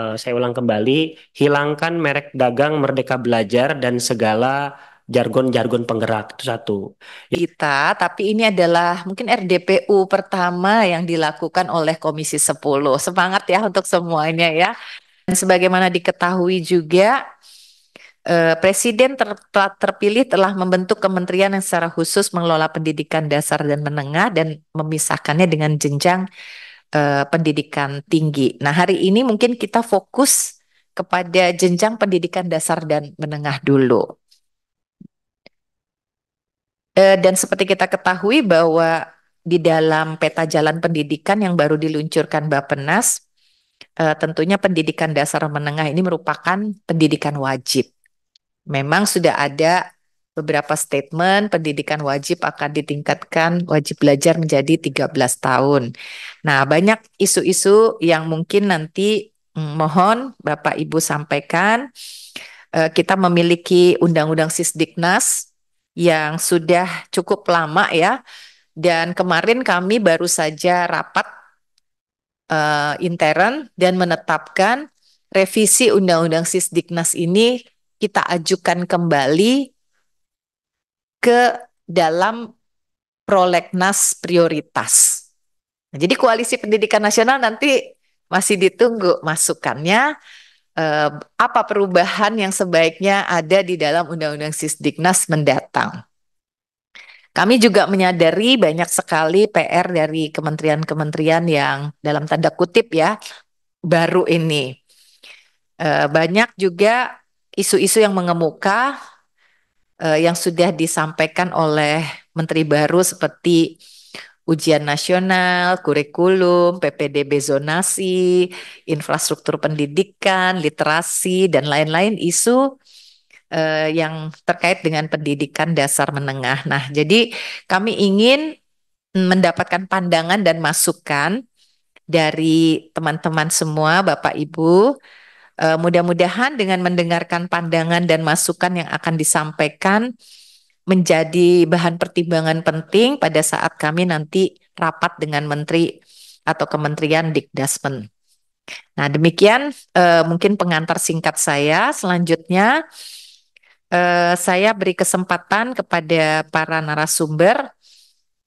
Eh, saya ulang kembali, hilangkan merek dagang Merdeka Belajar dan segala jargon-jargon penggerak itu satu. Kita, tapi ini adalah mungkin RDPU pertama yang dilakukan oleh Komisi 10. Semangat ya untuk semuanya ya. Dan sebagaimana diketahui juga eh, Presiden ter terpilih telah membentuk kementerian yang secara khusus mengelola pendidikan dasar dan menengah dan memisahkannya dengan jenjang uh, pendidikan tinggi. Nah, hari ini mungkin kita fokus kepada jenjang pendidikan dasar dan menengah dulu. Uh, dan seperti kita ketahui bahwa di dalam peta jalan pendidikan yang baru diluncurkan Bapenas, uh, eh, tentunya pendidikan dasar menengah ini merupakan pendidikan wajib. Memang sudah ada beberapa statement pendidikan wajib akan ditingkatkan wajib belajar menjadi 13 tahun. Nah, banyak isu-isu yang mungkin nanti mm, mohon Bapak Ibu sampaikan. Eh, kita memiliki Undang-Undang Sisdiknas yang sudah cukup lama ya. Dan kemarin kami baru saja rapat uh, intern dan menetapkan revisi Undang-Undang Sisdiknas ini kita ajukan kembali ke dalam prolegnas prioritas. Nah, jadi koalisi pendidikan nasional nanti masih ditunggu masukannya eh, apa perubahan yang sebaiknya ada di dalam undang-undang Sisdiknas mendatang. Kami juga menyadari banyak sekali PR dari kementerian-kementerian yang dalam tanda kutip ya baru ini. Eh, banyak juga isu-isu yang mengemuka uh, yang sudah disampaikan oleh menteri baru seperti ujian nasional, kurikulum, PPDB zonasi, infrastruktur pendidikan, literasi dan lain-lain isu uh, yang terkait dengan pendidikan dasar menengah. Nah, jadi kami ingin mendapatkan pandangan dan masukan dari teman-teman semua, Bapak Ibu Uh, Mudah-mudahan dengan mendengarkan pandangan dan masukan yang akan disampaikan menjadi bahan pertimbangan penting pada saat kami nanti rapat dengan menteri atau kementerian Dikdasmen. Nah, demikian uh, mungkin pengantar singkat saya. Selanjutnya uh, saya beri kesempatan kepada para narasumber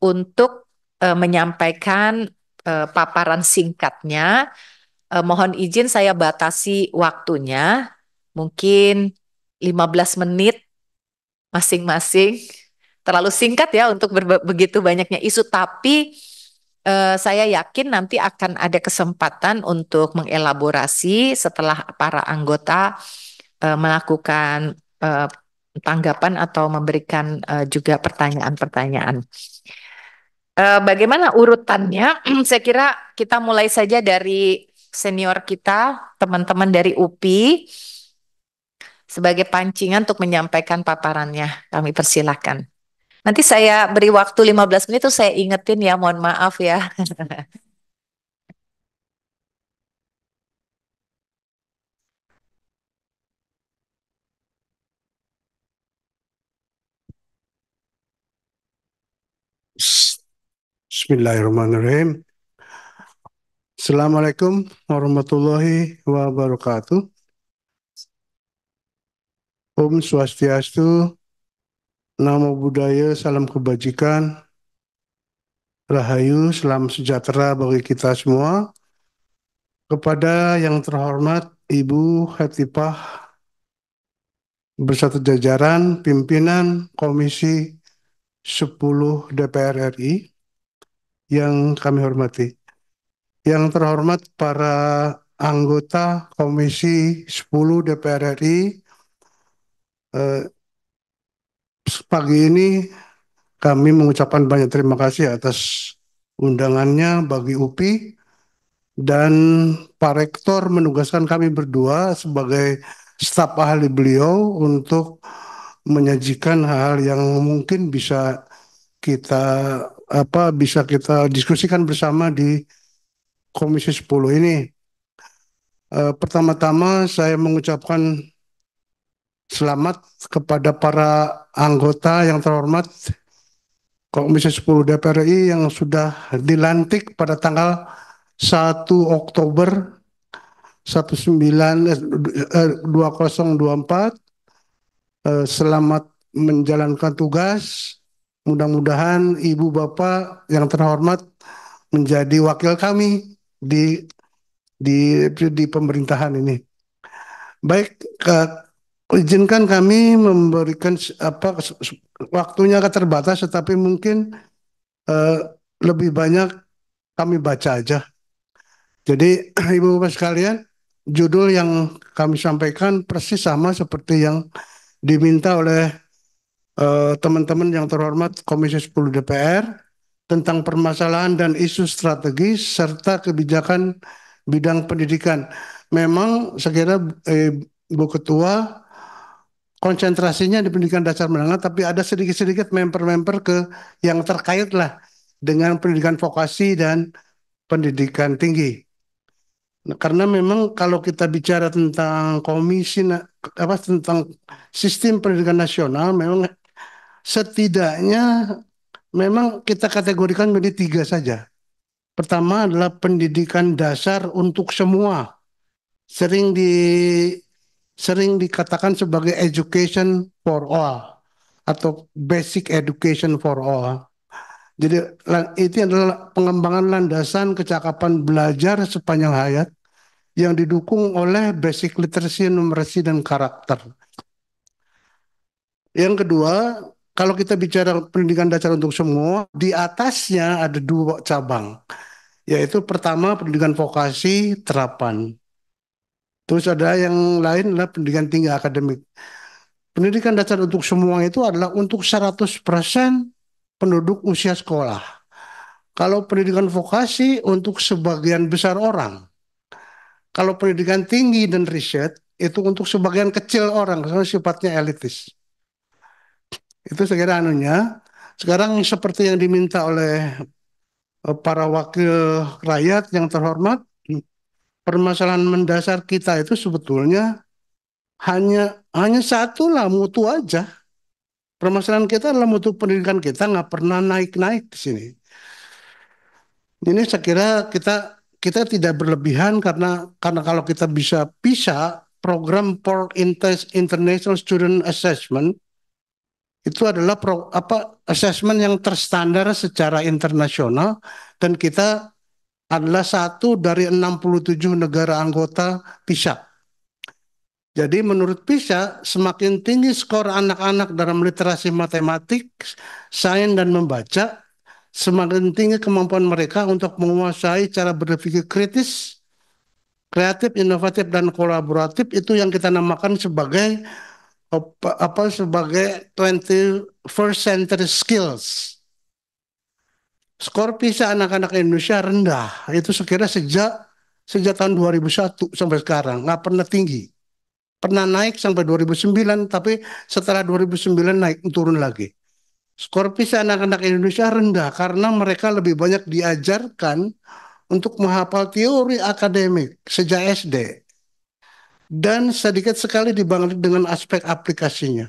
untuk uh, menyampaikan paparan singkatnya eh, mohon izin saya batasi waktunya mungkin 15 menit masing-masing. Terlalu singkat ya untuk begitu banyaknya isu tapi eh, saya yakin nanti akan ada kesempatan untuk mengelaborasi setelah para anggota eh, melakukan eh, tanggapan atau memberikan eh, juga pertanyaan-pertanyaan. Eh, bagaimana urutannya? saya kira kita mulai saja dari senior kita, teman-teman dari UPI sebagai pancingan untuk menyampaikan paparannya. Kami persilahkan. Nanti saya beri waktu 15 menit itu saya ingetin ya, mohon maaf ya. Bismillahirrahmanirrahim. Assalamualaikum warahmatullahi wabarakatuh. Om Swastiastu, Namo Buddhaya, Salam Kebajikan, Rahayu, Salam Sejahtera bagi kita semua. Kepada yang terhormat Ibu Hatipah, bersatu jajaran pimpinan Komisi 10 DPR RI yang kami hormati. Yang terhormat para anggota Komisi 10 DPR RI, eh, pagi ini kami mengucapkan banyak terima kasih atas undangannya bagi UPI dan Pak Rektor menugaskan kami berdua sebagai staf ahli beliau untuk menyajikan hal yang mungkin bisa kita apa bisa kita diskusikan bersama di Komisi 10 ini. Uh, Pertama-tama saya mengucapkan selamat kepada para anggota yang terhormat Komisi 10 DPR RI yang sudah dilantik pada tanggal 1 Oktober 19 2024 eh, eh, selamat menjalankan tugas mudah-mudahan ibu bapak yang terhormat menjadi wakil kami di di di pemerintahan ini. Baik, ke, izinkan kami memberikan apa waktunya terbatas, tetapi mungkin uh, lebih banyak kami baca aja. Jadi ibu bapak sekalian, judul yang kami sampaikan persis sama seperti yang diminta oleh eh, teman-teman uh, yang terhormat Komisi 10 DPR tentang permasalahan dan isu strategis serta kebijakan bidang pendidikan. Memang sekira eh, Bu Ketua konsentrasinya di pendidikan dasar menengah, tapi ada sedikit-sedikit member-member ke yang terkait lah dengan pendidikan vokasi dan pendidikan tinggi. Nah, karena memang kalau kita bicara tentang komisi apa tentang sistem pendidikan nasional, memang setidaknya memang kita kategorikan menjadi tiga saja. Pertama adalah pendidikan dasar untuk semua. Sering di sering dikatakan sebagai education for all atau basic education for all. Jadi itu adalah pengembangan landasan kecakapan belajar sepanjang hayat yang didukung oleh basic literacy, numerasi, dan karakter. Yang kedua, kalau kita bicara pendidikan dasar untuk semua, di atasnya ada dua cabang, yaitu pertama pendidikan vokasi terapan. Terus ada yang lain adalah pendidikan tinggi akademik. Pendidikan dasar untuk semua itu adalah untuk 100% penduduk usia sekolah. Kalau pendidikan vokasi untuk sebagian besar orang. Kalau pendidikan tinggi dan riset itu untuk sebagian kecil orang, karena sifatnya elitis. Itu segera anunya. Sekarang seperti yang diminta oleh eh, para wakil rakyat yang terhormat, permasalahan mendasar kita itu sebetulnya hanya hanya satu lah mutu aja. Permasalahan kita adalah mutu pendidikan kita nggak pernah naik-naik di sini. Ini saya kira kita kita tidak berlebihan karena karena kalau kita bisa bisa program for International Student Assessment itu adalah pro, apa assessment yang terstandar secara internasional dan kita adalah satu dari 67 negara anggota PISA. Jadi menurut PISA semakin tinggi skor anak-anak dalam literasi matematik, sains dan membaca, semakin tinggi kemampuan mereka untuk menguasai cara berpikir kritis, kreatif, inovatif dan kolaboratif itu yang kita namakan sebagai apa, apa sebagai 21st century skills. Skor PISA anak-anak Indonesia rendah. Itu sekira sejak sejak tahun 2001 sampai sekarang nggak pernah tinggi. Pernah naik sampai 2009 tapi setelah 2009 naik turun lagi. Skor PISA anak-anak Indonesia rendah karena mereka lebih banyak diajarkan untuk menghafal teori akademik sejak SD dan sedikit sekali dibangun dengan aspek aplikasinya.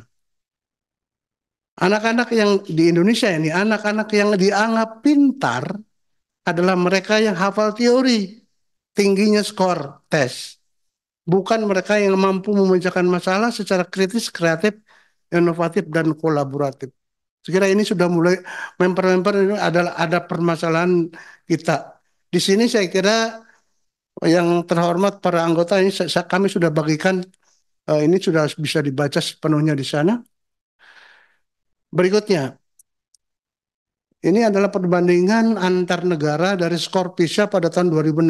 Anak-anak yang di Indonesia ini, anak-anak yang dianggap pintar adalah mereka yang hafal teori, tingginya skor tes. Bukan mereka yang mampu memecahkan masalah secara kritis, kreatif, inovatif, dan kolaboratif. Sekiranya ini sudah mulai memper-memper adalah ada permasalahan kita. Di sini saya kira yang terhormat para anggota ini kami sudah bagikan eh, ini sudah bisa dibaca sepenuhnya di sana. Berikutnya, ini adalah perbandingan antar negara dari skor PISA pada tahun 2016.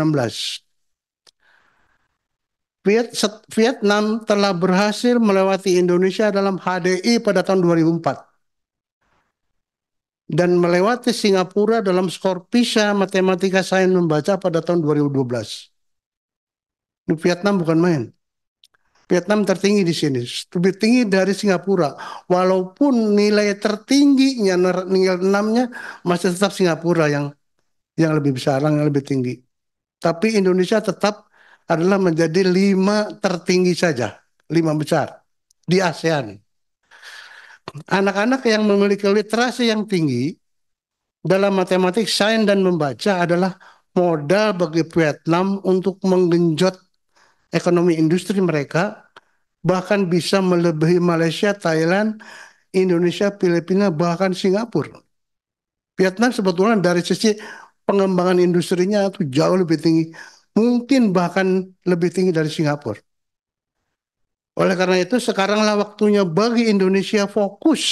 Vietnam telah berhasil melewati Indonesia dalam HDI pada tahun 2004 dan melewati Singapura dalam skor PISA Matematika Sains Membaca pada tahun 2012. Vietnam bukan main. Vietnam tertinggi di sini, lebih tinggi dari Singapura. Walaupun nilai tertingginya nilai enamnya masih tetap Singapura yang yang lebih besar, yang lebih tinggi. Tapi Indonesia tetap adalah menjadi lima tertinggi saja, lima besar di ASEAN. Anak-anak yang memiliki literasi yang tinggi dalam matematik, sains dan membaca adalah modal bagi Vietnam untuk menggenjot ekonomi industri mereka bahkan bisa melebihi Malaysia, Thailand, Indonesia, Filipina, bahkan Singapura. Vietnam sebetulnya dari sisi pengembangan industrinya itu jauh lebih tinggi, mungkin bahkan lebih tinggi dari Singapura. Oleh karena itu sekaranglah waktunya bagi Indonesia fokus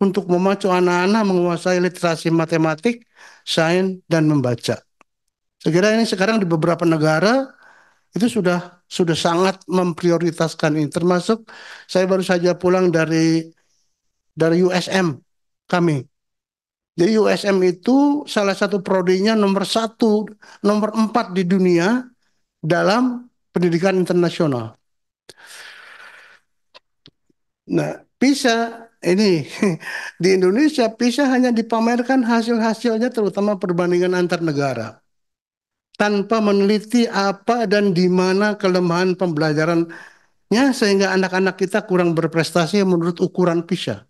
untuk memacu anak-anak menguasai literasi matematik, sains, dan membaca. Saya ini sekarang di beberapa negara itu sudah sudah sangat memprioritaskan ini. Termasuk saya baru saja pulang dari dari USM kami. Jadi USM itu salah satu prodinya nomor satu, nomor empat di dunia dalam pendidikan internasional. Nah, PISA ini di Indonesia PISA hanya dipamerkan hasil-hasilnya terutama perbandingan antar negara tanpa meneliti apa dan di mana kelemahan pembelajarannya sehingga anak-anak kita kurang berprestasi menurut ukuran PISA.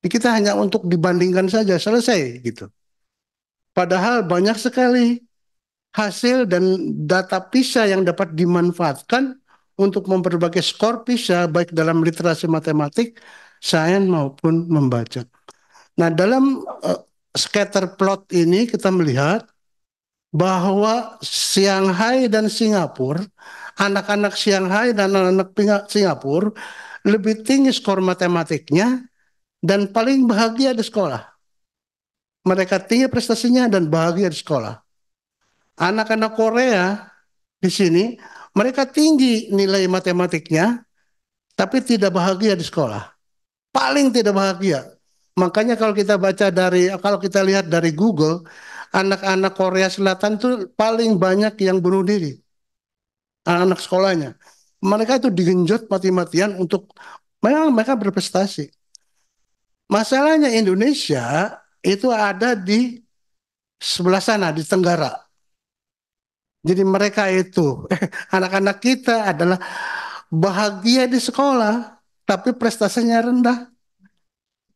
Kita hanya untuk dibandingkan saja selesai gitu. Padahal banyak sekali hasil dan data PISA yang dapat dimanfaatkan untuk memperbaiki skor PISA baik dalam literasi matematik, sains maupun membaca. Nah, dalam uh, scatter plot ini kita melihat bahwa Shanghai dan Singapura, anak-anak Shanghai dan anak-anak Singapura lebih tinggi skor matematiknya dan paling bahagia di sekolah. Mereka tinggi prestasinya dan bahagia di sekolah. Anak-anak Korea di sini, mereka tinggi nilai matematiknya, tapi tidak bahagia di sekolah. Paling tidak bahagia. Makanya kalau kita baca dari, kalau kita lihat dari Google, anak-anak Korea Selatan itu paling banyak yang bunuh diri. Anak-anak sekolahnya. Mereka itu digenjot mati-matian untuk memang mereka berprestasi. Masalahnya Indonesia itu ada di sebelah sana di Tenggara. Jadi mereka itu anak-anak kita adalah bahagia di sekolah tapi prestasinya rendah.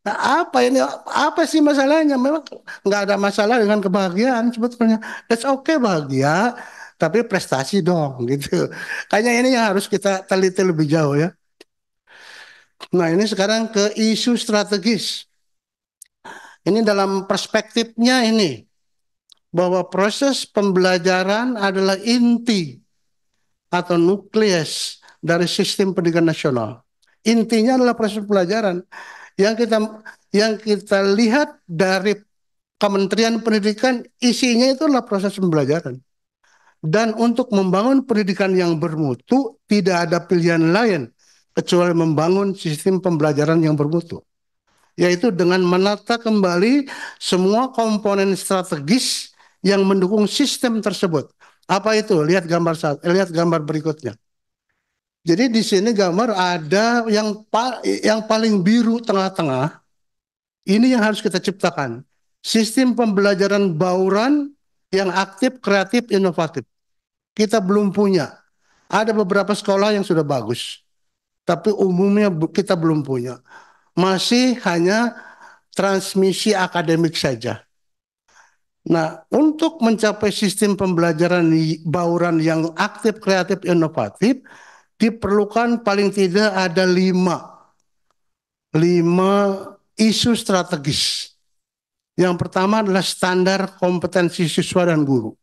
Nah, apa ini? Apa sih masalahnya? Memang nggak ada masalah dengan kebahagiaan sebetulnya. That's okay bahagia, tapi prestasi dong gitu. Kayaknya ini yang harus kita teliti lebih jauh ya. Nah ini sekarang ke isu strategis. Ini dalam perspektifnya ini bahwa proses pembelajaran adalah inti atau nukleus dari sistem pendidikan nasional. Intinya adalah proses pembelajaran yang kita yang kita lihat dari Kementerian Pendidikan isinya itu adalah proses pembelajaran. Dan untuk membangun pendidikan yang bermutu tidak ada pilihan lain kecuali membangun sistem pembelajaran yang bermutu. Yaitu dengan menata kembali semua komponen strategis yang mendukung sistem tersebut. Apa itu? Lihat gambar saat, lihat gambar berikutnya. Jadi di sini gambar ada yang pa yang paling biru tengah-tengah. Ini yang harus kita ciptakan. Sistem pembelajaran bauran yang aktif, kreatif, inovatif. Kita belum punya. Ada beberapa sekolah yang sudah bagus. Tapi umumnya kita belum punya. Masih hanya transmisi akademik saja. Nah, untuk mencapai sistem pembelajaran bauran yang aktif, kreatif, inovatif, diperlukan paling tidak ada lima, lima isu strategis. Yang pertama adalah standar kompetensi siswa dan guru.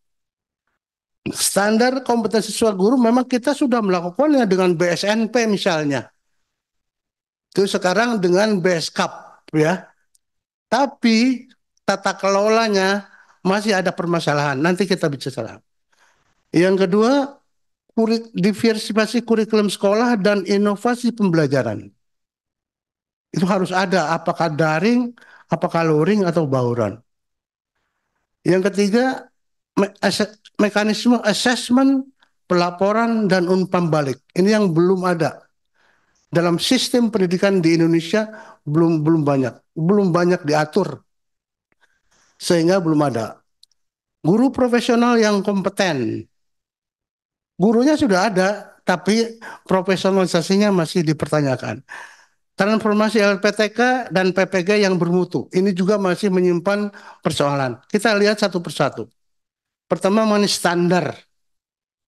Standar kompetensi siswa guru memang kita sudah melakukannya dengan BSNP misalnya. Itu sekarang dengan BSKAP ya. Tapi tata kelolanya masih ada permasalahan. Nanti kita bicara. Yang kedua, diversifikasi kurikulum sekolah dan inovasi pembelajaran. Itu harus ada, apakah daring, apakah luring atau bauran. Yang ketiga, me mekanisme assessment, pelaporan, dan umpan balik. Ini yang belum ada. Dalam sistem pendidikan di Indonesia belum belum banyak, belum banyak diatur. Sehingga belum ada. Guru profesional yang kompeten gurunya sudah ada, tapi profesionalisasinya masih dipertanyakan. Transformasi LPTK dan PPG yang bermutu ini juga masih menyimpan persoalan. Kita lihat satu persatu. Pertama, mengenai standar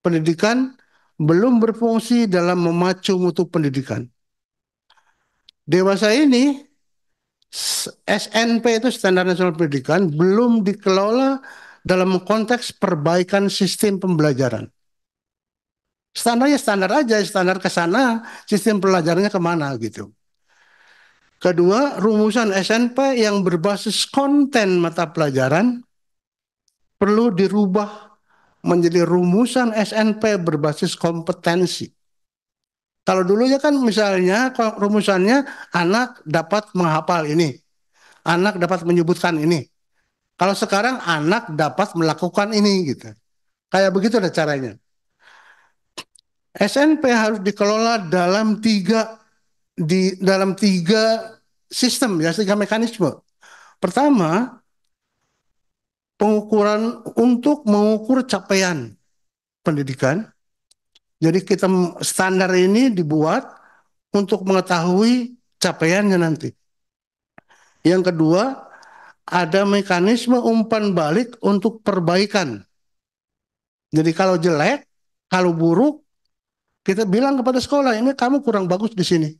pendidikan belum berfungsi dalam memacu mutu pendidikan. Dewasa ini SNP itu Standar Nasional Pendidikan belum dikelola dalam konteks perbaikan sistem pembelajaran. Standarnya standar aja, standar ke sana, sistem pelajarannya kemana gitu. Kedua, rumusan SNP yang berbasis konten mata pelajaran perlu dirubah menjadi rumusan SNP berbasis kompetensi. Kalau dulu ya kan misalnya rumusannya anak dapat menghafal ini, anak dapat menyebutkan ini. Kalau sekarang anak dapat melakukan ini gitu. Kayak begitu ada caranya. SNP harus dikelola dalam tiga di dalam tiga sistem ya tiga mekanisme. Pertama, pengukuran untuk mengukur capaian pendidikan. Jadi kita standar ini dibuat untuk mengetahui capaiannya nanti. Yang kedua, ada mekanisme umpan balik untuk perbaikan. Jadi kalau jelek, kalau buruk, kita bilang kepada sekolah, ini kamu kurang bagus di sini.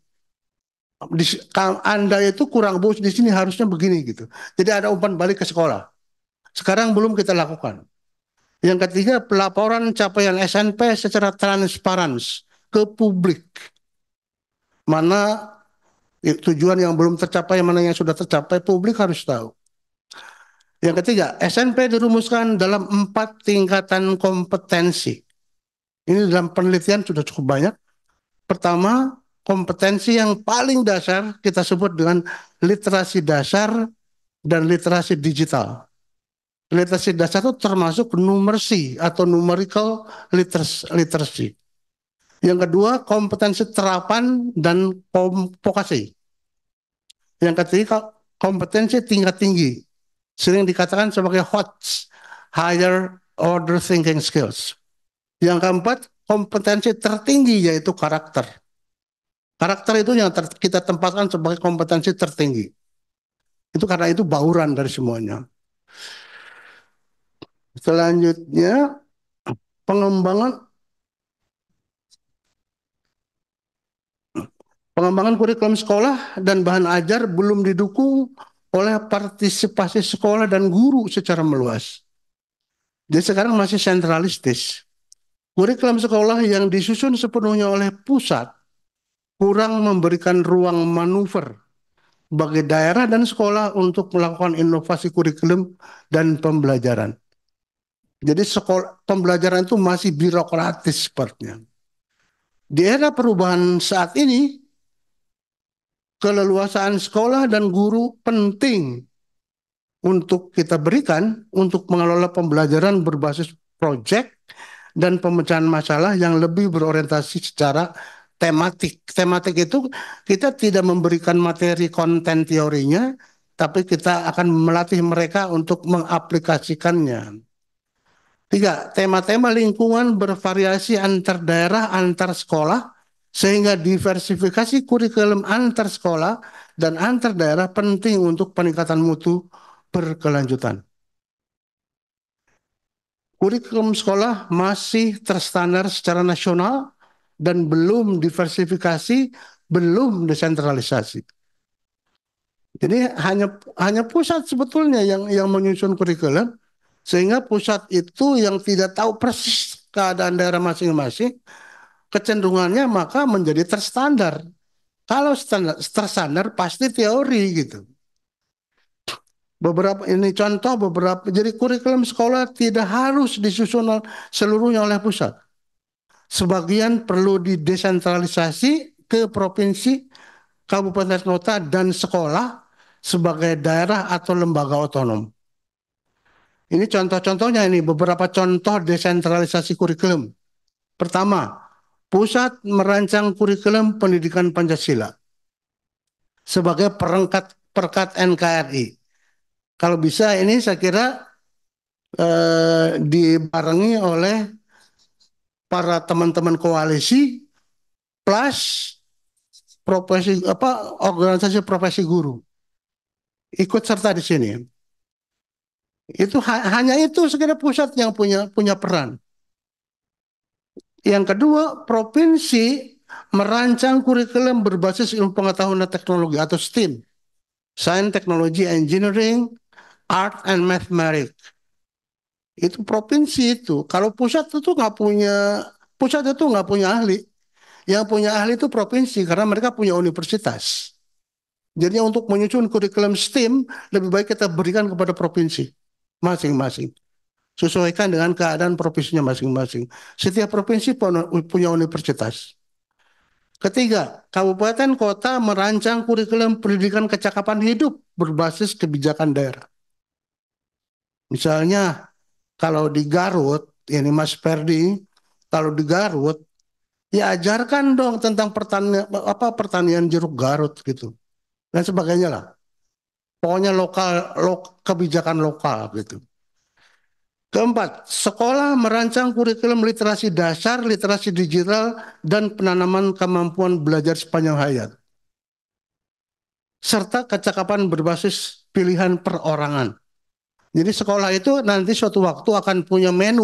Di, anda itu kurang bagus di sini harusnya begini gitu. Jadi ada umpan balik ke sekolah. Sekarang belum kita lakukan. Yang ketiga, pelaporan capaian SNP secara transparan ke publik. Mana tujuan yang belum tercapai, mana yang sudah tercapai, publik harus tahu. Yang ketiga, SNP dirumuskan dalam empat tingkatan kompetensi. Ini dalam penelitian sudah cukup banyak. Pertama, kompetensi yang paling dasar kita sebut dengan literasi dasar dan literasi digital. Literasi dasar itu termasuk numerasi atau numerical literacy. Yang kedua, kompetensi terapan dan kompokasi. Yang ketiga, kompetensi tingkat tinggi. Sering dikatakan sebagai HOTS, Higher Order Thinking Skills. Yang keempat, kompetensi tertinggi yaitu karakter. Karakter itu yang ter, kita tempatkan sebagai kompetensi tertinggi. Itu karena itu bauran dari semuanya. Selanjutnya, pengembangan Pengembangan kurikulum sekolah dan bahan ajar belum didukung oleh partisipasi sekolah dan guru secara meluas. Jadi sekarang masih sentralistis. Kurikulum sekolah yang disusun sepenuhnya oleh pusat kurang memberikan ruang manuver bagi daerah dan sekolah untuk melakukan inovasi kurikulum dan pembelajaran. Jadi sekolah pembelajaran itu masih birokratis sepertinya. Di era perubahan saat ini, keleluasaan sekolah dan guru penting untuk kita berikan untuk mengelola pembelajaran berbasis proyek dan pemecahan masalah yang lebih berorientasi secara tematik. Tematik itu kita tidak memberikan materi konten teorinya, tapi kita akan melatih mereka untuk mengaplikasikannya. Tiga, tema-tema lingkungan bervariasi antar daerah, antar sekolah, sehingga diversifikasi kurikulum antar sekolah dan antar daerah penting untuk peningkatan mutu berkelanjutan kurikulum sekolah masih terstandar secara nasional dan belum diversifikasi, belum desentralisasi. Jadi hanya hanya pusat sebetulnya yang yang menyusun kurikulum sehingga pusat itu yang tidak tahu persis keadaan daerah masing-masing kecenderungannya maka menjadi terstandar. Kalau standar, terstandar pasti teori gitu beberapa ini contoh beberapa jadi kurikulum sekolah tidak harus disusun seluruhnya oleh pusat. Sebagian perlu didesentralisasi ke provinsi, kabupaten kota dan sekolah sebagai daerah atau lembaga otonom. Ini contoh-contohnya ini beberapa contoh desentralisasi kurikulum. Pertama, pusat merancang kurikulum pendidikan Pancasila sebagai perangkat perkat NKRI kalau bisa ini saya kira eh, dibarengi oleh para teman-teman koalisi plus profesi apa organisasi profesi guru ikut serta di sini. Itu ha hanya itu sekedar pusat yang punya punya peran. Yang kedua, provinsi merancang kurikulum berbasis ilmu pengetahuan dan teknologi atau STEAM. Science, Technology, Engineering, art and mathematics. Itu provinsi itu. Kalau pusat itu nggak punya pusat itu nggak punya ahli. Yang punya ahli itu provinsi karena mereka punya universitas. Jadinya untuk menyusun kurikulum STEM lebih baik kita berikan kepada provinsi masing-masing sesuaikan dengan keadaan provinsinya masing-masing. Setiap provinsi punya universitas. Ketiga, kabupaten kota merancang kurikulum pendidikan kecakapan hidup berbasis kebijakan daerah. Misalnya kalau di Garut, ini Mas Ferdi, kalau di Garut ya ajarkan dong tentang pertanian apa pertanian jeruk Garut gitu dan sebagainya lah. Pokoknya lokal lo, kebijakan lokal gitu. Keempat, sekolah merancang kurikulum literasi dasar, literasi digital, dan penanaman kemampuan belajar sepanjang hayat. Serta kecakapan berbasis pilihan perorangan. Jadi sekolah itu nanti suatu waktu akan punya menu.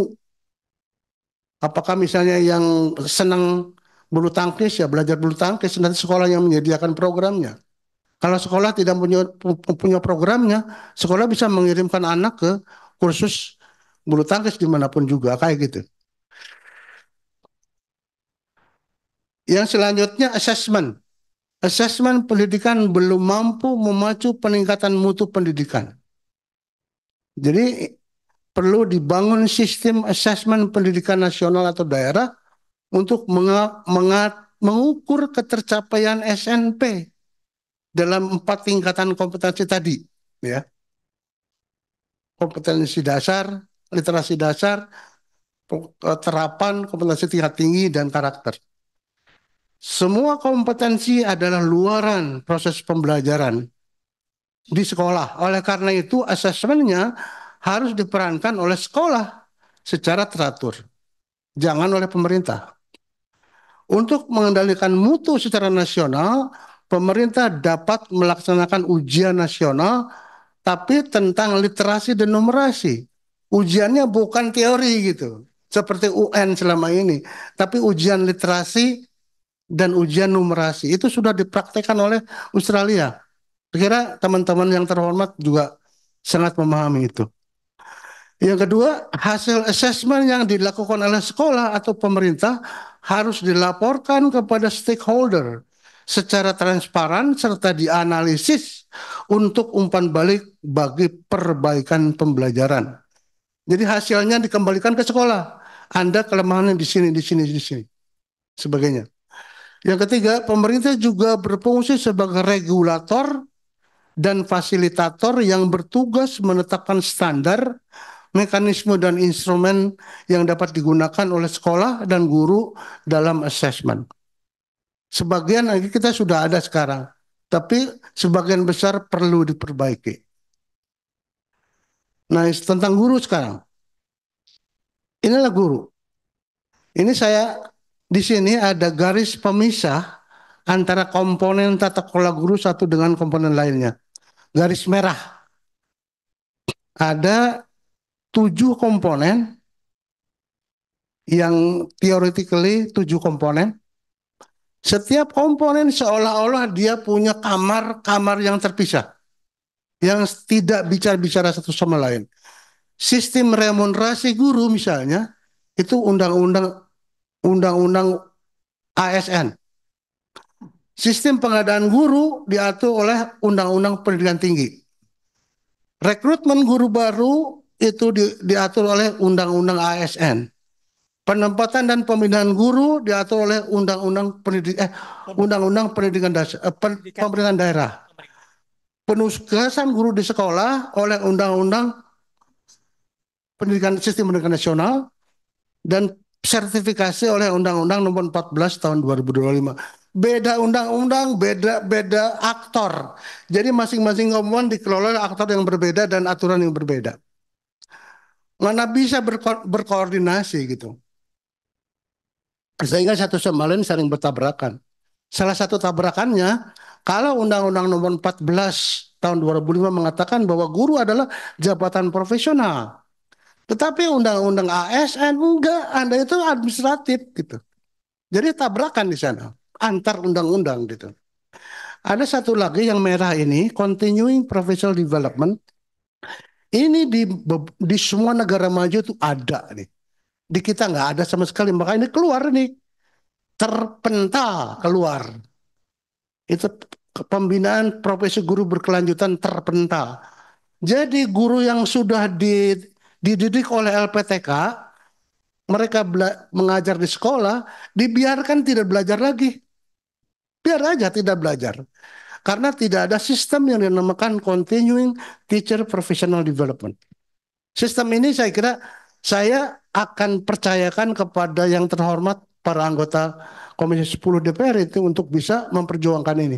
Apakah misalnya yang senang bulu tangkis ya belajar bulu tangkis nanti sekolah yang menyediakan programnya. Kalau sekolah tidak punya punya programnya, sekolah bisa mengirimkan anak ke kursus bulu tangkis dimanapun juga kayak gitu. Yang selanjutnya assessment. Assessment pendidikan belum mampu memacu peningkatan mutu pendidikan. Jadi perlu dibangun sistem asesmen pendidikan nasional atau daerah untuk meng meng mengukur ketercapaian SNP dalam empat tingkatan kompetensi tadi, ya. Kompetensi dasar, literasi dasar, eh, terapan, kompetensi tingkat tinggi dan karakter. Semua kompetensi adalah luaran proses pembelajaran di sekolah. Oleh karena itu asesmennya harus diperankan oleh sekolah secara teratur. Jangan oleh pemerintah. Untuk mengendalikan mutu secara nasional, pemerintah dapat melaksanakan ujian nasional tapi tentang literasi dan numerasi. Ujiannya bukan teori gitu, seperti UN selama ini, tapi ujian literasi dan ujian numerasi itu sudah dipraktekkan oleh Australia. Saya kira teman-teman yang terhormat juga sangat memahami itu. Yang kedua, hasil asesmen yang dilakukan oleh sekolah atau pemerintah harus dilaporkan kepada stakeholder secara transparan serta dianalisis untuk umpan balik bagi perbaikan pembelajaran. Jadi hasilnya dikembalikan ke sekolah. Anda kelemahannya di sini, di sini, di sini. Sebagainya. Yang ketiga, pemerintah juga berfungsi sebagai regulator dan fasilitator yang bertugas menetapkan standar, mekanisme dan instrumen yang dapat digunakan oleh sekolah dan guru dalam assessment. Sebagian lagi kita sudah ada sekarang, tapi sebagian besar perlu diperbaiki. Nah, tentang guru sekarang. Inilah guru. Ini saya di sini ada garis pemisah antara komponen tata kelola guru satu dengan komponen lainnya garis merah. Ada tujuh komponen yang theoretically tujuh komponen. Setiap komponen seolah-olah dia punya kamar-kamar yang terpisah. Yang tidak bicara-bicara satu sama lain. Sistem remunerasi guru misalnya, itu undang-undang undang-undang ASN. Sistem pengadaan guru diatur oleh Undang-Undang Pendidikan Tinggi. Rekrutmen guru baru itu di, diatur oleh Undang-Undang ASN. Penempatan dan pemindahan guru diatur oleh Undang-Undang Pendidik eh Undang-Undang Pendidikan Dasar eh, pen, Pemerintahan Daerah. Penugasan guru di sekolah oleh Undang-Undang Pendidikan Sistem Pendidikan Nasional dan sertifikasi oleh Undang-Undang Nomor 14 Tahun 2025 beda undang-undang, beda beda aktor. Jadi masing-masing komponen dikelola oleh aktor yang berbeda dan aturan yang berbeda. Mana bisa berko berkoordinasi gitu. Sehingga satu sama lain saling bertabrakan. Salah satu tabrakannya, kalau Undang-Undang Nomor 14 tahun 2005 mengatakan bahwa guru adalah jabatan profesional. Tetapi Undang-Undang ASN enggak, Anda itu administratif gitu. Jadi tabrakan di sana antar undang-undang gitu. Ada satu lagi yang merah ini continuing professional development. Ini di di semua negara maju itu ada nih. Di kita nggak ada sama sekali. Maka ini keluar nih terpental keluar. Itu pembinaan profesi guru berkelanjutan terpental. Jadi guru yang sudah dididik oleh LPTK, mereka mengajar di sekolah, dibiarkan tidak belajar lagi biar aja tidak belajar karena tidak ada sistem yang dinamakan continuing teacher professional development. Sistem ini saya kira saya akan percayakan kepada yang terhormat para anggota Komisi 10 DPR itu untuk bisa memperjuangkan ini.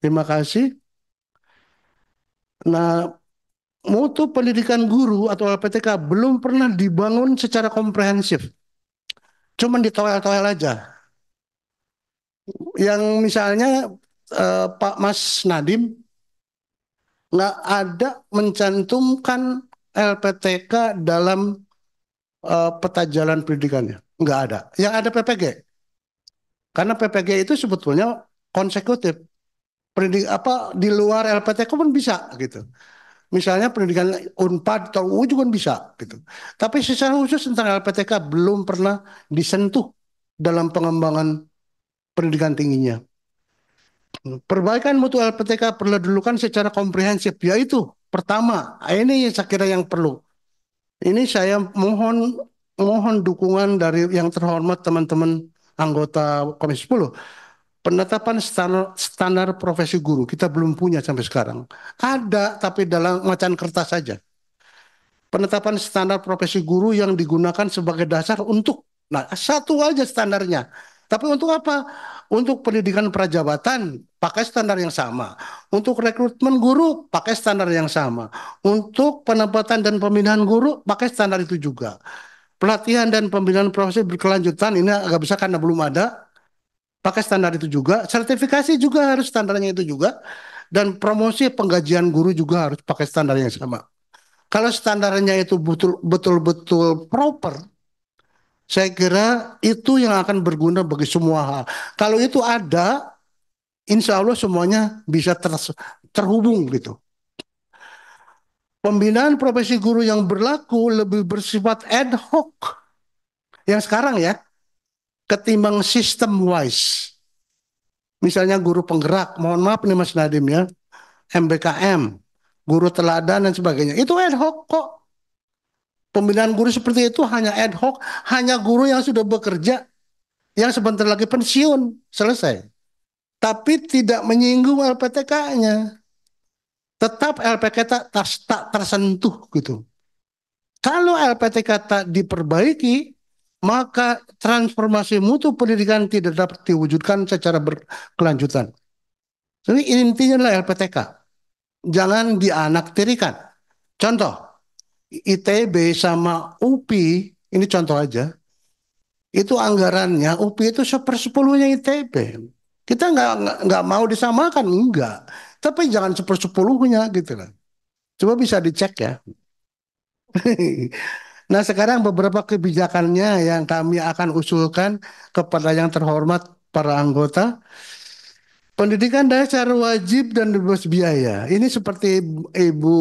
Terima kasih. Nah, mutu pendidikan guru atau LPTK belum pernah dibangun secara komprehensif. Cuman toel toel aja yang misalnya eh, Pak Mas Nadim nggak ada mencantumkan LPTK dalam eh, peta jalan pendidikannya, nggak ada. Yang ada PPG, karena PPG itu sebetulnya konsekutif. Pendidik apa di luar LPTK pun bisa gitu. Misalnya pendidikan Unpad atau UU juga bisa gitu. Tapi secara khusus tentang LPTK belum pernah disentuh dalam pengembangan pendidikan tingginya. Perbaikan mutu LPTK perlu dilakukan secara komprehensif, yaitu pertama, ini yang saya kira yang perlu. Ini saya mohon mohon dukungan dari yang terhormat teman-teman anggota Komisi 10. Penetapan standar, standar profesi guru kita belum punya sampai sekarang. Ada tapi dalam macan kertas saja. Penetapan standar profesi guru yang digunakan sebagai dasar untuk nah satu aja standarnya tapi untuk apa? Untuk pendidikan prajabatan pakai standar yang sama. Untuk rekrutmen guru pakai standar yang sama. Untuk penempatan dan pemindahan guru pakai standar itu juga. Pelatihan dan pembinaan profesi berkelanjutan ini agak besar karena belum ada. Pakai standar itu juga. Sertifikasi juga harus standarnya itu juga. Dan promosi penggajian guru juga harus pakai standar yang sama. Kalau standarnya itu betul-betul proper, saya kira itu yang akan berguna bagi semua hal. Kalau itu ada, insya Allah semuanya bisa ter, terhubung gitu. Pembinaan profesi guru yang berlaku lebih bersifat ad hoc yang sekarang ya ketimbang sistem wise. Misalnya guru penggerak, mohon maaf nih Mas Nadim ya, MBKM, guru teladan dan sebagainya. Itu ad hoc kok Pemilihan guru seperti itu hanya ad hoc, hanya guru yang sudah bekerja, yang sebentar lagi pensiun, selesai. Tapi tidak menyinggung LPTK-nya. Tetap tak, tak, tak tersentuh gitu. Kalau LPTK tak diperbaiki, maka transformasi mutu pendidikan tidak dapat diwujudkan secara berkelanjutan. Jadi intinya adalah LPTK. Jangan dianaktirikan. Contoh, ITB sama UPI, ini contoh aja, itu anggarannya UPI itu sepersepuluhnya ITB. Kita nggak nggak mau disamakan, enggak. Tapi jangan sepersepuluhnya gitu lah. Coba bisa dicek ya. Nah, sekarang beberapa kebijakannya yang kami akan usulkan kepada yang terhormat para anggota. Pendidikan dasar wajib dan bebas biaya. Ini seperti Ibu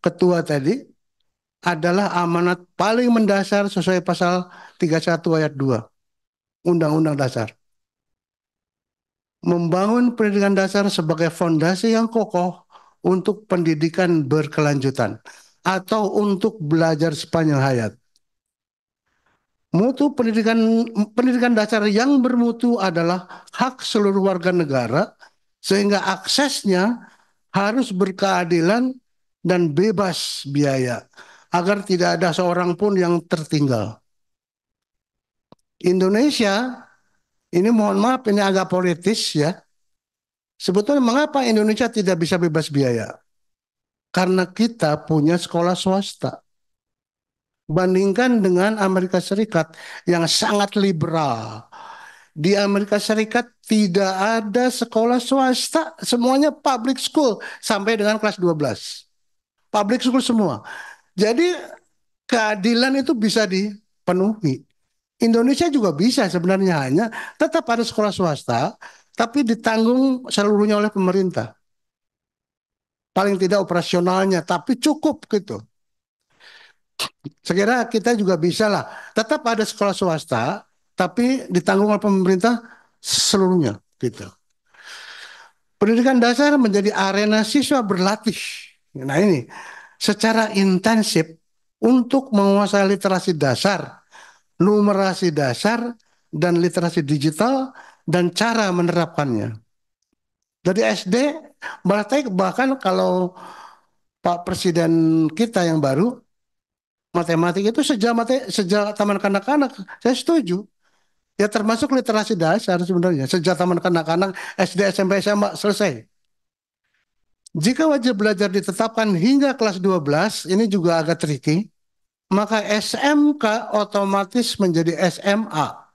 Ketua tadi, adalah amanat paling mendasar sesuai pasal 31 ayat 2 Undang-Undang Dasar. Membangun pendidikan dasar sebagai fondasi yang kokoh untuk pendidikan berkelanjutan atau untuk belajar sepanjang hayat. Mutu pendidikan pendidikan dasar yang bermutu adalah hak seluruh warga negara sehingga aksesnya harus berkeadilan dan bebas biaya agar tidak ada seorang pun yang tertinggal. Indonesia ini mohon maaf ini agak politis ya. Sebetulnya mengapa Indonesia tidak bisa bebas biaya? Karena kita punya sekolah swasta. Bandingkan dengan Amerika Serikat yang sangat liberal. Di Amerika Serikat tidak ada sekolah swasta, semuanya public school sampai dengan kelas 12. Public school semua. Jadi keadilan itu bisa dipenuhi. Indonesia juga bisa sebenarnya hanya tetap ada sekolah swasta tapi ditanggung seluruhnya oleh pemerintah. Paling tidak operasionalnya tapi cukup gitu. Sekira kita juga bisa lah tetap ada sekolah swasta tapi ditanggung oleh pemerintah seluruhnya gitu. Pendidikan dasar menjadi arena siswa berlatih. Nah ini secara intensif untuk menguasai literasi dasar, numerasi dasar, dan literasi digital dan cara menerapkannya. Dari SD, berarti bahkan kalau Pak Presiden kita yang baru, matematik itu sejak, mati, sejak taman kanak-kanak, saya setuju. Ya termasuk literasi dasar sebenarnya, sejak taman kanak-kanak, SD, SMP, SMA, selesai jika wajib belajar ditetapkan hingga kelas 12, ini juga agak tricky, maka SMK otomatis menjadi SMA.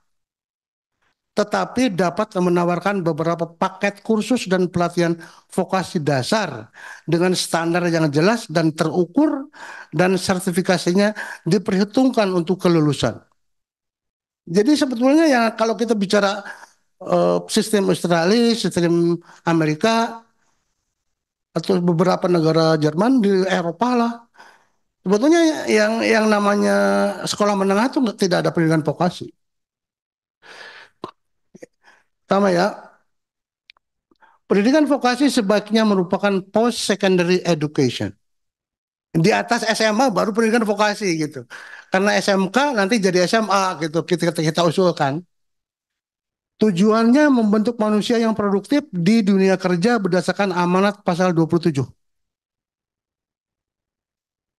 Tetapi dapat menawarkan beberapa paket kursus dan pelatihan vokasi dasar dengan standar yang jelas dan terukur dan sertifikasinya diperhitungkan untuk kelulusan. Jadi sebetulnya ya kalau kita bicara uh, sistem Australia, sistem Amerika, atau beberapa negara Jerman di Eropa lah. Sebetulnya yang yang namanya sekolah menengah itu tidak ada pendidikan vokasi. Sama ya, Pendidikan vokasi sebaiknya merupakan post secondary education. Di atas SMA baru pendidikan vokasi gitu. Karena SMK nanti jadi SMA gitu kita kita, kita usulkan. Tujuannya membentuk manusia yang produktif di dunia kerja berdasarkan amanat pasal 27.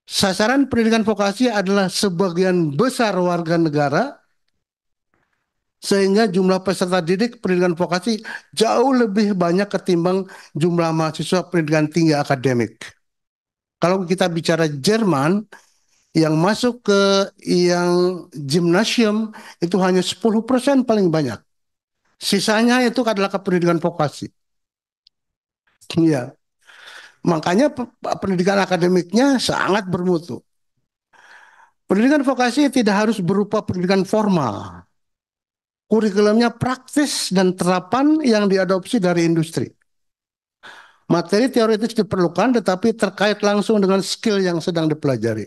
Sasaran pendidikan vokasi adalah sebagian besar warga negara sehingga jumlah peserta didik pendidikan vokasi jauh lebih banyak ketimbang jumlah mahasiswa pendidikan tinggi akademik. Kalau kita bicara Jerman, yang masuk ke yang gymnasium itu hanya 10% paling banyak. Sisanya itu adalah kependidikan vokasi. Iya. Makanya pendidikan akademiknya sangat bermutu. Pendidikan vokasi tidak harus berupa pendidikan formal. Kurikulumnya praktis dan terapan yang diadopsi dari industri. Materi teoritis diperlukan tetapi terkait langsung dengan skill yang sedang dipelajari.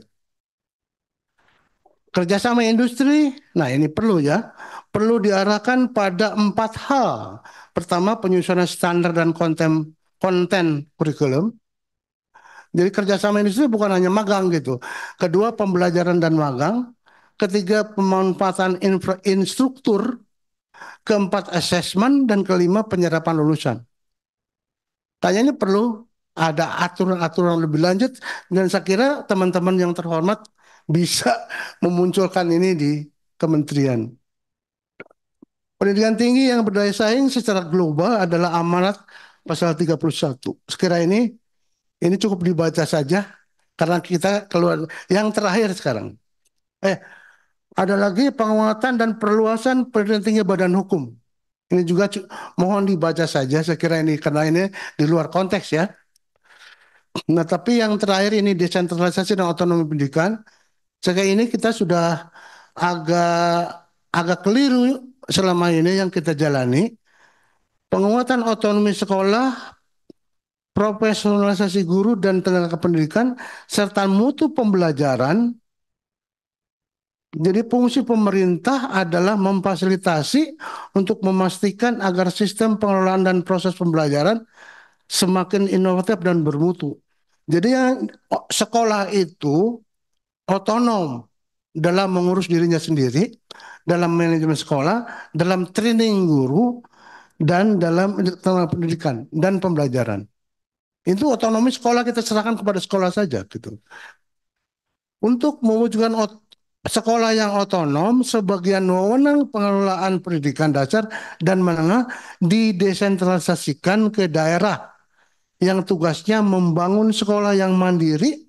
Kerjasama industri, nah ini perlu ya perlu diarahkan pada empat hal. Pertama, penyusunan standar dan konten, konten kurikulum. Jadi kerjasama ini industri bukan hanya magang gitu. Kedua, pembelajaran dan magang. Ketiga, pemanfaatan infrastruktur. Keempat, assessment. Dan kelima, penyerapan lulusan. Kayaknya perlu ada aturan-aturan lebih lanjut. Dan saya kira teman-teman yang terhormat bisa memunculkan ini di kementerian. Pendidikan tinggi yang berdaya saing secara global adalah amanat pasal 31. Sekira ini ini cukup dibaca saja karena kita keluar yang terakhir sekarang. Eh, ada lagi penguatan dan perluasan pendidikan tinggi badan hukum. Ini juga mohon dibaca saja sekira ini karena ini di luar konteks ya. Nah tapi yang terakhir ini desentralisasi dan otonomi pendidikan. Sekira ini kita sudah agak agak keliru selama ini yang kita jalani penguatan otonomi sekolah, profesionalisasi guru dan tenaga kependidikan, serta mutu pembelajaran. Jadi fungsi pemerintah adalah memfasilitasi untuk memastikan agar sistem pengelolaan dan proses pembelajaran semakin inovatif dan bermutu. Jadi yang sekolah itu otonom, dalam mengurus dirinya sendiri, dalam manajemen sekolah, dalam training guru, dan dalam pendidikan dan pembelajaran. Itu otonomi sekolah kita serahkan kepada sekolah saja gitu. Untuk mewujudkan sekolah yang otonom, sebagian wewenang pengelolaan pendidikan dasar dan menengah didesentralisasikan ke daerah yang tugasnya membangun sekolah yang mandiri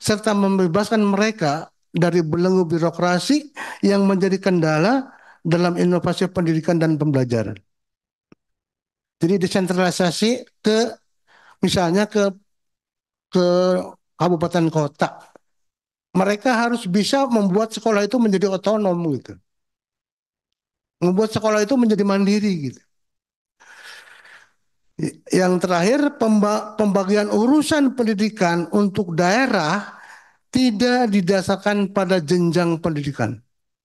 serta membebaskan mereka dari belenggu birokrasi yang menjadi kendala dalam inovasi pendidikan dan pembelajaran. Jadi desentralisasi ke misalnya ke ke kabupaten kota. Mereka harus bisa membuat sekolah itu menjadi otonom gitu. Membuat sekolah itu menjadi mandiri gitu. Yang terakhir pembagian urusan pendidikan untuk daerah tidak didasarkan pada jenjang pendidikan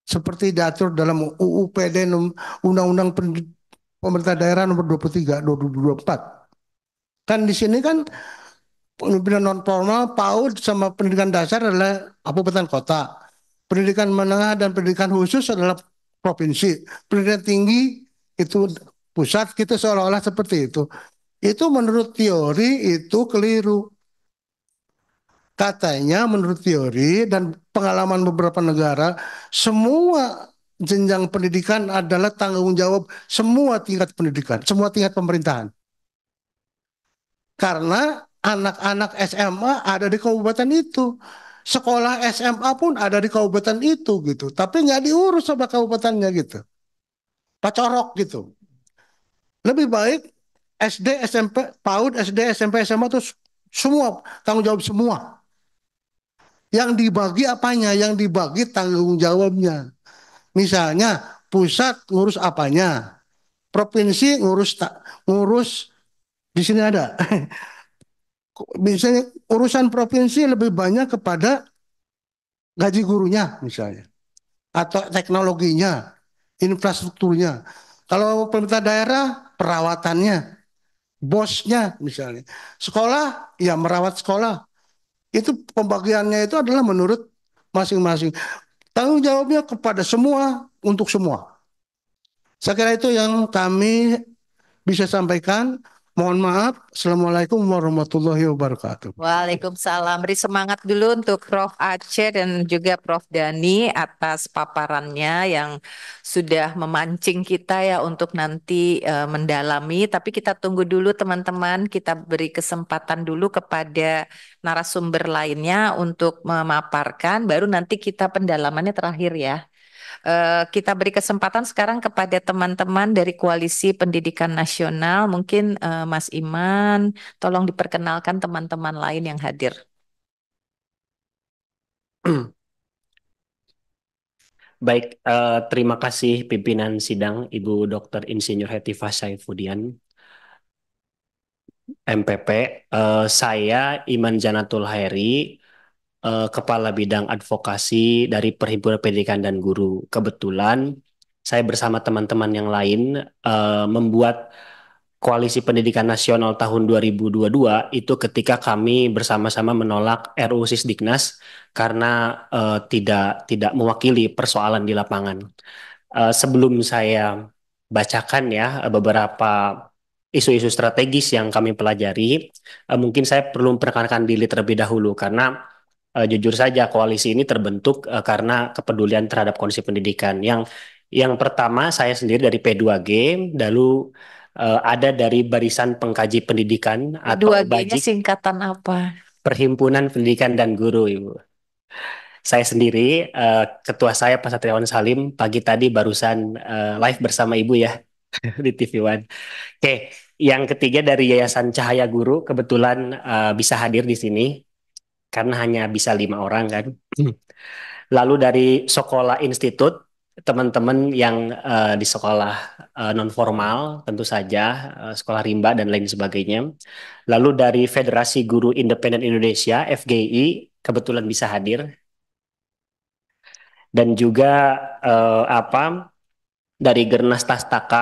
seperti diatur dalam UU PD Undang-Undang Pemerintah Daerah nomor 23 2024. Kan di sini kan pendidikan non formal PAUD sama pendidikan dasar adalah kabupaten kota. Pendidikan menengah dan pendidikan khusus adalah provinsi. Pendidikan tinggi itu pusat kita seolah-olah seperti itu. Itu menurut teori itu keliru. Katanya menurut teori dan pengalaman beberapa negara, semua jenjang pendidikan adalah tanggung jawab semua tingkat pendidikan, semua tingkat pemerintahan. Karena anak-anak SMA ada di kabupaten itu. Sekolah SMA pun ada di kabupaten itu gitu. Tapi nggak diurus sama kabupatennya gitu. Pacorok gitu. Lebih baik SD, SMP, PAUD, SD, SMP, SMA itu semua tanggung jawab semua. Yang dibagi apanya? Yang dibagi tanggung jawabnya. Misalnya pusat ngurus apanya? Provinsi ngurus tak ngurus di sini ada. misalnya urusan provinsi lebih banyak kepada gaji gurunya misalnya atau teknologinya, infrastrukturnya. Kalau pemerintah daerah perawatannya, bosnya misalnya. Sekolah ya merawat sekolah, itu pembagiannya itu adalah menurut masing-masing. Tanggung jawabnya kepada semua untuk semua. Saya kira itu yang kami bisa sampaikan. Mohon maaf. Assalamualaikum warahmatullahi wabarakatuh. Waalaikumsalam. Beri semangat dulu untuk Prof. Aceh dan juga Prof. Dani atas paparannya yang sudah memancing kita ya untuk nanti uh, mendalami. Tapi kita tunggu dulu teman-teman. Kita beri kesempatan dulu kepada narasumber lainnya untuk memaparkan. Baru nanti kita pendalamannya terakhir ya uh, kita beri kesempatan sekarang kepada teman-teman dari Koalisi Pendidikan Nasional. Mungkin uh, Mas Iman, tolong diperkenalkan teman-teman lain yang hadir. Baik, uh, terima kasih pimpinan sidang Ibu Dr. Insinyur Hetifah Saifudian, MPP. Uh, saya Iman Janatul Hairi, uh, Kepala Bidang Advokasi dari Perhimpunan Pendidikan dan Guru. Kebetulan saya bersama teman-teman yang lain uh, membuat Koalisi Pendidikan Nasional tahun 2022 itu ketika kami bersama-sama menolak RU Sisdiknas karena uh, tidak tidak mewakili persoalan di lapangan. Uh, sebelum saya bacakan ya beberapa isu-isu strategis yang kami pelajari, uh, mungkin saya perlu memperkenalkan diri terlebih dahulu karena uh, jujur saja koalisi ini terbentuk uh, karena kepedulian terhadap kondisi pendidikan. Yang yang pertama saya sendiri dari P2G, lalu uh, ada dari Barisan Pengkaji Pendidikan atau P2G-nya singkatan apa? Perhimpunan Pendidikan dan Guru, Ibu. Saya sendiri, uh, ketua saya Pak Satriawan Salim, pagi tadi barusan uh, live bersama Ibu ya di TV One. Oke, yang ketiga dari Yayasan Cahaya Guru kebetulan uh, bisa hadir di sini karena hanya bisa lima orang kan. Hmm. Lalu dari sekolah institut teman-teman yang uh, di sekolah uh, eh, non formal tentu saja uh, sekolah rimba dan lain sebagainya. Lalu dari Federasi Guru Independen Indonesia FGI kebetulan bisa hadir dan juga uh, apa dari Gernas Tastaka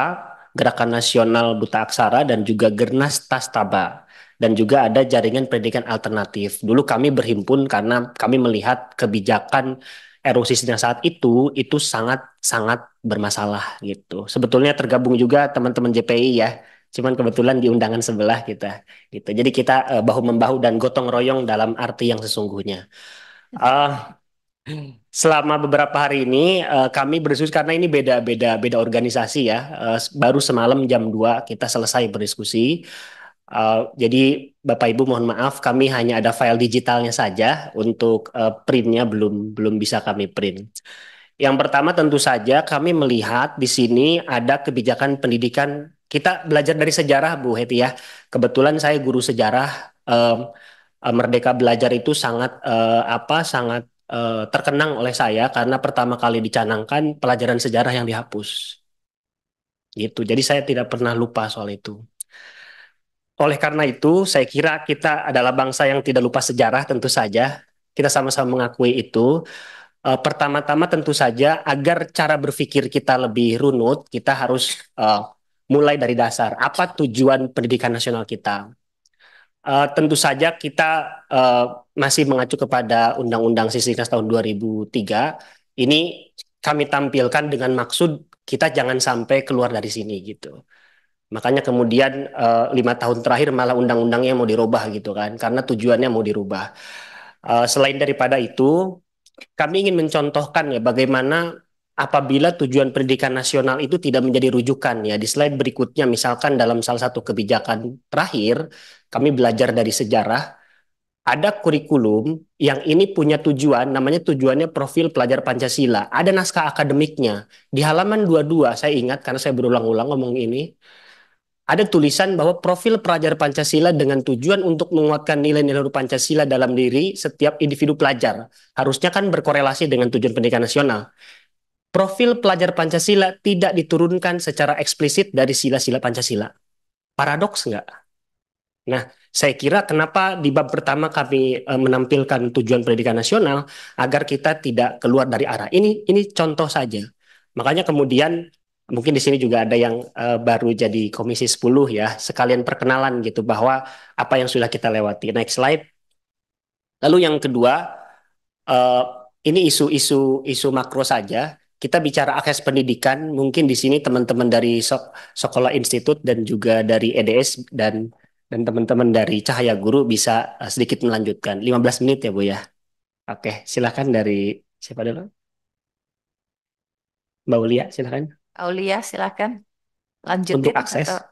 Gerakan Nasional Buta Aksara dan juga Gernas Tastaba dan juga ada jaringan pendidikan alternatif. Dulu kami berhimpun karena kami melihat kebijakan erosi yang saat itu itu sangat sangat bermasalah gitu. Sebetulnya tergabung juga teman-teman JPI ya. Cuman kebetulan di undangan sebelah kita gitu. Jadi kita eh, bahu membahu dan gotong royong dalam arti yang sesungguhnya. Uh, Selama beberapa hari ini uh, kami berdiskusi karena ini beda-beda beda organisasi ya. Uh, baru semalam jam 2 kita selesai berdiskusi. Uh, jadi Bapak Ibu mohon maaf kami hanya ada file digitalnya saja untuk uh, printnya belum belum bisa kami print. Yang pertama tentu saja kami melihat di sini ada kebijakan pendidikan kita belajar dari sejarah Bu Heti ya. Kebetulan saya guru sejarah uh, Merdeka Belajar itu sangat uh, apa sangat uh, terkenang oleh saya karena pertama kali dicanangkan pelajaran sejarah yang dihapus. Gitu. Jadi saya tidak pernah lupa soal itu. Oleh karena itu, saya kira kita adalah bangsa yang tidak lupa sejarah tentu saja. Kita sama-sama mengakui itu. E, pertama-tama tentu saja agar cara berpikir kita lebih runut, kita harus e, mulai dari dasar. Apa tujuan pendidikan nasional kita? Uh, tentu saja kita uh, masih mengacu kepada Undang-Undang Sisdiknas tahun 2003. Ini kami tampilkan dengan maksud kita jangan sampai keluar dari sini gitu. Makanya kemudian uh, lima tahun terakhir malah undang-undangnya mau dirubah gitu kan, karena tujuannya mau dirubah. Uh, selain daripada itu, kami ingin mencontohkan ya bagaimana apabila tujuan pendidikan nasional itu tidak menjadi rujukan ya. Di slide berikutnya misalkan dalam salah satu kebijakan terakhir, kami belajar dari sejarah ada kurikulum yang ini punya tujuan, namanya tujuannya profil pelajar Pancasila. Ada naskah akademiknya. Di halaman 22, saya ingat karena saya berulang-ulang ngomong ini, ada tulisan bahwa profil pelajar Pancasila dengan tujuan untuk menguatkan nilai-nilai Pancasila dalam diri setiap individu pelajar. Harusnya kan berkorelasi dengan tujuan pendidikan nasional. Profil pelajar Pancasila tidak diturunkan secara eksplisit dari sila-sila Pancasila. Paradoks nggak? Nah, saya kira kenapa di bab pertama kami eh, menampilkan tujuan pendidikan nasional agar kita tidak keluar dari arah. Ini ini contoh saja. Makanya kemudian mungkin di sini juga ada yang uh, baru jadi komisi 10 ya, sekalian perkenalan gitu bahwa apa yang sudah kita lewati. Next slide. Lalu yang kedua, uh, ini isu-isu isu makro saja. Kita bicara akses pendidikan, mungkin di sini teman-teman dari Sok Sekolah Institut dan juga dari EDS dan dan teman-teman dari Cahaya Guru bisa uh, sedikit melanjutkan. 15 menit ya Bu ya. Oke, silakan dari siapa dulu? Mbak Ulia, silakan. Aulia silakan lanjutin untuk akses. Atau...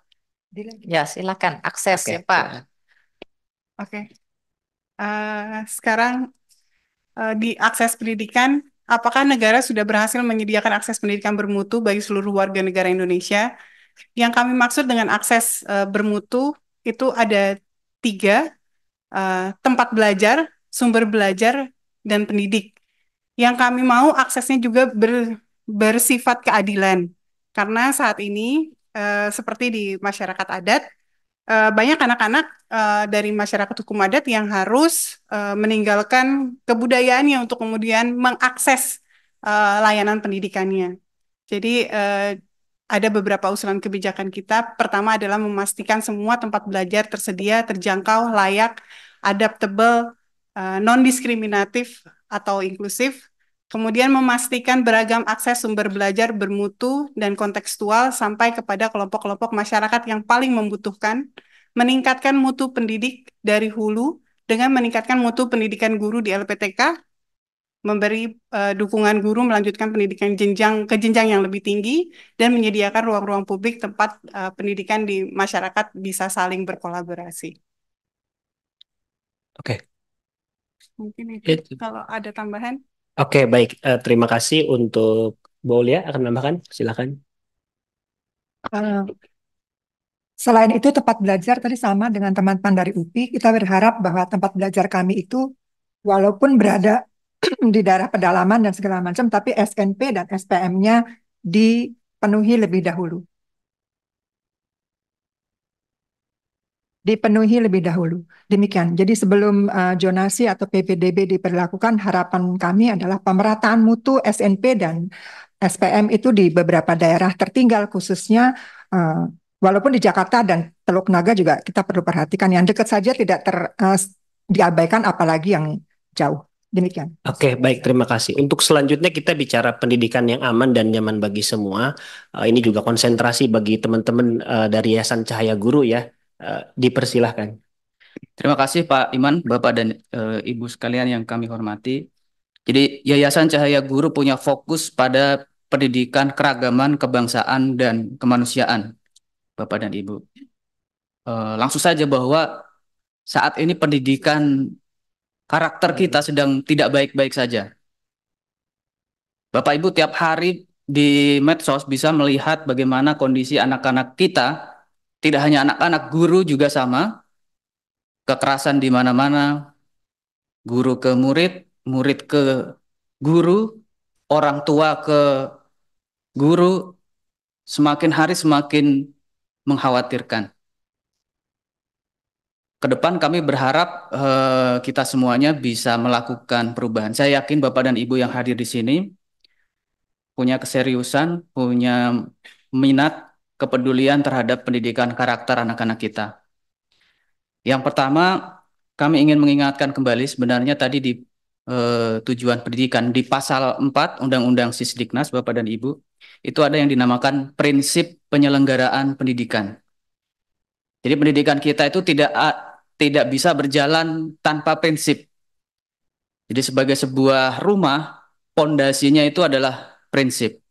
Ya silakan akses okay. ya Pak. Oke. Okay. Uh, eh, sekarang uh, di akses pendidikan, apakah negara sudah berhasil menyediakan akses pendidikan bermutu bagi seluruh warga negara Indonesia? Yang kami maksud dengan akses uh, bermutu itu ada tiga uh, tempat belajar, sumber belajar, dan pendidik. Yang kami mau aksesnya juga ber, bersifat keadilan. Karena saat ini uh, seperti di masyarakat adat uh, banyak anak-anak uh, dari masyarakat hukum adat yang harus uh, meninggalkan kebudayaannya untuk kemudian mengakses uh, layanan pendidikannya. Jadi uh, ada beberapa usulan kebijakan kita. Pertama adalah memastikan semua tempat belajar tersedia, terjangkau, layak, adaptable, uh, non diskriminatif atau inklusif. Kemudian memastikan beragam akses sumber belajar bermutu dan kontekstual sampai kepada kelompok-kelompok masyarakat yang paling membutuhkan, meningkatkan mutu pendidik dari hulu dengan meningkatkan mutu pendidikan guru di LPTK, memberi uh, dukungan guru melanjutkan pendidikan jenjang ke jenjang yang lebih tinggi dan menyediakan ruang-ruang publik tempat uh, pendidikan di masyarakat bisa saling berkolaborasi. Oke. Okay. Mungkin itu, itu kalau ada tambahan. Oke, baik. Uh, terima kasih untuk Bolia ya, akan menambahkan. Silakan. Uh, Selain itu, tempat belajar tadi sama dengan teman-teman dari UPI. Kita berharap bahwa tempat belajar kami itu, walaupun berada di daerah pedalaman dan segala macam, tapi SNP dan SPM-nya dipenuhi lebih dahulu. dipenuhi lebih dahulu. Demikian. Jadi sebelum uh, jonasi atau PPDB diperlakukan, harapan kami adalah pemerataan mutu SNP dan SPM itu di beberapa daerah tertinggal khususnya uh, walaupun di Jakarta dan Teluk Naga juga kita perlu perhatikan yang dekat saja tidak ter uh, diabaikan apalagi yang jauh. Demikian. Oke, baik. Terima kasih. Untuk selanjutnya kita bicara pendidikan yang aman dan nyaman bagi semua. ini juga konsentrasi bagi teman-teman dari Yayasan Cahaya Guru ya Eh, dipersilahkan. Terima kasih Pak Iman, Bapak dan e, Ibu sekalian yang kami hormati. Jadi Yayasan Cahaya Guru punya fokus pada pendidikan keragaman, kebangsaan dan kemanusiaan, Bapak dan Ibu. E, langsung saja bahwa saat ini pendidikan karakter kita sedang tidak baik-baik saja. Bapak Ibu tiap hari di medsos bisa melihat bagaimana kondisi anak-anak kita tidak hanya anak-anak, guru juga sama. Kekerasan di mana-mana. Guru ke murid, murid ke guru, orang tua ke guru, semakin hari semakin mengkhawatirkan. Kedepan kami berharap eh, kita semuanya bisa melakukan perubahan. Saya yakin Bapak dan Ibu yang hadir di sini punya keseriusan, punya minat kepedulian terhadap pendidikan karakter anak-anak kita. Yang pertama, kami ingin mengingatkan kembali sebenarnya tadi di eh, tujuan pendidikan di pasal 4 Undang-Undang Sisdiknas Bapak dan Ibu, itu ada yang dinamakan prinsip penyelenggaraan pendidikan. Jadi pendidikan kita itu tidak tidak bisa berjalan tanpa prinsip. Jadi sebagai sebuah rumah, pondasinya itu adalah prinsip.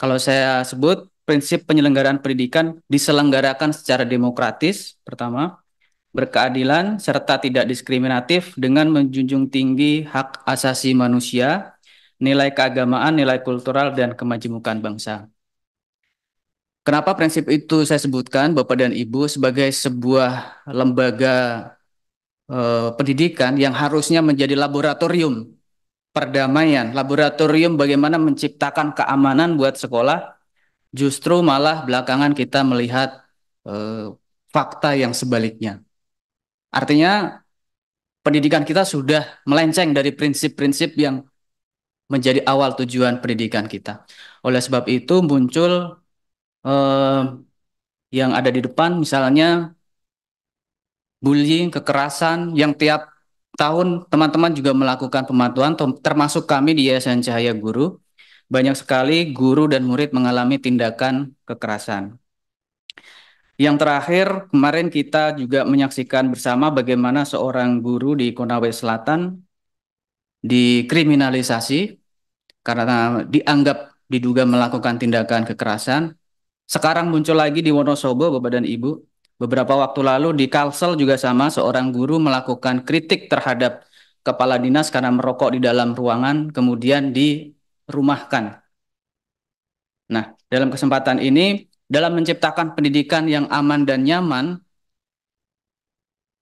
Kalau saya sebut prinsip penyelenggaraan pendidikan diselenggarakan secara demokratis, pertama, berkeadilan serta tidak diskriminatif dengan menjunjung tinggi hak asasi manusia, nilai keagamaan, nilai kultural, dan kemajemukan bangsa. Kenapa prinsip itu saya sebutkan, Bapak dan Ibu, sebagai sebuah lembaga eh, pendidikan yang harusnya menjadi laboratorium perdamaian, laboratorium bagaimana menciptakan keamanan buat sekolah justru malah belakangan kita melihat eh, fakta yang sebaliknya. Artinya pendidikan kita sudah melenceng dari prinsip-prinsip yang menjadi awal tujuan pendidikan kita. Oleh sebab itu muncul eh, yang ada di depan misalnya bullying, kekerasan yang tiap tahun teman-teman juga melakukan pemantauan termasuk kami di Yayasan Cahaya Guru banyak sekali guru dan murid mengalami tindakan kekerasan. Yang terakhir, kemarin kita juga menyaksikan bersama bagaimana seorang guru di Konawe Selatan dikriminalisasi karena dianggap diduga melakukan tindakan kekerasan. Sekarang muncul lagi di Wonosobo, Bapak dan Ibu. Beberapa waktu lalu di Kalsel juga sama, seorang guru melakukan kritik terhadap kepala dinas karena merokok di dalam ruangan, kemudian di rumahkan. Nah, dalam kesempatan ini, dalam menciptakan pendidikan yang aman dan nyaman,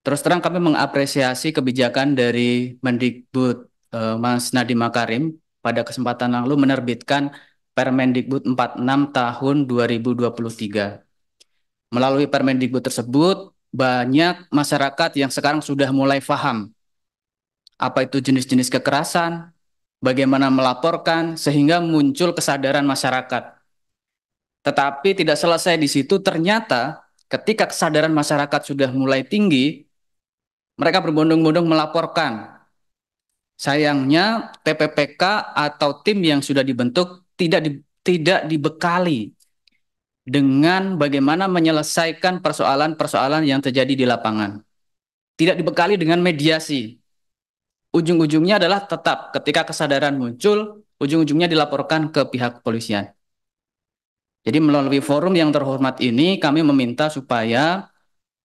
terus terang kami mengapresiasi kebijakan dari Mendikbud eh, Mas Nadi Makarim pada kesempatan lalu menerbitkan Permendikbud 46 tahun 2023. Melalui Permendikbud tersebut, banyak masyarakat yang sekarang sudah mulai paham apa itu jenis-jenis kekerasan, bagaimana melaporkan, sehingga muncul kesadaran masyarakat. Tetapi tidak selesai di situ, ternyata ketika kesadaran masyarakat sudah mulai tinggi, mereka berbondong-bondong melaporkan. Sayangnya TPPK atau tim yang sudah dibentuk tidak di, tidak dibekali dengan bagaimana menyelesaikan persoalan-persoalan yang terjadi di lapangan. Tidak dibekali dengan mediasi ujung-ujungnya adalah tetap ketika kesadaran muncul, ujung-ujungnya dilaporkan ke pihak kepolisian. Jadi melalui forum yang terhormat ini kami meminta supaya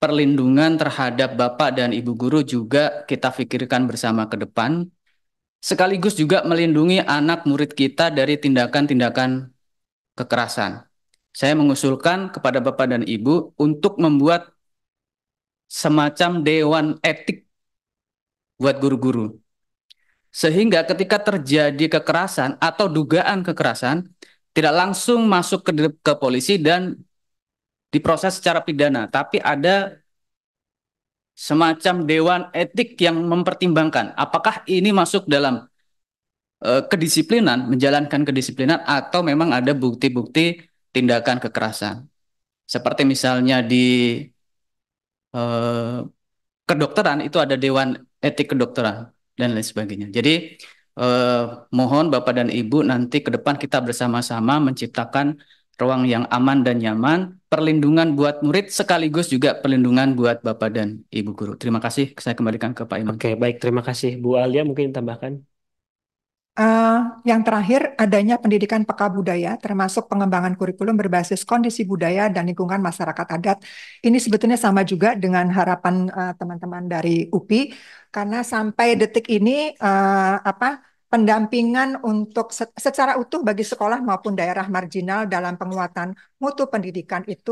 perlindungan terhadap Bapak dan Ibu guru juga kita pikirkan bersama ke depan sekaligus juga melindungi anak murid kita dari tindakan-tindakan kekerasan. Saya mengusulkan kepada Bapak dan Ibu untuk membuat semacam dewan etik buat guru-guru. Sehingga ketika terjadi kekerasan atau dugaan kekerasan, tidak langsung masuk ke, ke polisi dan diproses secara pidana, tapi ada semacam dewan etik yang mempertimbangkan apakah ini masuk dalam uh, kedisiplinan, menjalankan kedisiplinan atau memang ada bukti-bukti tindakan kekerasan. Seperti misalnya di uh, kedokteran itu ada dewan etik kedokteran dan lain sebagainya. Jadi eh, mohon Bapak dan Ibu nanti ke depan kita bersama-sama menciptakan ruang yang aman dan nyaman, perlindungan buat murid sekaligus juga perlindungan buat Bapak dan Ibu guru. Terima kasih, saya kembalikan ke Pak Imam. Oke, baik, terima kasih. Bu Alia mungkin tambahkan. Uh, eh, yang terakhir, adanya pendidikan peka budaya, termasuk pengembangan kurikulum berbasis kondisi budaya dan lingkungan masyarakat adat. Ini sebetulnya sama juga dengan harapan eh, teman-teman uh, teman -teman dari UPI karena sampai detik ini uh, apa pendampingan untuk secara utuh bagi sekolah maupun daerah marginal dalam penguatan mutu pendidikan itu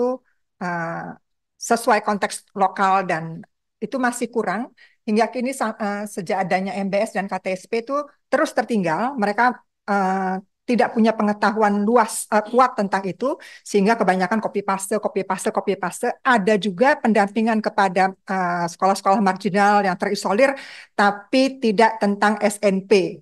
uh, sesuai konteks lokal dan itu masih kurang hingga kini uh, sejak adanya MBS dan KTSP itu terus tertinggal mereka uh, tidak punya pengetahuan luas uh, kuat tentang itu sehingga kebanyakan copy paste copy paste copy paste ada juga pendampingan kepada eh, sekolah-sekolah uh, marginal yang terisolir tapi tidak tentang SNP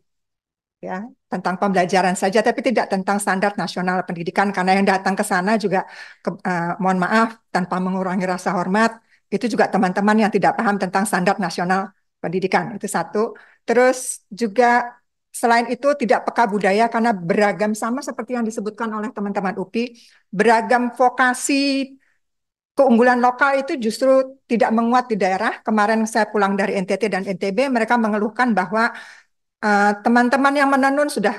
ya tentang pembelajaran saja tapi tidak tentang standar nasional pendidikan karena yang datang ke sana juga ke, uh, mohon maaf tanpa mengurangi rasa hormat itu juga teman-teman yang tidak paham tentang standar nasional pendidikan itu satu terus juga Selain itu, tidak peka budaya karena beragam sama seperti yang disebutkan oleh teman-teman UPI, beragam vokasi keunggulan lokal itu justru tidak menguat di daerah. Kemarin saya pulang dari NTT dan NTB, mereka mengeluhkan bahwa eh, teman-teman uh, yang menenun sudah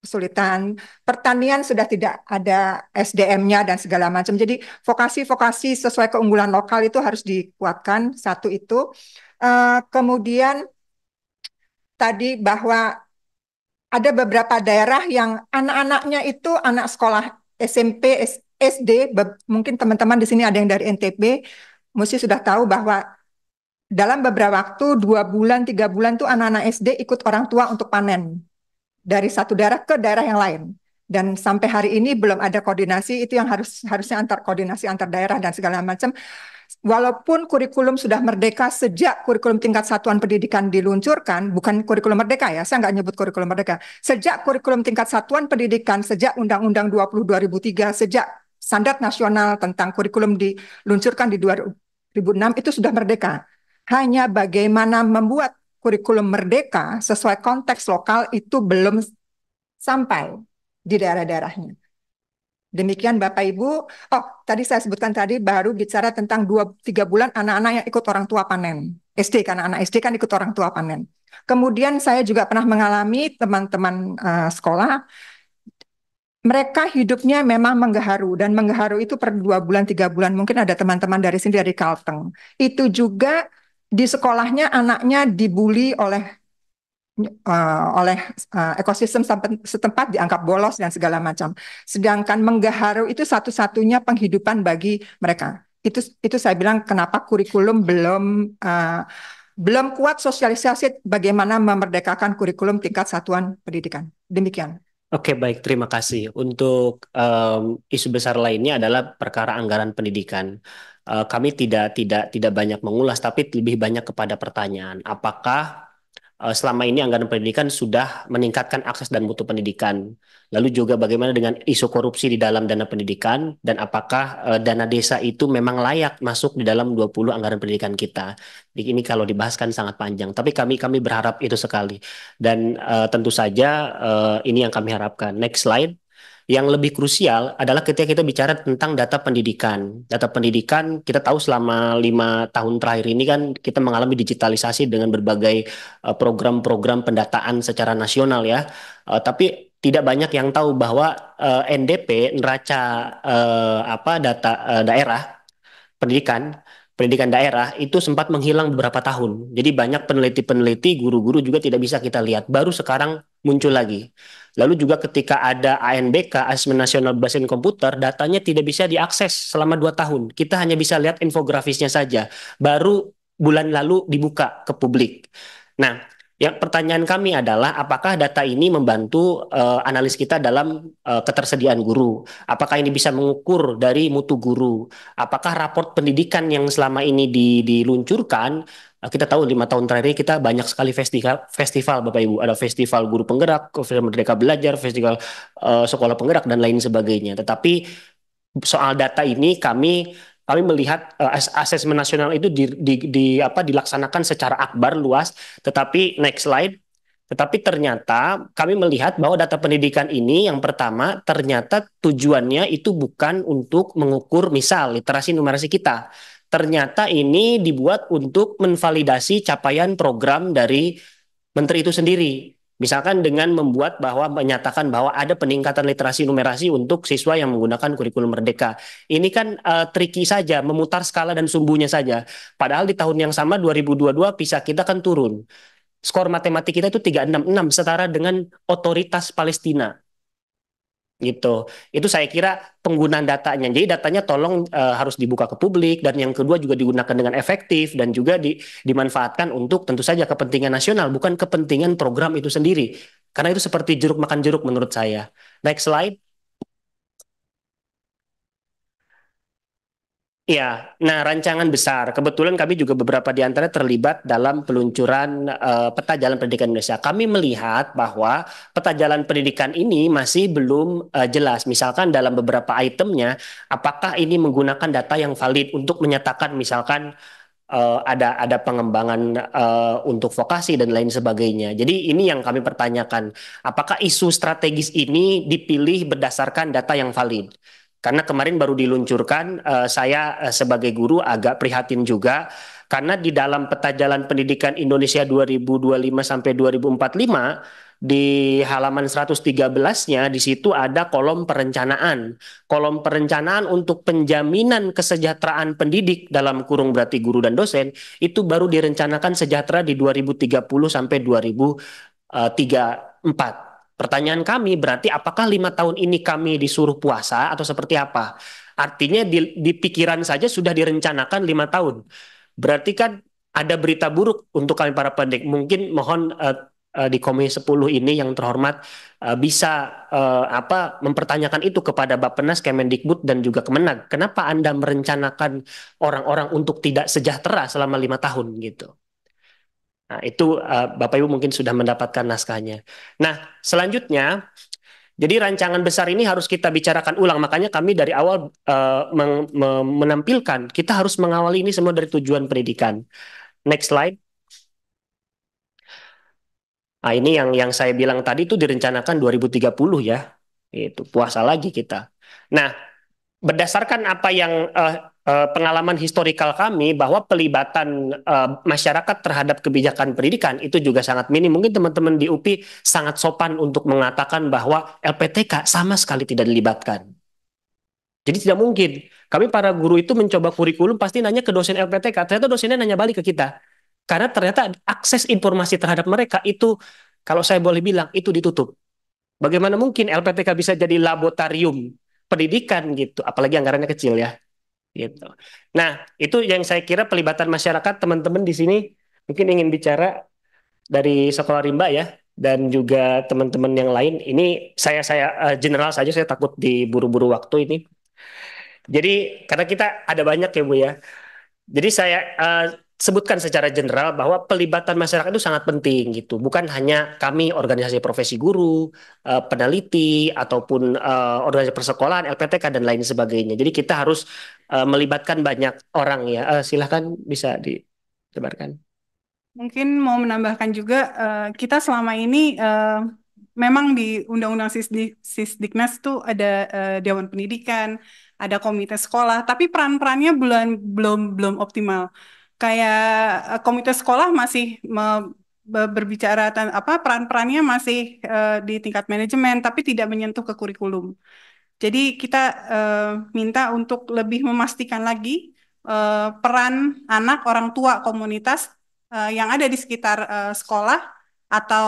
kesulitan, pertanian sudah tidak ada SDM-nya dan segala macam. Jadi vokasi-vokasi sesuai keunggulan lokal itu harus dikuatkan, satu itu. Uh, kemudian tadi bahwa ada beberapa daerah yang anak-anaknya itu anak sekolah SMP, SD, mungkin teman-teman di sini ada yang dari NTB, mesti sudah tahu bahwa dalam beberapa waktu, dua bulan, tiga bulan tuh anak-anak SD ikut orang tua untuk panen dari satu daerah ke daerah yang lain. Dan sampai hari ini belum ada koordinasi, itu yang harus harusnya antar koordinasi antar daerah dan segala macam walaupun kurikulum sudah merdeka sejak kurikulum tingkat satuan pendidikan diluncurkan, bukan kurikulum merdeka ya, saya nggak nyebut kurikulum merdeka, sejak kurikulum tingkat satuan pendidikan, sejak Undang-Undang 20 2003, sejak standar nasional tentang kurikulum diluncurkan di 2006 itu sudah merdeka. Hanya bagaimana membuat kurikulum merdeka sesuai konteks lokal itu belum sampai di daerah-daerahnya. Demikian Bapak Ibu. Oh, tadi saya sebutkan tadi baru bicara tentang dua tiga bulan anak-anak yang ikut orang tua panen. SD kan anak SD kan ikut orang tua panen. Kemudian saya juga pernah mengalami teman-teman uh, sekolah mereka hidupnya memang menggeharu dan menggeharu itu per dua bulan tiga bulan mungkin ada teman-teman dari sini dari Kalteng itu juga di sekolahnya anaknya dibully oleh uh, oleh uh, ekosistem setempat dianggap bolos dan segala macam. Sedangkan menggaharu itu satu-satunya penghidupan bagi mereka. Itu itu saya bilang kenapa kurikulum belum uh, belum kuat sosialisasi bagaimana memerdekakan kurikulum tingkat satuan pendidikan. Demikian. Oke, baik. Terima kasih. Untuk um, isu besar lainnya adalah perkara anggaran pendidikan. kami tidak tidak tidak banyak mengulas, tapi lebih banyak kepada pertanyaan. Apakah Eh, selama ini anggaran pendidikan sudah meningkatkan akses dan mutu pendidikan. Lalu juga bagaimana dengan isu korupsi di dalam dana pendidikan dan apakah eh, dana desa itu memang layak masuk di dalam 20 anggaran pendidikan kita. Ini kalau dibahaskan sangat panjang, tapi kami kami berharap itu sekali. Dan uh, tentu saja uh, ini yang kami harapkan. Next slide. Yang lebih krusial adalah ketika kita bicara tentang data pendidikan. Data pendidikan kita tahu selama lima tahun terakhir ini kan kita mengalami digitalisasi dengan berbagai eh, program-program pendataan secara nasional ya. Eh, tapi tidak banyak yang tahu bahwa eh, NDP neraca apa data daerah pendidikan pendidikan daerah itu sempat menghilang beberapa tahun. Jadi banyak peneliti-peneliti, guru-guru juga tidak bisa kita lihat. Baru sekarang muncul lagi. Lalu juga ketika ada ANBK, Asmen Nasional Basis Komputer, datanya tidak bisa diakses selama 2 tahun. Kita hanya bisa lihat infografisnya saja. Baru bulan lalu dibuka ke publik. Nah, yang pertanyaan kami adalah apakah data ini membantu uh, analis kita dalam uh, ketersediaan guru? Apakah ini bisa mengukur dari mutu guru? Apakah raport pendidikan yang selama ini di, diluncurkan eh, kita tahu lima tahun terakhir kita banyak sekali festival festival Bapak Ibu ada festival guru penggerak, festival merdeka belajar, festival uh, sekolah penggerak dan lain sebagainya. Tetapi soal data ini kami kami melihat uh, asesmen nasional itu di, di, di apa dilaksanakan secara akbar luas tetapi next slide tetapi ternyata kami melihat bahwa data pendidikan ini yang pertama ternyata tujuannya itu bukan untuk mengukur misal literasi numerasi kita. Ternyata ini dibuat untuk menvalidasi capaian program dari menteri itu sendiri. Misalkan dengan membuat bahwa menyatakan bahwa ada peningkatan literasi numerasi untuk siswa yang menggunakan kurikulum merdeka. Ini kan uh, tricky saja, memutar skala dan sumbunya saja. Padahal di tahun yang sama 2022 bisa kita kan turun. Skor matematik kita itu 366 setara dengan otoritas Palestina gitu. Itu saya kira penggunaan datanya. Jadi datanya tolong e, harus dibuka ke publik dan yang kedua juga digunakan dengan efektif dan juga di, dimanfaatkan untuk tentu saja kepentingan nasional bukan kepentingan program itu sendiri. Karena itu seperti jeruk makan jeruk menurut saya. Next slide. Ya, nah rancangan besar. Kebetulan kami juga beberapa di antara terlibat dalam peluncuran uh, peta jalan pendidikan Indonesia. Kami melihat bahwa peta jalan pendidikan ini masih belum uh, jelas. Misalkan dalam beberapa itemnya, apakah ini menggunakan data yang valid untuk menyatakan misalkan uh, ada ada pengembangan uh, untuk vokasi dan lain sebagainya. Jadi ini yang kami pertanyakan, apakah isu strategis ini dipilih berdasarkan data yang valid? karena kemarin baru diluncurkan uh, saya uh, sebagai guru agak prihatin juga karena di dalam peta jalan pendidikan Indonesia 2025 sampai 2045 di halaman 113-nya di situ ada kolom perencanaan. Kolom perencanaan untuk penjaminan kesejahteraan pendidik dalam kurung berarti guru dan dosen itu baru direncanakan sejahtera di 2030 sampai 2034 Pertanyaan kami berarti apakah lima tahun ini kami disuruh puasa atau seperti apa? Artinya di, di pikiran saja sudah direncanakan lima tahun. Berarti kan ada berita buruk untuk kami para pendek. Mungkin mohon uh, di Komisi 10 ini yang terhormat eh, bisa uh, apa mempertanyakan itu kepada bapak Bappenas, Kemendikbud dan juga Kemenag. Kenapa Anda merencanakan orang-orang untuk tidak sejahtera selama lima tahun gitu? Nah, itu uh, Bapak Ibu mungkin sudah mendapatkan naskahnya. Nah, selanjutnya jadi rancangan besar ini harus kita bicarakan ulang. Makanya kami dari awal uh, menampilkan kita harus mengawali ini semua dari tujuan pendidikan. Next slide. Nah, ini yang yang saya bilang tadi itu direncanakan 2030 ya. Itu puasa lagi kita. Nah, berdasarkan apa yang uh, Eh, pengalaman historikal kami bahwa pelibatan uh, masyarakat terhadap kebijakan pendidikan itu juga sangat minim. Mungkin teman-teman di UPI sangat sopan untuk mengatakan bahwa LPTK sama sekali tidak dilibatkan. Jadi tidak mungkin. Kami para guru itu mencoba kurikulum pasti nanya ke dosen LPTK. Ternyata dosennya nanya balik ke kita. Karena ternyata akses informasi terhadap mereka itu kalau saya boleh bilang itu ditutup. Bagaimana mungkin LPTK bisa jadi laboratorium pendidikan gitu, apalagi anggarannya kecil ya gitu. Nah, itu yang saya kira pelibatan masyarakat teman-teman di sini mungkin ingin bicara dari sekolah rimba ya dan juga teman-teman yang lain. Ini saya saya eh, general saja saya takut diburu-buru waktu ini. Jadi karena kita ada banyak ya Bu ya. Jadi saya uh, sebutkan secara general bahwa pelibatan masyarakat itu sangat penting gitu. Bukan hanya kami organisasi profesi guru, eh, peneliti ataupun eh, organisasi persekolahan, LPTK dan lain sebagainya. Jadi kita harus eh, melibatkan banyak orang ya. silahkan bisa disebarkan. Mungkin mau menambahkan juga kita selama ini memang di Undang-Undang Sisdiknas tuh ada Dewan Pendidikan, ada Komite Sekolah, tapi peran-perannya belum belum belum optimal kayak eh, komite sekolah masih berbicara apa peran-perannya masih uh, di tingkat manajemen tapi tidak menyentuh ke kurikulum. Jadi kita uh, minta untuk lebih memastikan lagi uh, peran anak, orang tua, komunitas uh, yang ada di sekitar uh, sekolah atau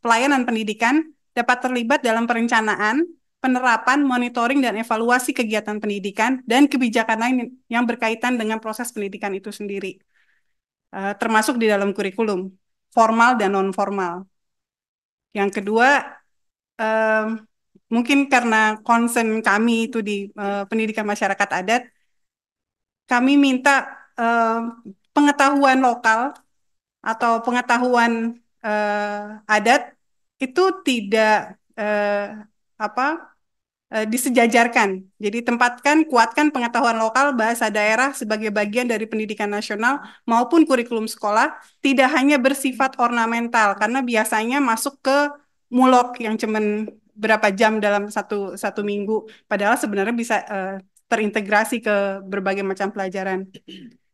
pelayanan pendidikan dapat terlibat dalam perencanaan penerapan, monitoring, dan evaluasi kegiatan pendidikan dan kebijakan lain yang berkaitan dengan proses pendidikan itu sendiri, eh, termasuk di dalam kurikulum formal dan non formal. Yang kedua, eh, mungkin karena concern kami itu di eh, pendidikan masyarakat adat, kami minta pengetahuan lokal atau pengetahuan adat itu tidak apa Eh, disejajarkan. Jadi tempatkan, kuatkan pengetahuan lokal bahasa daerah sebagai bagian dari pendidikan nasional maupun kurikulum sekolah, tidak hanya bersifat ornamental karena biasanya masuk ke mulok yang cuman berapa jam dalam satu satu minggu, padahal sebenarnya bisa uh, terintegrasi ke berbagai macam pelajaran.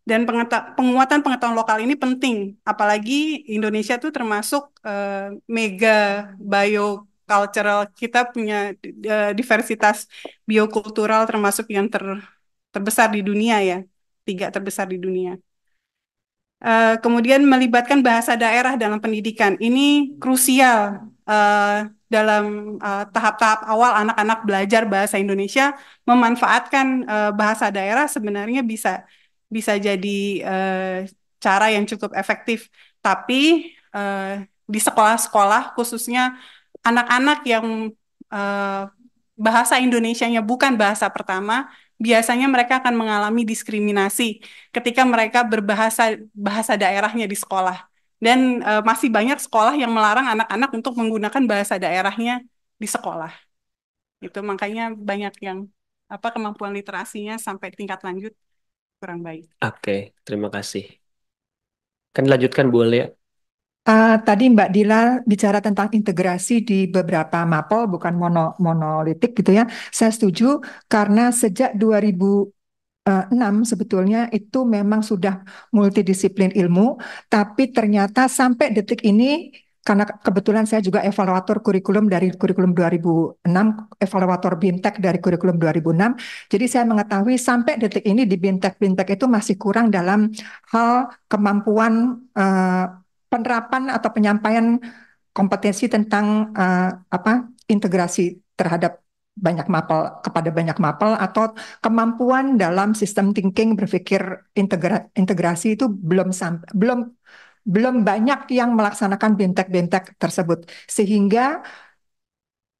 Dan pengeta penguatan pengetahuan lokal ini penting, apalagi Indonesia itu termasuk uh, mega bio cultural kita punya uh, diversitas biokultural termasuk yang ter, terbesar di dunia ya tiga terbesar di dunia uh, kemudian melibatkan bahasa daerah dalam pendidikan ini krusial uh, dalam tahap-tahap uh, awal anak-anak belajar bahasa Indonesia memanfaatkan uh, bahasa daerah sebenarnya bisa bisa jadi uh, cara yang cukup efektif tapi uh, di sekolah-sekolah khususnya anak-anak yang uh, bahasa nya bukan bahasa pertama, biasanya mereka akan mengalami diskriminasi ketika mereka berbahasa bahasa daerahnya di sekolah. Dan uh, masih banyak sekolah yang melarang anak-anak untuk menggunakan bahasa daerahnya di sekolah. Itu makanya banyak yang apa kemampuan literasinya sampai tingkat lanjut kurang baik. Oke, okay, terima kasih. Kan lanjutkan boleh Uh, tadi Mbak Dila bicara tentang integrasi di beberapa mapol, bukan mono, monolitik gitu ya. Saya setuju karena sejak 2000 6 eh, sebetulnya itu memang sudah multidisiplin ilmu, tapi ternyata sampai detik ini karena kebetulan saya juga evaluator kurikulum dari kurikulum 2006, evaluator bintek dari kurikulum 2006. Jadi saya mengetahui sampai detik ini di bintek-bintek itu masih kurang dalam hal kemampuan uh, penerapan atau penyampaian kompetensi tentang uh, apa integrasi terhadap banyak mapel kepada banyak mapel atau kemampuan dalam sistem thinking berpikir integra, integrasi itu belum belum belum banyak yang melaksanakan bintek-bintek tersebut sehingga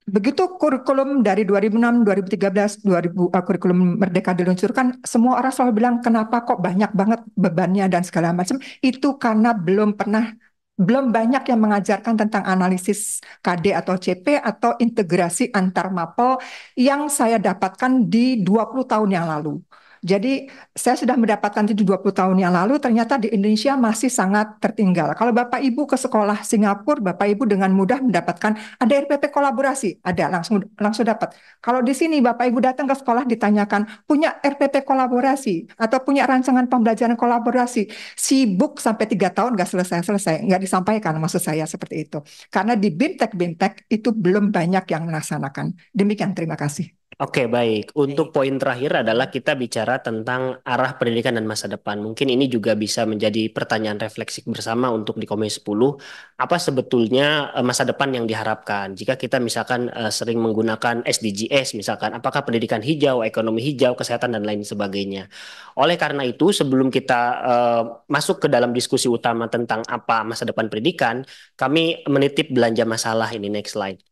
begitu kurikulum dari 2006 2013 2000 uh, kurikulum merdeka diluncurkan semua orang selalu bilang kenapa kok banyak banget bebannya dan segala macam itu karena belum pernah belum banyak yang mengajarkan tentang analisis KD atau CP atau integrasi antar mapel yang saya dapatkan di 20 tahun yang lalu. Jadi saya sudah mendapatkan itu 20 tahun yang lalu, ternyata di Indonesia masih sangat tertinggal. Kalau Bapak Ibu ke sekolah Singapura, Bapak Ibu dengan mudah mendapatkan ada RPP kolaborasi, ada langsung langsung dapat. Kalau di sini Bapak Ibu datang ke sekolah ditanyakan punya RPP kolaborasi atau punya rancangan pembelajaran kolaborasi, sibuk sampai tiga tahun nggak selesai-selesai, nggak disampaikan maksud saya seperti itu. Karena di bintek-bintek itu belum banyak yang melaksanakan. Demikian, terima kasih. Oke, baik. Untuk Baik. poin terakhir adalah hmm. kita bicara tentang arah pendidikan dan masa depan. Mungkin ini juga bisa menjadi pertanyaan refleksik bersama untuk di Komisi 10. Apa sebetulnya eh, masa depan yang diharapkan? Jika kita misalkan eh, sering menggunakan SDGs misalkan, apakah pendidikan hijau, ekonomi hijau, kesehatan dan lain sebagainya. Oleh karena itu, sebelum kita eh, masuk ke dalam diskusi utama tentang apa masa depan pendidikan, kami menitip belanja masalah ini next slide.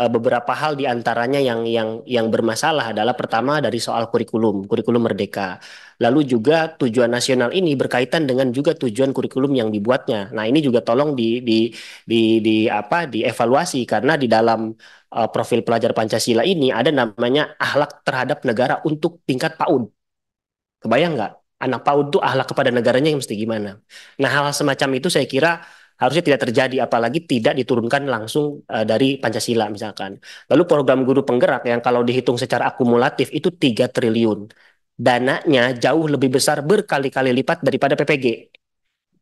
Eh, beberapa hal diantaranya yang yang yang bermasalah adalah pertama dari soal kurikulum kurikulum merdeka lalu juga tujuan nasional ini berkaitan dengan juga tujuan kurikulum yang dibuatnya nah ini juga tolong di di di, di apa dievaluasi karena di dalam uh, profil pelajar Pancasila ini ada namanya ahlak terhadap negara untuk tingkat PAUD kebayang nggak anak PAUD itu ahlak kepada negaranya yang mesti gimana nah -hal semacam itu saya kira harusnya tidak terjadi apalagi tidak diturunkan langsung uh, dari Pancasila misalkan. Lalu program guru penggerak yang kalau dihitung secara akumulatif itu 3 triliun. Dananya jauh lebih besar berkali-kali lipat daripada PPG.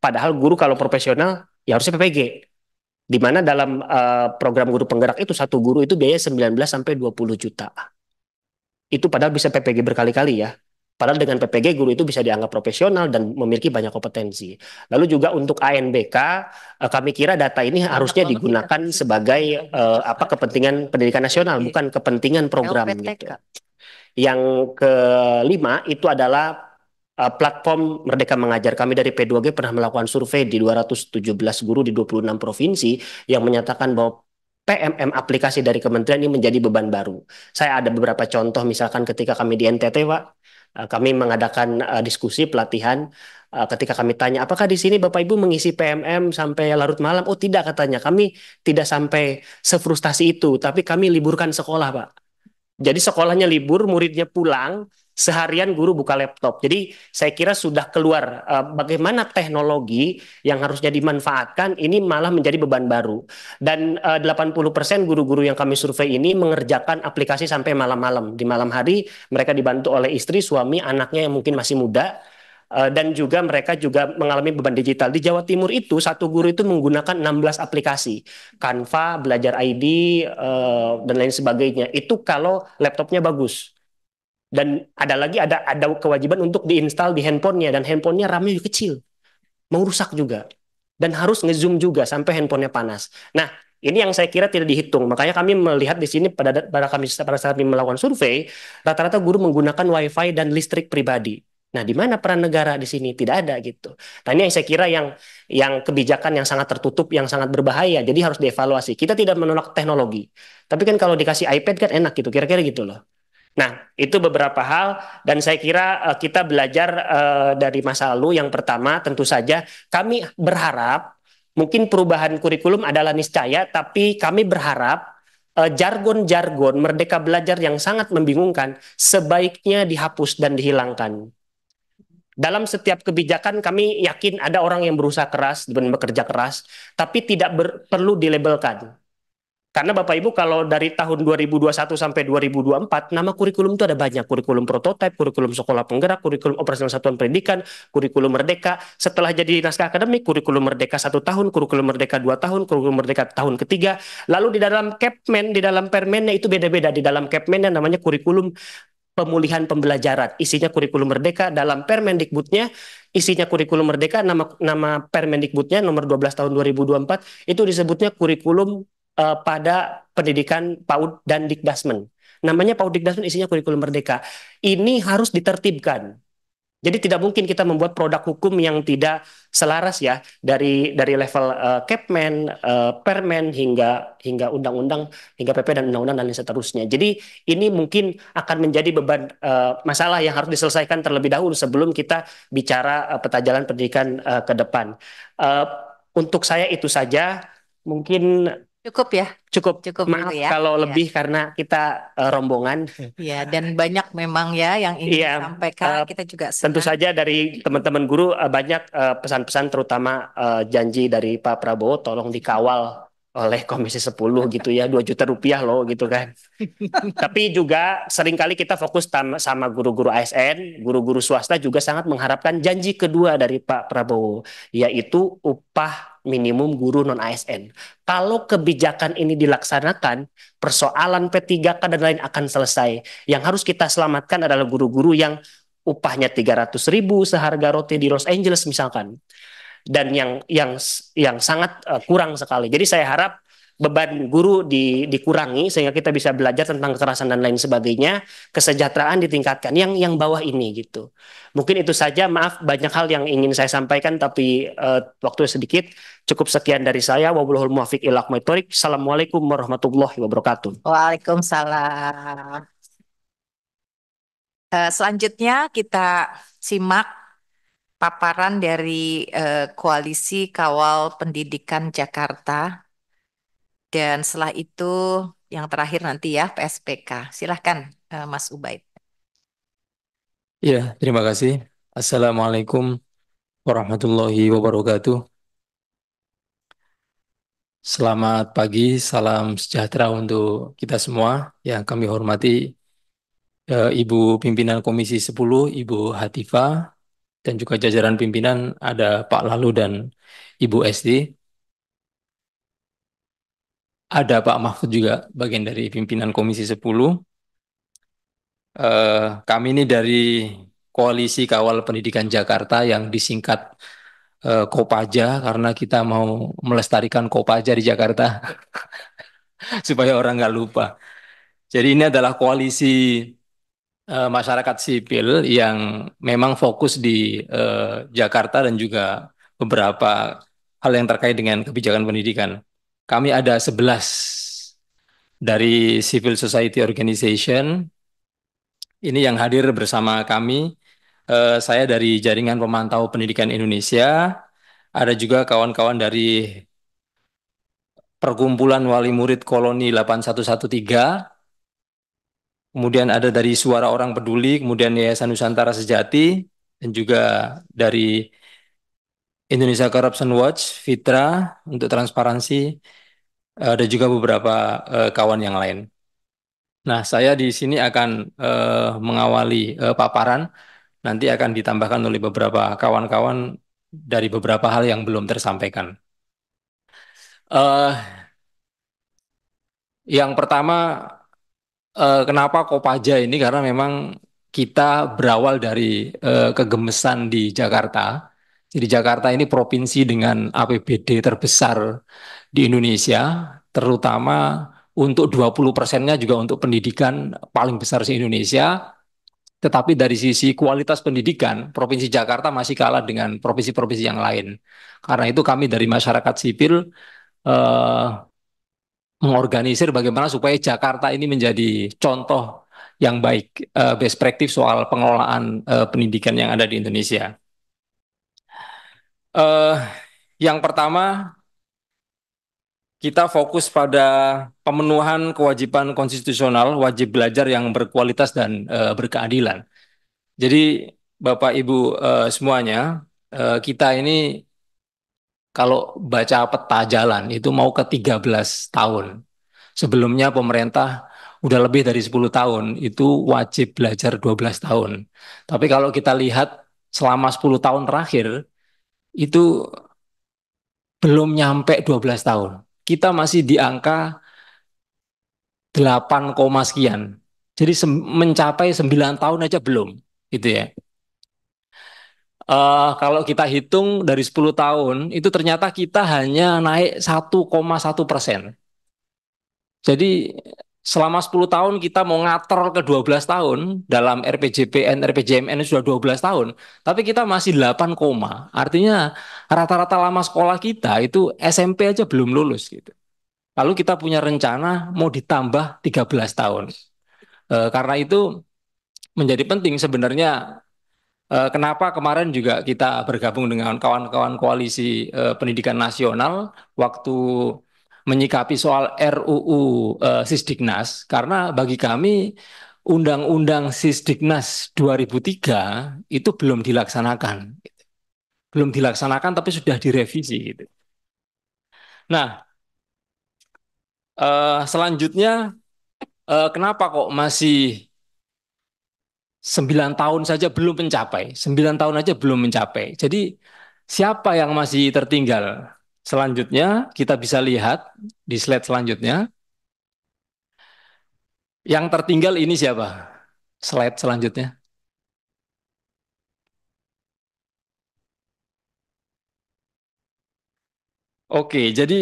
Padahal guru kalau profesional ya harusnya PPG. Di mana dalam uh, program guru penggerak itu satu guru itu biaya 19 sampai 20 juta. Itu padahal bisa PPG berkali-kali ya. Padahal dengan PPG guru itu bisa dianggap profesional dan memiliki banyak kompetensi. Lalu juga untuk ANBK eh, kami kira data ini harusnya digunakan sebagai uh, apa kepentingan pendidikan nasional iya. bukan kepentingan program gitu. Yang kelima itu adalah uh, platform Merdeka Mengajar. Kami dari P2G pernah melakukan survei di 217 guru di 26 provinsi yang menyatakan bahwa PMM aplikasi dari kementerian ini menjadi beban baru. Saya ada beberapa contoh misalkan ketika kami di NTT, Pak, Eh, kami mengadakan uh, diskusi pelatihan eh, ketika kami tanya apakah di sini Bapak Ibu mengisi PMM sampai larut malam oh tidak katanya kami tidak sampai sefrustasi itu tapi kami liburkan sekolah Pak jadi sekolahnya libur muridnya pulang seharian guru buka laptop. Jadi saya kira sudah keluar uh, bagaimana teknologi yang harusnya dimanfaatkan ini malah menjadi beban baru. Dan eh, uh, 80% guru-guru yang kami survei ini mengerjakan aplikasi sampai malam-malam. Di malam hari mereka dibantu oleh istri, suami, anaknya yang mungkin masih muda eh, dan juga mereka juga mengalami beban digital. Di Jawa Timur itu satu guru itu menggunakan 16 aplikasi, Canva, Belajar ID dan lain sebagainya. Itu kalau laptopnya bagus dan ada lagi ada ada kewajiban untuk diinstal di handphonenya dan handphonenya RAM-nya kecil mau rusak juga dan harus ngezoom juga sampai handphonenya panas nah ini yang saya kira tidak dihitung makanya kami melihat di sini pada pada kami pada saat kami melakukan survei rata-rata guru menggunakan wifi dan listrik pribadi nah di mana peran negara di sini tidak ada gitu nah ini yang saya kira yang yang kebijakan yang sangat tertutup yang sangat berbahaya jadi harus dievaluasi kita tidak menolak teknologi tapi kan kalau dikasih iPad kan enak gitu kira-kira gitu loh Nah, itu beberapa hal dan saya kira uh, kita belajar uh, dari masa lalu yang pertama tentu saja kami berharap mungkin perubahan kurikulum adalah niscaya tapi kami berharap eh, jargon-jargon uh, merdeka belajar yang sangat membingungkan sebaiknya dihapus dan dihilangkan. Dalam setiap kebijakan kami yakin ada orang yang berusaha keras dan bekerja keras tapi tidak perlu dilabelkan karena Bapak Ibu kalau dari tahun 2021 sampai 2024 nama kurikulum itu ada banyak kurikulum prototipe, kurikulum sekolah penggerak, kurikulum operasional satuan pendidikan, kurikulum merdeka. Setelah jadi naskah akademik, kurikulum merdeka satu tahun, kurikulum merdeka dua tahun, kurikulum merdeka tahun ketiga. Lalu di dalam Kepmen, di dalam Permennya itu beda-beda. Di dalam Kepmen yang namanya kurikulum pemulihan pembelajaran. Isinya kurikulum merdeka dalam Permendikbudnya, isinya kurikulum merdeka nama nama Permendikbudnya nomor 12 tahun 2024 itu disebutnya kurikulum uh, pada pendidikan PAUD dan Dikdasmen. Namanya PAUD Dikdasmen isinya kurikulum merdeka. Ini harus ditertibkan. Jadi tidak mungkin kita membuat produk hukum yang tidak selaras ya dari dari level uh, Kepmen, uh, Permen hingga hingga undang-undang, hingga PP dan undang-undang dan lain seterusnya. Jadi ini mungkin akan menjadi beban uh, masalah yang harus diselesaikan terlebih dahulu sebelum kita bicara uh, peta jalan pendidikan uh, ke depan. Uh, untuk saya itu saja. Mungkin Cukup ya? Cukup. Cukup Maaf ya. kalau ya. lebih karena kita uh, rombongan. Iya, dan banyak memang ya yang ingin ya, sampaikan Uh, e, kita juga senang. Tentu saja dari teman-teman guru uh, banyak pesan-pesan uh, terutama uh, janji dari Pak Prabowo tolong dikawal oleh Komisi 10 gitu ya, 2 juta rupiah loh gitu kan. Tapi juga seringkali kita fokus sama guru-guru ASN, guru-guru swasta juga sangat mengharapkan janji kedua dari Pak Prabowo, yaitu upah minimum guru non ASN. Kalau kebijakan ini dilaksanakan, persoalan P3K dan lain akan selesai. Yang harus kita selamatkan adalah guru-guru yang upahnya 300 ribu seharga roti di Los Angeles misalkan. Dan yang yang yang sangat uh, kurang sekali. Jadi saya harap beban guru di, dikurangi sehingga kita bisa belajar tentang kekerasan dan lain sebagainya kesejahteraan ditingkatkan yang yang bawah ini gitu mungkin itu saja maaf banyak hal yang ingin saya sampaikan tapi uh, waktu sedikit cukup sekian dari saya wabillahul muwaffiq ila assalamualaikum warahmatullahi wabarakatuh waalaikumsalam uh, selanjutnya kita simak paparan dari uh, koalisi kawal pendidikan Jakarta dan setelah itu yang terakhir nanti ya PSPK. Silahkan eh, Mas Ubaid. Ya, terima kasih. Assalamualaikum warahmatullahi wabarakatuh. Selamat pagi, salam sejahtera untuk kita semua yang kami hormati eh, Ibu Pimpinan Komisi 10, Ibu Hatifa, dan juga jajaran pimpinan ada Pak Lalu dan Ibu SD ada Pak Mahfud juga bagian dari pimpinan Komisi 10. Eh, kami ini dari Koalisi Kawal Pendidikan Jakarta yang disingkat eh, Kopaja karena kita mau melestarikan Kopaja di Jakarta supaya orang nggak lupa. Jadi ini adalah koalisi eh, masyarakat sipil yang memang fokus di eh, Jakarta dan juga beberapa hal yang terkait dengan kebijakan pendidikan kami ada 11 dari civil society organization. Ini yang hadir bersama kami. Eh, saya dari Jaringan Pemantau Pendidikan Indonesia. Ada juga kawan-kawan dari Perkumpulan Wali Murid Koloni 8113. Kemudian ada dari Suara Orang Peduli, kemudian Yayasan Nusantara Sejati, dan juga dari Indonesia Corruption Watch, Fitra untuk transparansi, ada eh, juga beberapa uh, kawan yang lain. Nah, saya di sini akan uh, mengawali uh, paparan. Nanti akan ditambahkan oleh beberapa kawan-kawan dari beberapa hal yang belum tersampaikan. Uh, yang pertama, uh, kenapa Kopaja ini? Karena memang kita berawal dari uh, kegemesan di Jakarta jadi Jakarta ini provinsi dengan APBD terbesar di Indonesia, terutama untuk 20 persennya juga untuk pendidikan paling besar di indonesia Tetapi dari sisi kualitas pendidikan, Provinsi Jakarta masih kalah dengan provinsi-provinsi yang lain. Karena itu kami dari masyarakat sipil eh, mengorganisir bagaimana supaya Jakarta ini menjadi contoh yang baik, eh, best practice soal pengelolaan eh, pendidikan yang ada di Indonesia. Uh, yang pertama, kita fokus pada pemenuhan kewajiban konstitusional, wajib belajar yang berkualitas dan uh, berkeadilan. Jadi, Bapak Ibu uh, semuanya, uh, kita ini kalau baca peta jalan itu mau ke 13 tahun. Sebelumnya pemerintah udah lebih dari 10 tahun itu wajib belajar 12 tahun. Tapi kalau kita lihat selama 10 tahun terakhir itu belum nyampe 12 tahun. Kita masih di angka 8, sekian. Jadi mencapai 9 tahun aja belum, gitu ya. Uh, kalau kita hitung dari 10 tahun, itu ternyata kita hanya naik 1,1 persen. Jadi selama 10 tahun kita mau ngater ke 12 tahun dalam RPJPN, RPJMN sudah 12 tahun, tapi kita masih 8 koma. Artinya rata-rata lama sekolah kita itu SMP aja belum lulus gitu. Lalu kita punya rencana mau ditambah 13 tahun. E, karena itu menjadi penting sebenarnya e, kenapa kemarin juga kita bergabung dengan kawan-kawan koalisi e, pendidikan nasional waktu menyikapi soal RUU uh, eh, Sisdiknas karena bagi kami Undang-Undang Sisdiknas 2003 itu belum dilaksanakan. Gitu. Belum dilaksanakan tapi sudah direvisi gitu. Nah, uh, selanjutnya uh, kenapa kok masih 9 tahun saja belum mencapai, 9 tahun saja belum mencapai. Jadi siapa yang masih tertinggal? Selanjutnya kita bisa lihat di slide selanjutnya. Yang tertinggal ini siapa? Slide selanjutnya. Oke, jadi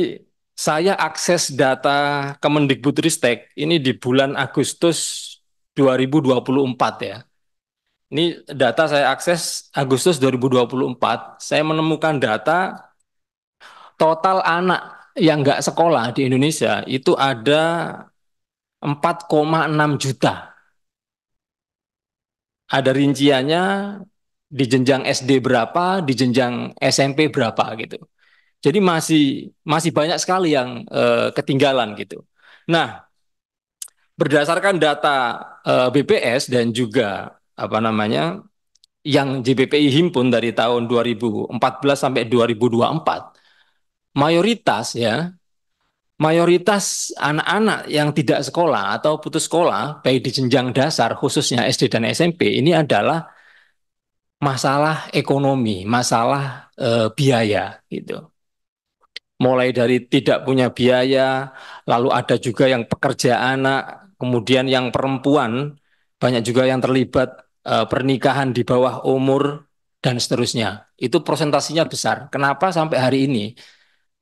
saya akses data Kemendikbudristek ini di bulan Agustus 2024 ya. Ini data saya akses Agustus 2024, saya menemukan data total anak yang nggak sekolah di Indonesia itu ada 4,6 juta. Ada rinciannya di jenjang SD berapa, di jenjang SMP berapa gitu. Jadi masih masih banyak sekali yang e, ketinggalan gitu. Nah, berdasarkan data e, eh, BPS dan juga apa namanya yang JBPI himpun dari tahun 2014 sampai 2024 mayoritas ya mayoritas anak-anak yang tidak sekolah atau putus sekolah baik di jenjang dasar khususnya SD dan SMP ini adalah masalah ekonomi, masalah e, biaya gitu. Mulai dari tidak punya biaya, lalu ada juga yang pekerja anak, kemudian yang perempuan banyak juga yang terlibat e, pernikahan di bawah umur dan seterusnya. Itu prosentasinya besar. Kenapa sampai hari ini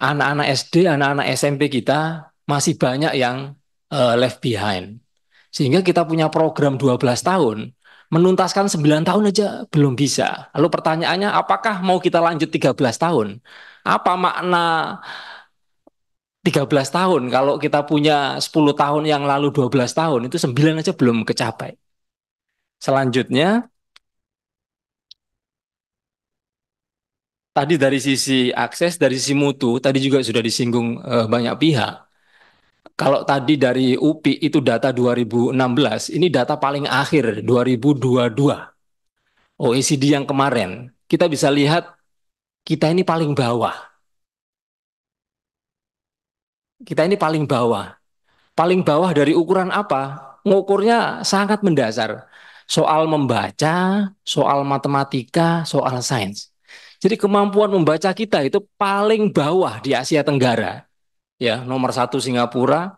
anak-anak SD, anak-anak SMP kita masih banyak yang uh, left behind. Sehingga kita punya program 12 tahun, menuntaskan 9 tahun aja belum bisa. Lalu pertanyaannya apakah mau kita lanjut 13 tahun? Apa makna 13 tahun kalau kita punya 10 tahun yang lalu 12 tahun itu 9 aja belum kecapai. Selanjutnya tadi dari sisi akses, dari sisi mutu, tadi juga sudah disinggung e, banyak pihak. Kalau tadi dari UPI itu data 2016, ini data paling akhir 2022. OECD yang kemarin. Kita bisa lihat kita ini paling bawah. Kita ini paling bawah. Paling bawah dari ukuran apa? Ngukurnya sangat mendasar. Soal membaca, soal matematika, soal sains jadi kemampuan membaca kita itu paling bawah di Asia Tenggara. Ya, nomor satu Singapura,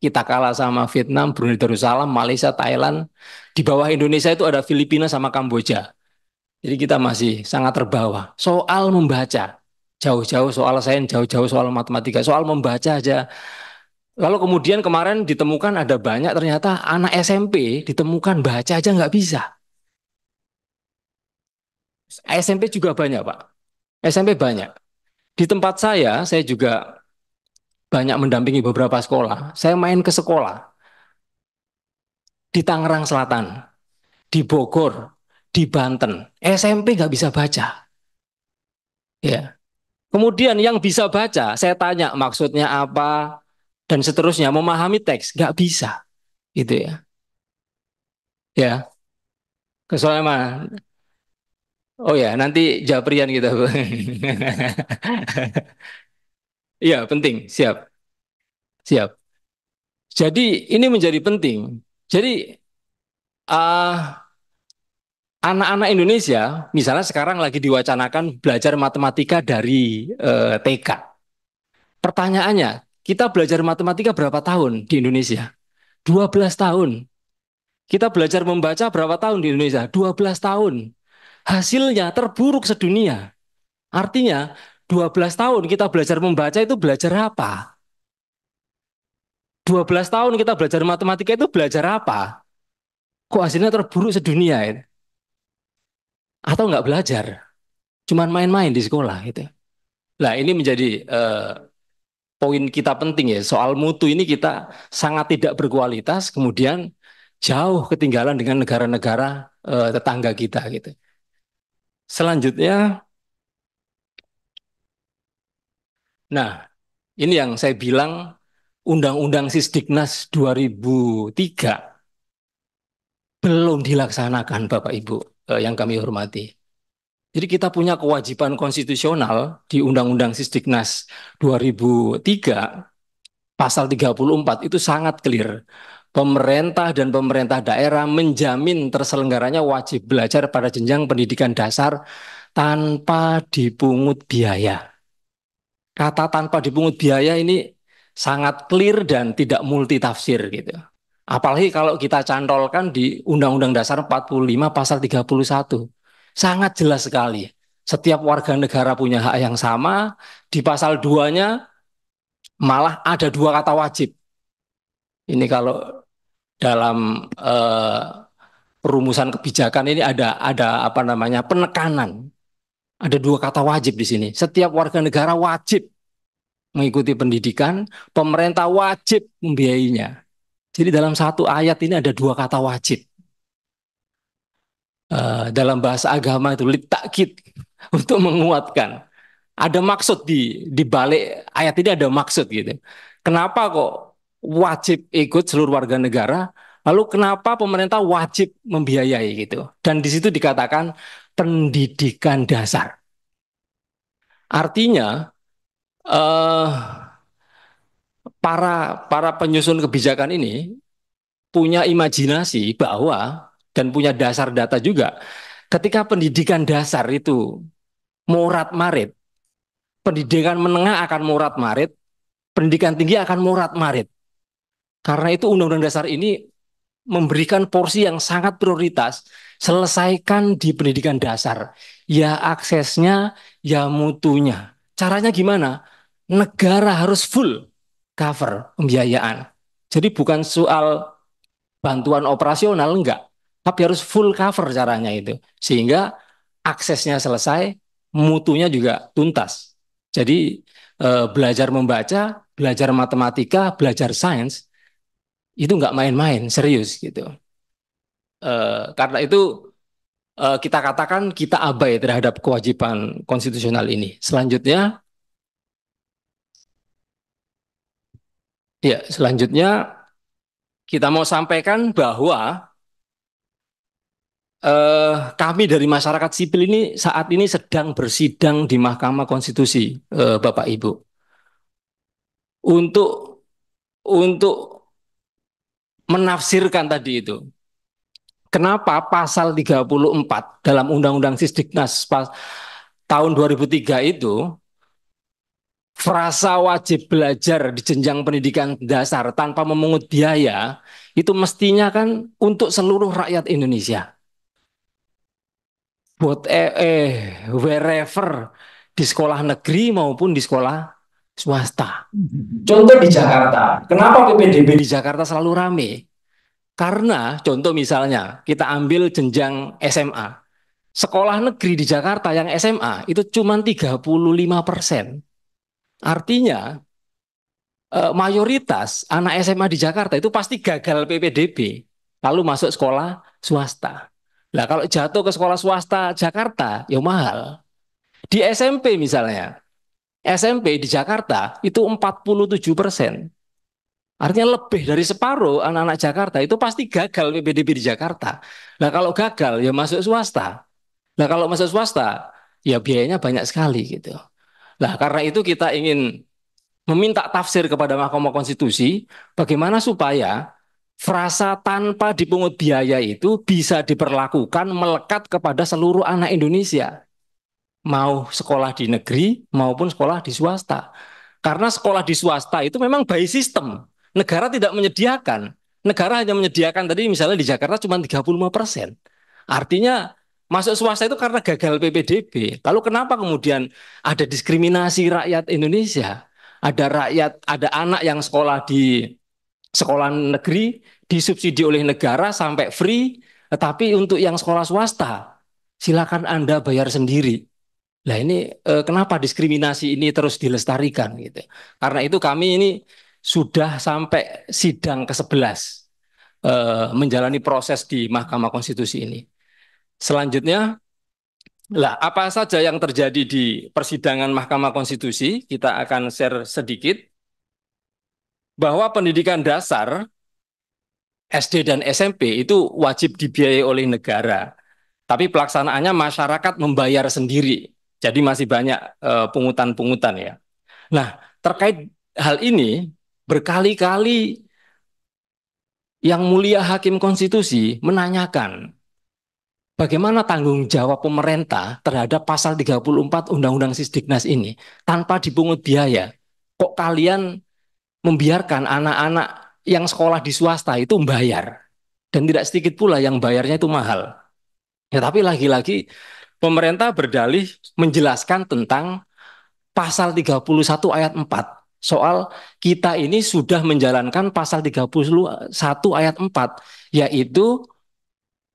kita kalah sama Vietnam, Brunei Darussalam, Malaysia, Thailand. Di bawah Indonesia itu ada Filipina sama Kamboja. Jadi kita masih sangat terbawa. Soal membaca, jauh-jauh soal sains, jauh-jauh soal matematika, soal membaca aja. Lalu kemudian kemarin ditemukan ada banyak ternyata anak SMP ditemukan baca aja nggak bisa. SMP juga banyak Pak. SMP banyak. Di tempat saya, saya juga banyak mendampingi beberapa sekolah. Saya main ke sekolah. Di Tangerang Selatan, di Bogor, di Banten. SMP nggak bisa baca. Ya. Kemudian yang bisa baca, saya tanya maksudnya apa, dan seterusnya. Memahami teks, nggak bisa. Gitu ya. Ya, Kesoleman. Oh ya, nanti japrian kita. Iya, penting. Siap. Siap. Jadi ini menjadi penting. Jadi anak ah, anak-anak Indonesia, misalnya sekarang lagi diwacanakan belajar matematika dari uh, eh, TK. Pertanyaannya, kita belajar matematika berapa tahun di Indonesia? 12 tahun. Kita belajar membaca berapa tahun di Indonesia? 12 tahun hasilnya terburuk sedunia. Artinya 12 tahun kita belajar membaca itu belajar apa? 12 tahun kita belajar matematika itu belajar apa? Kok hasilnya terburuk sedunia Ya? Atau nggak belajar? Cuman main-main di sekolah gitu. Nah ini menjadi uh, poin kita penting ya. Soal mutu ini kita sangat tidak berkualitas. Kemudian jauh ketinggalan dengan negara-negara uh, tetangga kita gitu. Selanjutnya, nah ini yang saya bilang Undang-Undang Sisdiknas 2003 belum dilaksanakan Bapak Ibu eh, yang kami hormati. Jadi kita punya kewajiban konstitusional di Undang-Undang Sisdiknas 2003 pasal 34 itu sangat clear pemerintah dan pemerintah daerah menjamin terselenggaranya wajib belajar pada jenjang pendidikan dasar tanpa dipungut biaya. Kata tanpa dipungut biaya ini sangat clear dan tidak multitafsir gitu. Apalagi kalau kita cantolkan di Undang-Undang Dasar 45 Pasal 31. Sangat jelas sekali. Setiap warga negara punya hak yang sama. Di pasal 2-nya malah ada dua kata wajib. Ini kalau dalam uh, perumusan kebijakan ini ada ada apa namanya penekanan. Ada dua kata wajib di sini. Setiap warga negara wajib mengikuti pendidikan, pemerintah wajib membiayainya. Jadi dalam satu ayat ini ada dua kata wajib. Uh, dalam bahasa agama itu litakit untuk menguatkan. Ada maksud di di balik ayat ini ada maksud gitu. Kenapa kok wajib ikut seluruh warga negara, lalu kenapa pemerintah wajib membiayai gitu? Dan di situ dikatakan pendidikan dasar. Artinya uh, para para penyusun kebijakan ini punya imajinasi bahwa dan punya dasar data juga ketika pendidikan dasar itu murat marit pendidikan menengah akan murat marit pendidikan tinggi akan murat marit karena itu Undang-Undang Dasar ini memberikan porsi yang sangat prioritas selesaikan di pendidikan dasar ya aksesnya ya mutunya caranya gimana negara harus full cover pembiayaan jadi bukan soal bantuan operasional enggak tapi harus full cover caranya itu sehingga aksesnya selesai mutunya juga tuntas jadi eh, belajar membaca belajar matematika belajar sains itu nggak main-main serius gitu uh, karena itu uh, kita katakan kita abai terhadap kewajiban konstitusional ini selanjutnya ya selanjutnya kita mau sampaikan bahwa uh, kami dari masyarakat sipil ini saat ini sedang bersidang di Mahkamah Konstitusi, uh, Bapak Ibu, untuk untuk menafsirkan tadi itu. Kenapa pasal 34 dalam Undang-Undang Sisdiknas pas, tahun 2003 itu frasa wajib belajar di jenjang pendidikan dasar tanpa memungut biaya itu mestinya kan untuk seluruh rakyat Indonesia. Buat eh, eh wherever di sekolah negeri maupun di sekolah swasta. Mm-hmm. Contoh di Jakarta, kenapa PPDB di Jakarta selalu rame? Karena contoh misalnya kita ambil jenjang SMA. Sekolah negeri di Jakarta yang SMA itu cuma 35 persen. Artinya e, mayoritas anak SMA di Jakarta itu pasti gagal PPDB lalu masuk sekolah swasta. Nah kalau jatuh ke sekolah swasta Jakarta ya mahal. Di SMP misalnya SMP di Jakarta itu 47 persen. Artinya lebih dari separuh anak-anak Jakarta itu pasti gagal PPDB di Jakarta. Nah kalau gagal ya masuk swasta. Nah kalau masuk swasta ya biayanya banyak sekali gitu. Nah karena itu kita ingin meminta tafsir kepada Mahkamah Konstitusi bagaimana supaya frasa tanpa dipungut biaya itu bisa diperlakukan melekat kepada seluruh anak Indonesia mau sekolah di negeri maupun sekolah di swasta. Karena sekolah di swasta itu memang by system. Negara tidak menyediakan. Negara hanya menyediakan tadi misalnya di Jakarta cuma 35 persen. Artinya masuk swasta itu karena gagal PPDB. Lalu kenapa kemudian ada diskriminasi rakyat Indonesia? Ada rakyat, ada anak yang sekolah di sekolah negeri disubsidi oleh negara sampai free, tetapi untuk yang sekolah swasta silakan Anda bayar sendiri. Nah ini eh, kenapa diskriminasi ini terus dilestarikan gitu? Karena itu kami ini sudah sampai sidang ke-11 eh, menjalani proses di Mahkamah Konstitusi ini. Selanjutnya, lah apa saja yang terjadi di persidangan Mahkamah Konstitusi kita akan share sedikit bahwa pendidikan dasar SD dan SMP itu wajib dibiayai oleh negara. Tapi pelaksanaannya masyarakat membayar sendiri jadi masih banyak eh, pungutan-pungutan ya. Nah, terkait hal ini berkali-kali yang mulia hakim konstitusi menanyakan bagaimana tanggung jawab pemerintah terhadap pasal 34 Undang-Undang Sisdiknas ini tanpa dipungut biaya. Kok kalian membiarkan anak-anak yang sekolah di swasta itu membayar dan tidak sedikit pula yang bayarnya itu mahal. Ya tapi lagi-lagi pemerintah berdalih menjelaskan tentang pasal 31 ayat 4 soal kita ini sudah menjalankan pasal 31 ayat 4 yaitu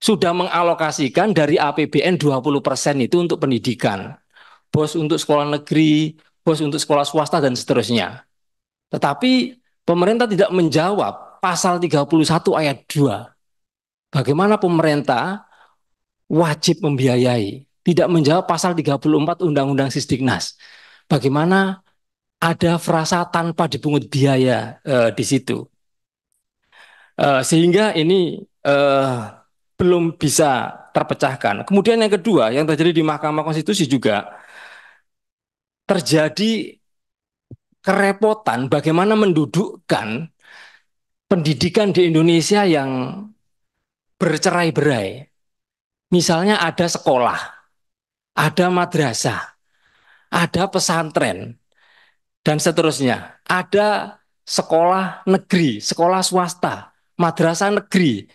sudah mengalokasikan dari APBN 20% itu untuk pendidikan. Bos untuk sekolah negeri, bos untuk sekolah swasta dan seterusnya. Tetapi pemerintah tidak menjawab pasal 31 ayat 2. Bagaimana pemerintah wajib membiayai tidak menjawab pasal 34 Undang-Undang Sisdiknas. Bagaimana ada frasa tanpa dipungut biaya uh, di situ. Uh, sehingga ini uh, belum bisa terpecahkan. Kemudian yang kedua yang terjadi di Mahkamah Konstitusi juga terjadi kerepotan bagaimana mendudukkan pendidikan di Indonesia yang bercerai-berai. Misalnya ada sekolah ada madrasah, ada pesantren, dan seterusnya. Ada sekolah negeri, sekolah swasta, madrasah negeri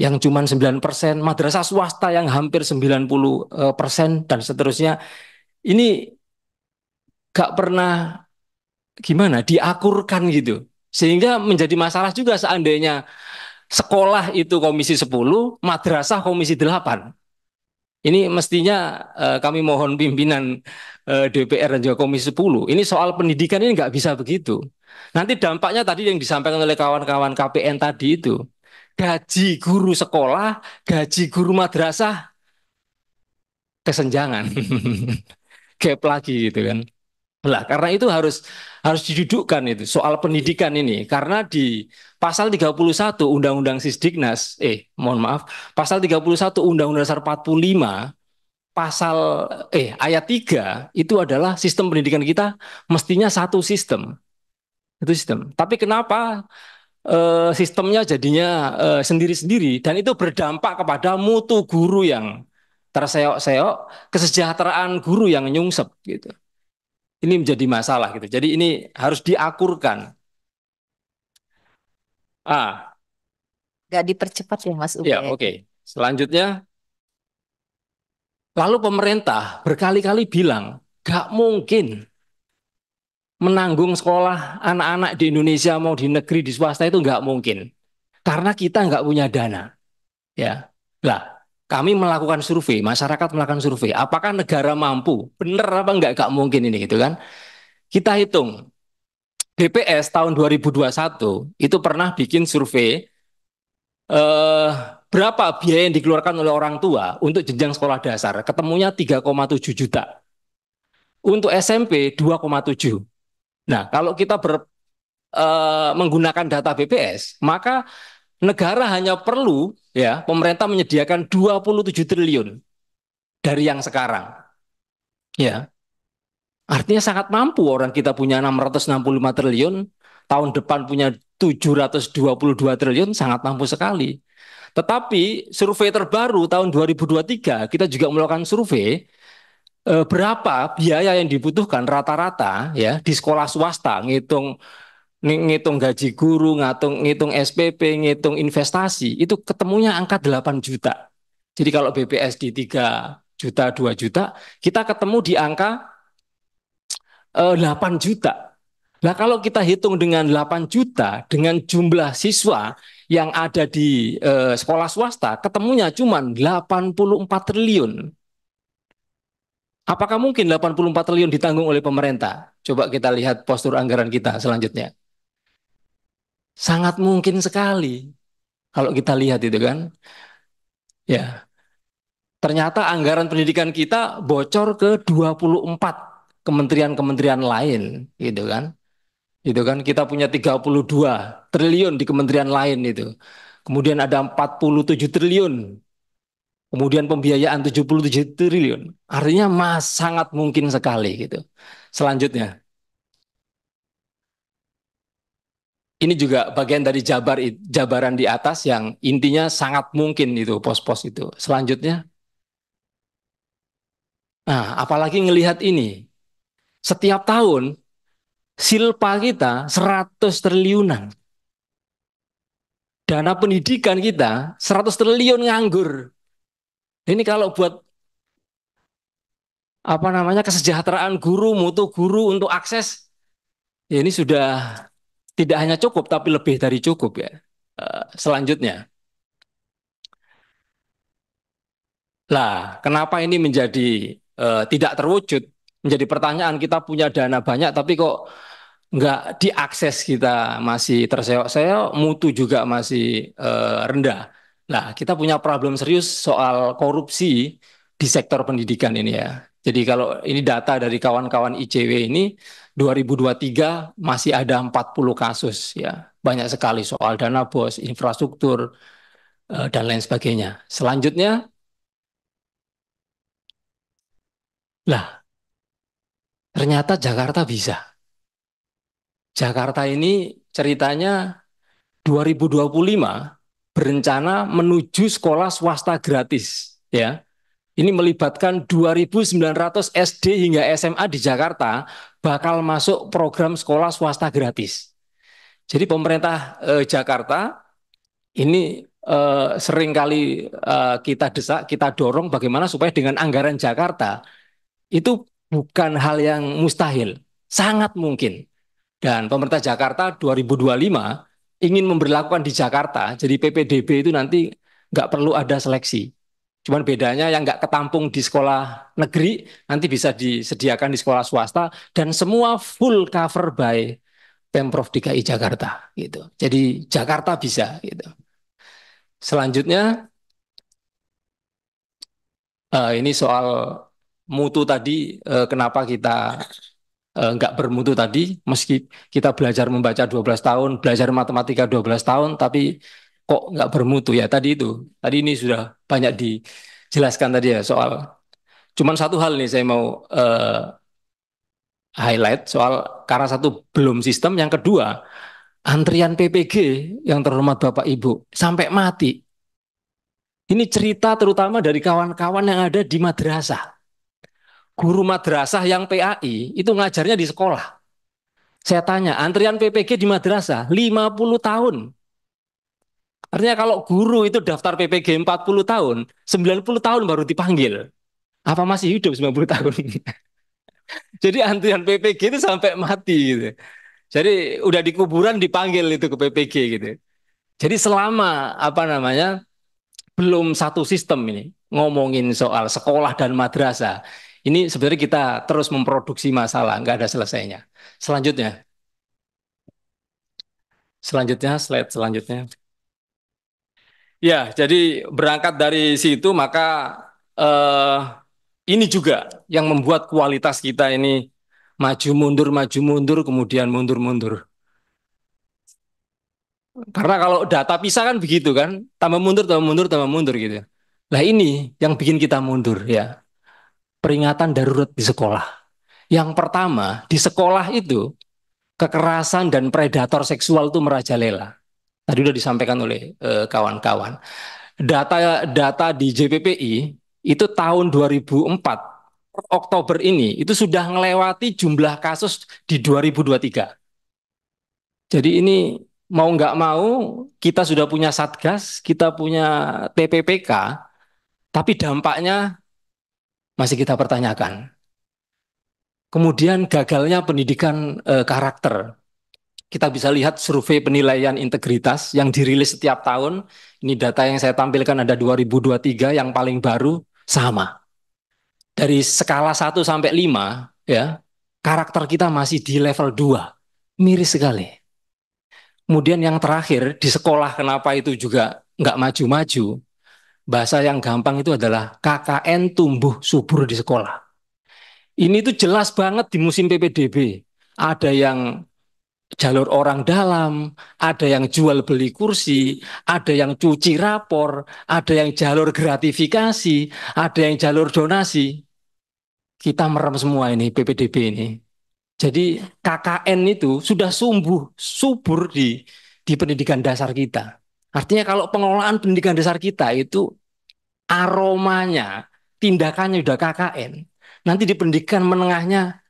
yang cuma 9%, madrasah swasta yang hampir 90% eh, dan seterusnya. Ini gak pernah gimana diakurkan gitu. Sehingga menjadi masalah juga seandainya sekolah itu komisi 10, madrasah komisi 8. Ini mestinya uh, kami mohon pimpinan uh, eh, DPR dan juga Komisi 10. Ini soal pendidikan ini nggak bisa begitu. Nanti dampaknya tadi yang disampaikan oleh kawan-kawan KPN tadi itu, gaji guru sekolah, gaji guru madrasah kesenjangan. Gap lagi gitu kan. Lah, Karena itu harus harus didudukkan itu soal pendidikan ini. Karena di pasal 31 Undang-Undang Sisdiknas, eh mohon maaf, pasal 31 Undang-Undang Dasar 45 pasal eh ayat 3 itu adalah sistem pendidikan kita mestinya satu sistem. Itu sistem. Tapi kenapa eh, sistemnya jadinya eh, sendiri-sendiri eh, dan itu berdampak kepada mutu guru yang terseok-seok, kesejahteraan guru yang nyungsep gitu ini menjadi masalah gitu. Jadi ini harus diakurkan. Ah. Gak dipercepat ya Mas Ube. Ya, oke. Okay. Selanjutnya lalu pemerintah berkali-kali bilang gak mungkin menanggung sekolah anak-anak di Indonesia mau di negeri di swasta itu nggak mungkin karena kita nggak punya dana ya lah kami melakukan survei, masyarakat melakukan survei, apakah negara mampu? Bener apa enggak? Enggak mungkin ini gitu kan. Kita hitung. BPS tahun 2021 itu pernah bikin survei eh, berapa biaya yang dikeluarkan oleh orang tua untuk jenjang sekolah dasar. Ketemunya 3,7 juta. Untuk SMP 2,7. Nah, kalau kita ber, eh, menggunakan data BPS, maka negara hanya perlu ya pemerintah menyediakan 27 triliun dari yang sekarang. Ya. Artinya sangat mampu orang kita punya 665 triliun, tahun depan punya 722 triliun sangat mampu sekali. Tetapi survei terbaru tahun 2023 kita juga melakukan survei eh, berapa biaya yang dibutuhkan rata-rata ya di sekolah swasta ngitung ngitung gaji guru, ngatung, ngitung SPP, ngitung investasi, itu ketemunya angka 8 juta. Jadi kalau BPS di 3 juta, 2 juta, kita ketemu di angka eh, delapan 8 juta. Nah kalau kita hitung dengan 8 juta, dengan jumlah siswa yang ada di eh, sekolah swasta, ketemunya cuma 84 triliun. Apakah mungkin 84 triliun ditanggung oleh pemerintah? Coba kita lihat postur anggaran kita selanjutnya. Sangat mungkin sekali kalau kita lihat itu kan. Ya. Ternyata anggaran pendidikan kita bocor ke 24 kementerian-kementerian lain gitu kan. gitu kan kita punya 32 triliun di kementerian lain itu. Kemudian ada 47 triliun. Kemudian pembiayaan 77 triliun. Artinya mas sangat mungkin sekali gitu. Selanjutnya. ini juga bagian dari jabar jabaran di atas yang intinya sangat mungkin itu pos-pos itu. Selanjutnya, nah apalagi ngelihat ini, setiap tahun silpa kita 100 triliunan. Dana pendidikan kita 100 triliun nganggur. Ini kalau buat apa namanya kesejahteraan guru, mutu guru untuk akses, ya ini sudah tidak hanya cukup tapi lebih dari cukup ya. Eh, selanjutnya. Lah, kenapa ini menjadi uh, tidak terwujud? Menjadi pertanyaan kita punya dana banyak tapi kok nggak diakses kita masih terseok-seok, mutu juga masih uh, rendah. Nah, kita punya problem serius soal korupsi di sektor pendidikan ini ya. Jadi kalau ini data dari kawan-kawan ICW ini 2023 masih ada 40 kasus ya. Banyak sekali soal dana bos, infrastruktur eh, dan lain sebagainya. Selanjutnya Lah, ternyata Jakarta bisa. Jakarta ini ceritanya 2025 berencana menuju sekolah swasta gratis ya ini melibatkan 2.900 SD hingga SMA di Jakarta bakal masuk program sekolah swasta gratis. Jadi pemerintah eh, Jakarta ini eh, seringkali eh, kita desak, kita dorong bagaimana supaya dengan anggaran Jakarta itu bukan hal yang mustahil, sangat mungkin. Dan pemerintah Jakarta 2025 ingin memberlakukan di Jakarta, jadi PPDB itu nanti nggak perlu ada seleksi Cuman bedanya yang nggak ketampung di sekolah negeri nanti bisa disediakan di sekolah swasta dan semua full cover by Pemprov DKI Jakarta gitu. Jadi Jakarta bisa gitu. Selanjutnya uh, ini soal mutu tadi uh, kenapa kita eh, nggak bermutu tadi meski kita belajar membaca 12 tahun, belajar matematika 12 tahun tapi kok nggak bermutu ya tadi itu tadi ini sudah banyak dijelaskan tadi ya soal cuman satu hal nih saya mau uh, highlight soal karena satu belum sistem yang kedua antrian PPG yang terhormat Bapak Ibu sampai mati ini cerita terutama dari kawan-kawan yang ada di madrasah guru madrasah yang PAI itu ngajarnya di sekolah saya tanya antrian PPG di madrasah 50 tahun Artinya kalau guru itu daftar PPG 40 tahun, 90 tahun baru dipanggil. Apa masih hidup 90 tahun? Jadi antrian PPG itu sampai mati gitu. Jadi udah di kuburan dipanggil itu ke PPG gitu. Jadi selama apa namanya belum satu sistem ini ngomongin soal sekolah dan madrasah. Ini sebenarnya kita terus memproduksi masalah, nggak ada selesainya. Selanjutnya. Selanjutnya, slide selanjutnya. Ya, jadi berangkat dari situ maka uh, ini juga yang membuat kualitas kita ini maju mundur maju mundur kemudian mundur mundur. Karena kalau data pisah kan begitu kan, tambah mundur tambah mundur tambah mundur gitu. Nah ini yang bikin kita mundur ya. Peringatan darurat di sekolah. Yang pertama, di sekolah itu kekerasan dan predator seksual itu merajalela tadi sudah disampaikan oleh eh, kawan-kawan. Eh, data data di JPPI itu tahun 2004 Oktober ini itu sudah melewati jumlah kasus di 2023. Jadi ini mau nggak mau kita sudah punya satgas, kita punya TPPK, tapi dampaknya masih kita pertanyakan. Kemudian gagalnya pendidikan e, karakter kita bisa lihat survei penilaian integritas yang dirilis setiap tahun. Ini data yang saya tampilkan ada 2023 yang paling baru sama. Dari skala 1 sampai 5 ya, karakter kita masih di level 2. Miris sekali. Kemudian yang terakhir di sekolah kenapa itu juga nggak maju-maju. Bahasa yang gampang itu adalah KKN tumbuh subur di sekolah. Ini tuh jelas banget di musim PPDB. Ada yang jalur orang dalam, ada yang jual beli kursi, ada yang cuci rapor, ada yang jalur gratifikasi, ada yang jalur donasi. Kita merem semua ini PPDB ini. Jadi KKN itu sudah sumbuh subur di di pendidikan dasar kita. Artinya kalau pengelolaan pendidikan dasar kita itu aromanya, tindakannya sudah KKN. Nanti di pendidikan menengahnya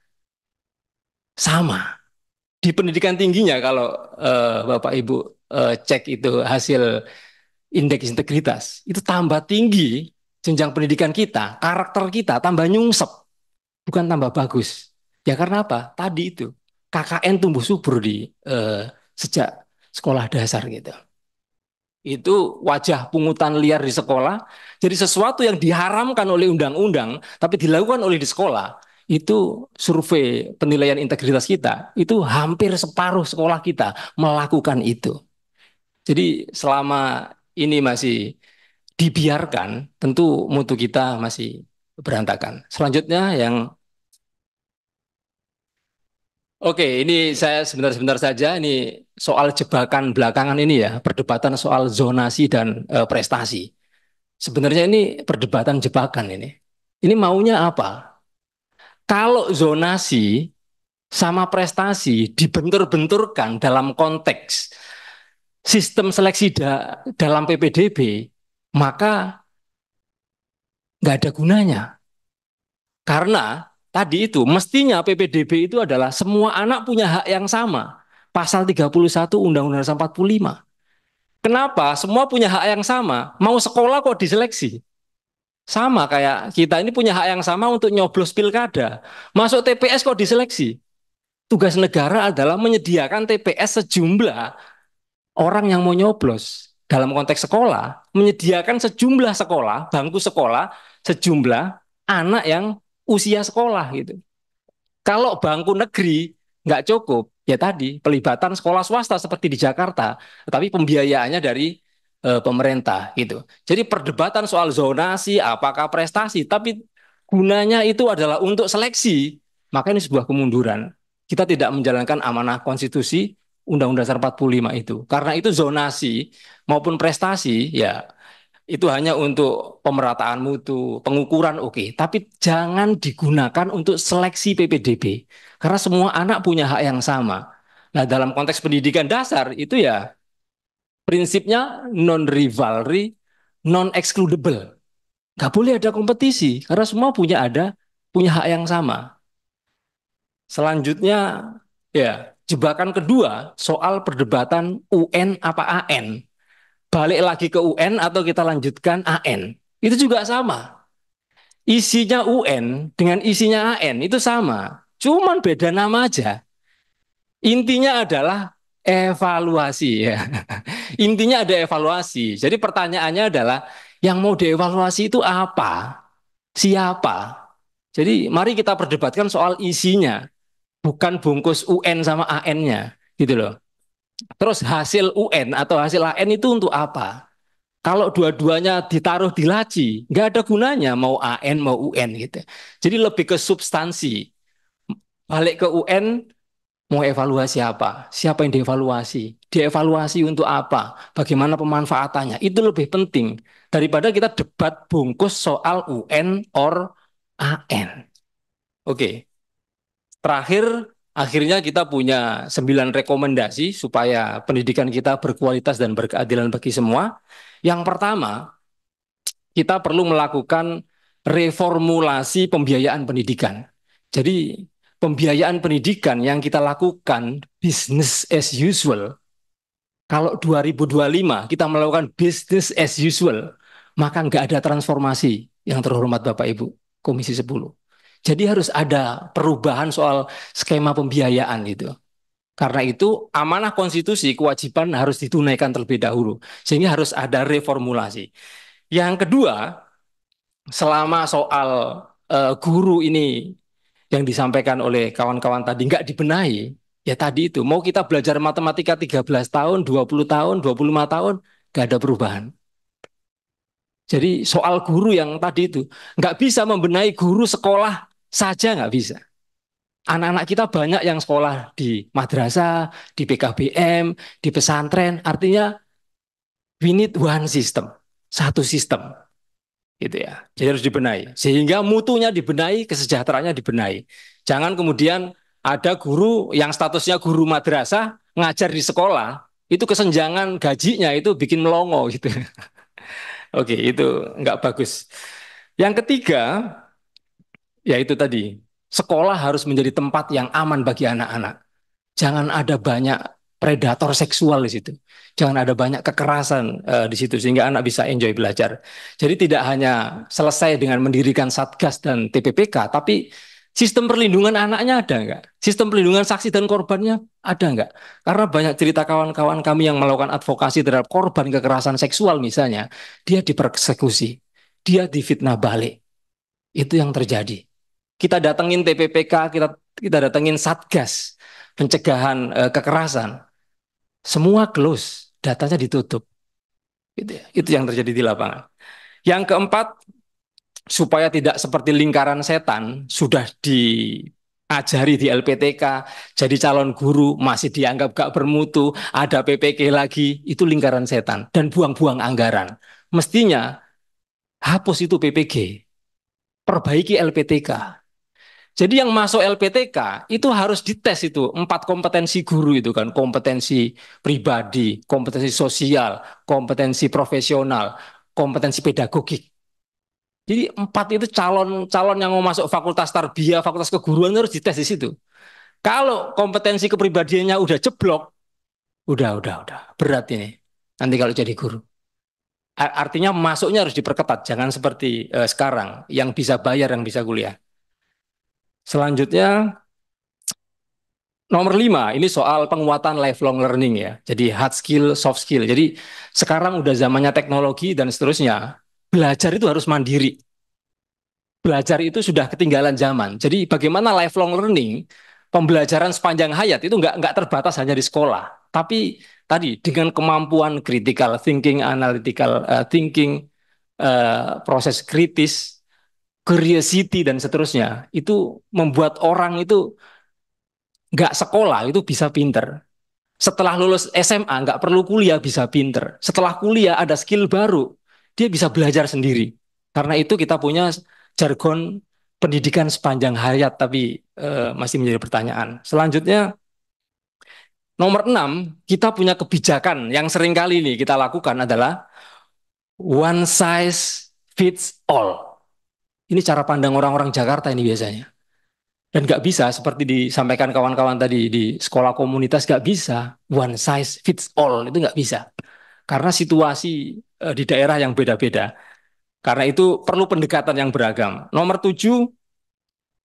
sama di pendidikan tingginya kalau uh, Bapak Ibu uh, cek itu hasil indeks integritas itu tambah tinggi jenjang pendidikan kita, karakter kita tambah nyungsep, bukan tambah bagus. Ya karena apa? Tadi itu KKN tumbuh subur di uh, sejak sekolah dasar gitu. Itu wajah pungutan liar di sekolah. Jadi sesuatu yang diharamkan oleh undang-undang tapi dilakukan oleh di sekolah itu survei penilaian integritas kita itu hampir separuh sekolah kita melakukan itu. Jadi selama ini masih dibiarkan, tentu mutu kita masih berantakan. Selanjutnya yang Oke, ini saya sebentar-sebentar saja. Ini soal jebakan belakangan ini ya, perdebatan soal zonasi dan e, prestasi. Sebenarnya ini perdebatan jebakan ini. Ini maunya apa? Kalau zonasi sama prestasi dibentur-benturkan dalam konteks sistem seleksi da dalam PPDB, maka nggak ada gunanya. Karena tadi itu mestinya PPDB itu adalah semua anak punya hak yang sama. Pasal 31 Undang-Undang 45. Kenapa? Semua punya hak yang sama. Mau sekolah kok diseleksi? Sama kayak kita ini punya hak yang sama untuk nyoblos pilkada. Masuk TPS kok diseleksi. Tugas negara adalah menyediakan TPS sejumlah orang yang mau nyoblos. Dalam konteks sekolah, menyediakan sejumlah sekolah, bangku sekolah, sejumlah anak yang usia sekolah gitu. Kalau bangku negeri nggak cukup, ya tadi pelibatan sekolah swasta seperti di Jakarta, tapi pembiayaannya dari e, pemerintah gitu. Jadi perdebatan soal zonasi apakah prestasi tapi gunanya itu adalah untuk seleksi. Maka ini sebuah kemunduran. Kita tidak menjalankan amanah konstitusi Undang-Undang Dasar 45 itu. Karena itu zonasi maupun prestasi ya itu hanya untuk pemerataan mutu, pengukuran oke, okay. tapi jangan digunakan untuk seleksi PPDB. Karena semua anak punya hak yang sama. Nah, dalam konteks pendidikan dasar itu ya Prinsipnya non-rivalry, non-excludable. Gak boleh ada kompetisi, karena semua punya ada, punya hak yang sama. Selanjutnya, ya jebakan kedua soal perdebatan UN apa AN. Balik lagi ke UN atau kita lanjutkan AN. Itu juga sama. Isinya UN dengan isinya AN itu sama. Cuman beda nama aja. Intinya adalah evaluasi ya. Intinya ada evaluasi. Jadi pertanyaannya adalah yang mau dievaluasi itu apa? Siapa? Jadi mari kita perdebatkan soal isinya, bukan bungkus UN sama AN-nya, gitu loh. Terus hasil UN atau hasil AN itu untuk apa? Kalau dua-duanya ditaruh di laci, nggak ada gunanya mau AN mau UN gitu. Jadi lebih ke substansi. Balik ke UN, Mau evaluasi apa? Siapa yang dievaluasi? Dievaluasi untuk apa? Bagaimana pemanfaatannya? Itu lebih penting daripada kita debat bungkus soal UN or AN. Oke. Terakhir akhirnya kita punya sembilan rekomendasi supaya pendidikan kita berkualitas dan berkeadilan bagi semua. Yang pertama, kita perlu melakukan reformulasi pembiayaan pendidikan. Jadi pembiayaan pendidikan yang kita lakukan business as usual, kalau 2025 kita melakukan business as usual, maka nggak ada transformasi yang terhormat Bapak Ibu, Komisi 10. Jadi harus ada perubahan soal skema pembiayaan itu. Karena itu amanah konstitusi kewajiban harus ditunaikan terlebih dahulu. Sehingga harus ada reformulasi. Yang kedua, selama soal uh, guru ini yang disampaikan oleh kawan-kawan tadi nggak dibenahi, ya tadi itu mau kita belajar matematika 13 tahun, 20 tahun, 25 tahun, nggak ada perubahan. Jadi soal guru yang tadi itu nggak bisa membenahi guru sekolah saja nggak bisa. Anak-anak kita banyak yang sekolah di madrasah, di PKBM, di pesantren. Artinya we need one system, satu sistem gitu ya. Jadi harus dibenahi sehingga mutunya dibenahi, kesejahteraannya dibenahi. Jangan kemudian ada guru yang statusnya guru madrasah ngajar di sekolah itu kesenjangan gajinya itu bikin melongo gitu. Oke, itu nggak bagus. Yang ketiga, yaitu tadi sekolah harus menjadi tempat yang aman bagi anak-anak. Jangan ada banyak predator seksual di situ. Jangan ada banyak kekerasan uh, di situ sehingga anak bisa enjoy belajar. Jadi tidak hanya selesai dengan mendirikan satgas dan TPPK, tapi sistem perlindungan anaknya ada nggak? Sistem perlindungan saksi dan korbannya ada nggak? Karena banyak cerita kawan-kawan kami yang melakukan advokasi terhadap korban kekerasan seksual misalnya, dia dipersekusi, dia difitnah balik. Itu yang terjadi. Kita datengin TPPK, kita kita datengin satgas pencegahan uh, kekerasan, semua close, datanya ditutup. Gitu ya. Itu yang terjadi di lapangan. Yang keempat, supaya tidak seperti lingkaran setan, sudah diajari di LPTK, jadi calon guru, masih dianggap gak bermutu, ada PPK lagi, itu lingkaran setan. Dan buang-buang anggaran. Mestinya hapus itu PPG, perbaiki LPTK, jadi yang masuk LPTK itu harus dites itu empat kompetensi guru itu kan kompetensi pribadi, kompetensi sosial, kompetensi profesional, kompetensi pedagogik. Jadi empat itu calon-calon yang mau masuk fakultas tarbiyah, fakultas keguruan harus dites di situ. Kalau kompetensi kepribadiannya udah jeblok, udah udah udah berat ini. Nanti kalau jadi guru. Artinya masuknya harus diperketat, jangan seperti uh, sekarang yang bisa bayar yang bisa kuliah. Selanjutnya nomor lima ini soal penguatan lifelong learning ya. Jadi hard skill, soft skill. Jadi sekarang udah zamannya teknologi dan seterusnya. Belajar itu harus mandiri. Belajar itu sudah ketinggalan zaman. Jadi bagaimana lifelong learning, pembelajaran sepanjang hayat itu nggak nggak terbatas hanya di sekolah, tapi tadi dengan kemampuan critical thinking, analytical uh, thinking, uh, proses kritis curiosity dan seterusnya itu membuat orang itu nggak sekolah itu bisa pinter. Setelah lulus SMA nggak perlu kuliah bisa pinter. Setelah kuliah ada skill baru dia bisa belajar sendiri. Karena itu kita punya jargon pendidikan sepanjang hayat tapi e, masih menjadi pertanyaan. Selanjutnya nomor enam kita punya kebijakan yang sering kali ini kita lakukan adalah one size fits all ini cara pandang orang-orang Jakarta ini biasanya. Dan nggak bisa seperti disampaikan kawan-kawan tadi di sekolah komunitas nggak bisa one size fits all itu nggak bisa karena situasi e, di daerah yang beda-beda. Karena itu perlu pendekatan yang beragam. Nomor tujuh,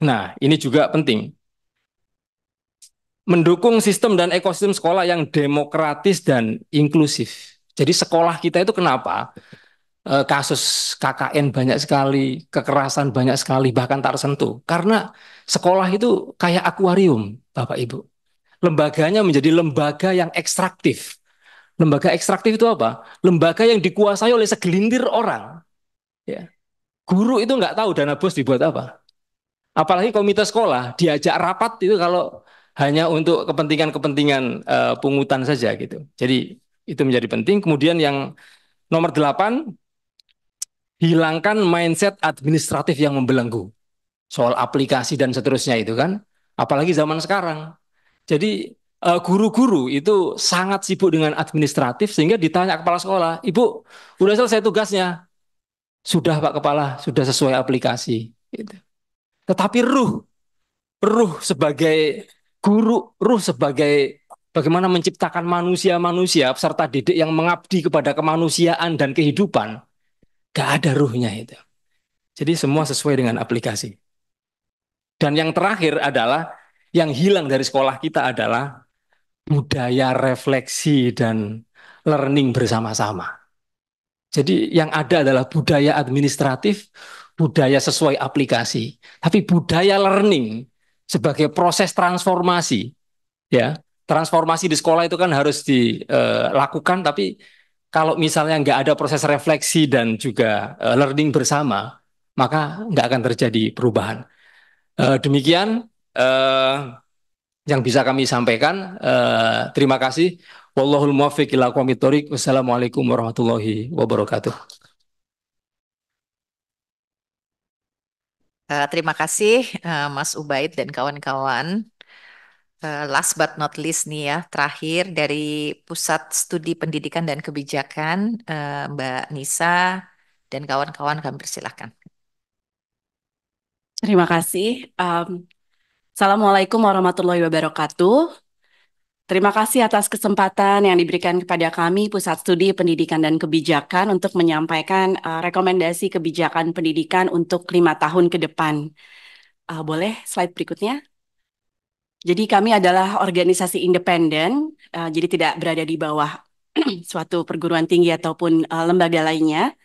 nah ini juga penting. Mendukung sistem dan ekosistem sekolah yang demokratis dan inklusif. Jadi sekolah kita itu kenapa? Eh, kasus KKN banyak sekali, kekerasan banyak sekali, bahkan tak tersentuh. Karena sekolah itu kayak akuarium, Bapak Ibu. Lembaganya menjadi lembaga yang ekstraktif. Lembaga ekstraktif itu apa? Lembaga yang dikuasai oleh segelintir orang. Ya. Guru itu nggak tahu dana bos dibuat apa. Apalagi komite sekolah diajak rapat itu kalau hanya untuk kepentingan-kepentingan uh, pungutan saja gitu. Jadi itu menjadi penting. Kemudian yang nomor delapan hilangkan mindset administratif yang membelenggu. Soal aplikasi dan seterusnya itu kan. Apalagi zaman sekarang. Jadi eh, guru-guru itu sangat sibuk dengan administratif sehingga ditanya kepala sekolah, "Ibu, udah selesai tugasnya?" "Sudah, Pak Kepala, sudah sesuai aplikasi." Gitu. Tetapi ruh ruh sebagai guru, ruh sebagai bagaimana menciptakan manusia-manusia serta didik yang mengabdi kepada kemanusiaan dan kehidupan Gak ada ruhnya itu. Jadi semua sesuai dengan aplikasi. Dan yang terakhir adalah yang hilang dari sekolah kita adalah budaya refleksi dan learning bersama-sama. Jadi yang ada adalah budaya administratif, budaya sesuai aplikasi, tapi budaya learning sebagai proses transformasi. Ya, transformasi di sekolah itu kan harus dilakukan eh, tapi kalau misalnya nggak ada proses refleksi dan juga uh, learning bersama, maka nggak akan terjadi perubahan. Uh, demikian uh, yang bisa kami sampaikan. Uh, terima kasih. Wallahul muwaffiq ila Wassalamualaikum warahmatullahi wabarakatuh. Uh, terima kasih uh, Mas Ubaid dan kawan-kawan. Eh, last but not least nih ya, terakhir dari Pusat Studi Pendidikan dan Kebijakan, eh, Mbak Nisa dan kawan-kawan kami persilahkan. Terima kasih. Um, Assalamualaikum warahmatullahi wabarakatuh. Terima kasih atas kesempatan yang diberikan kepada kami Pusat Studi Pendidikan dan Kebijakan untuk menyampaikan uh, rekomendasi kebijakan pendidikan untuk lima tahun ke depan. Uh, boleh slide berikutnya? Jadi kami adalah organisasi independen, uh, jadi tidak berada di bawah suatu perguruan tinggi ataupun uh, lembaga lainnya.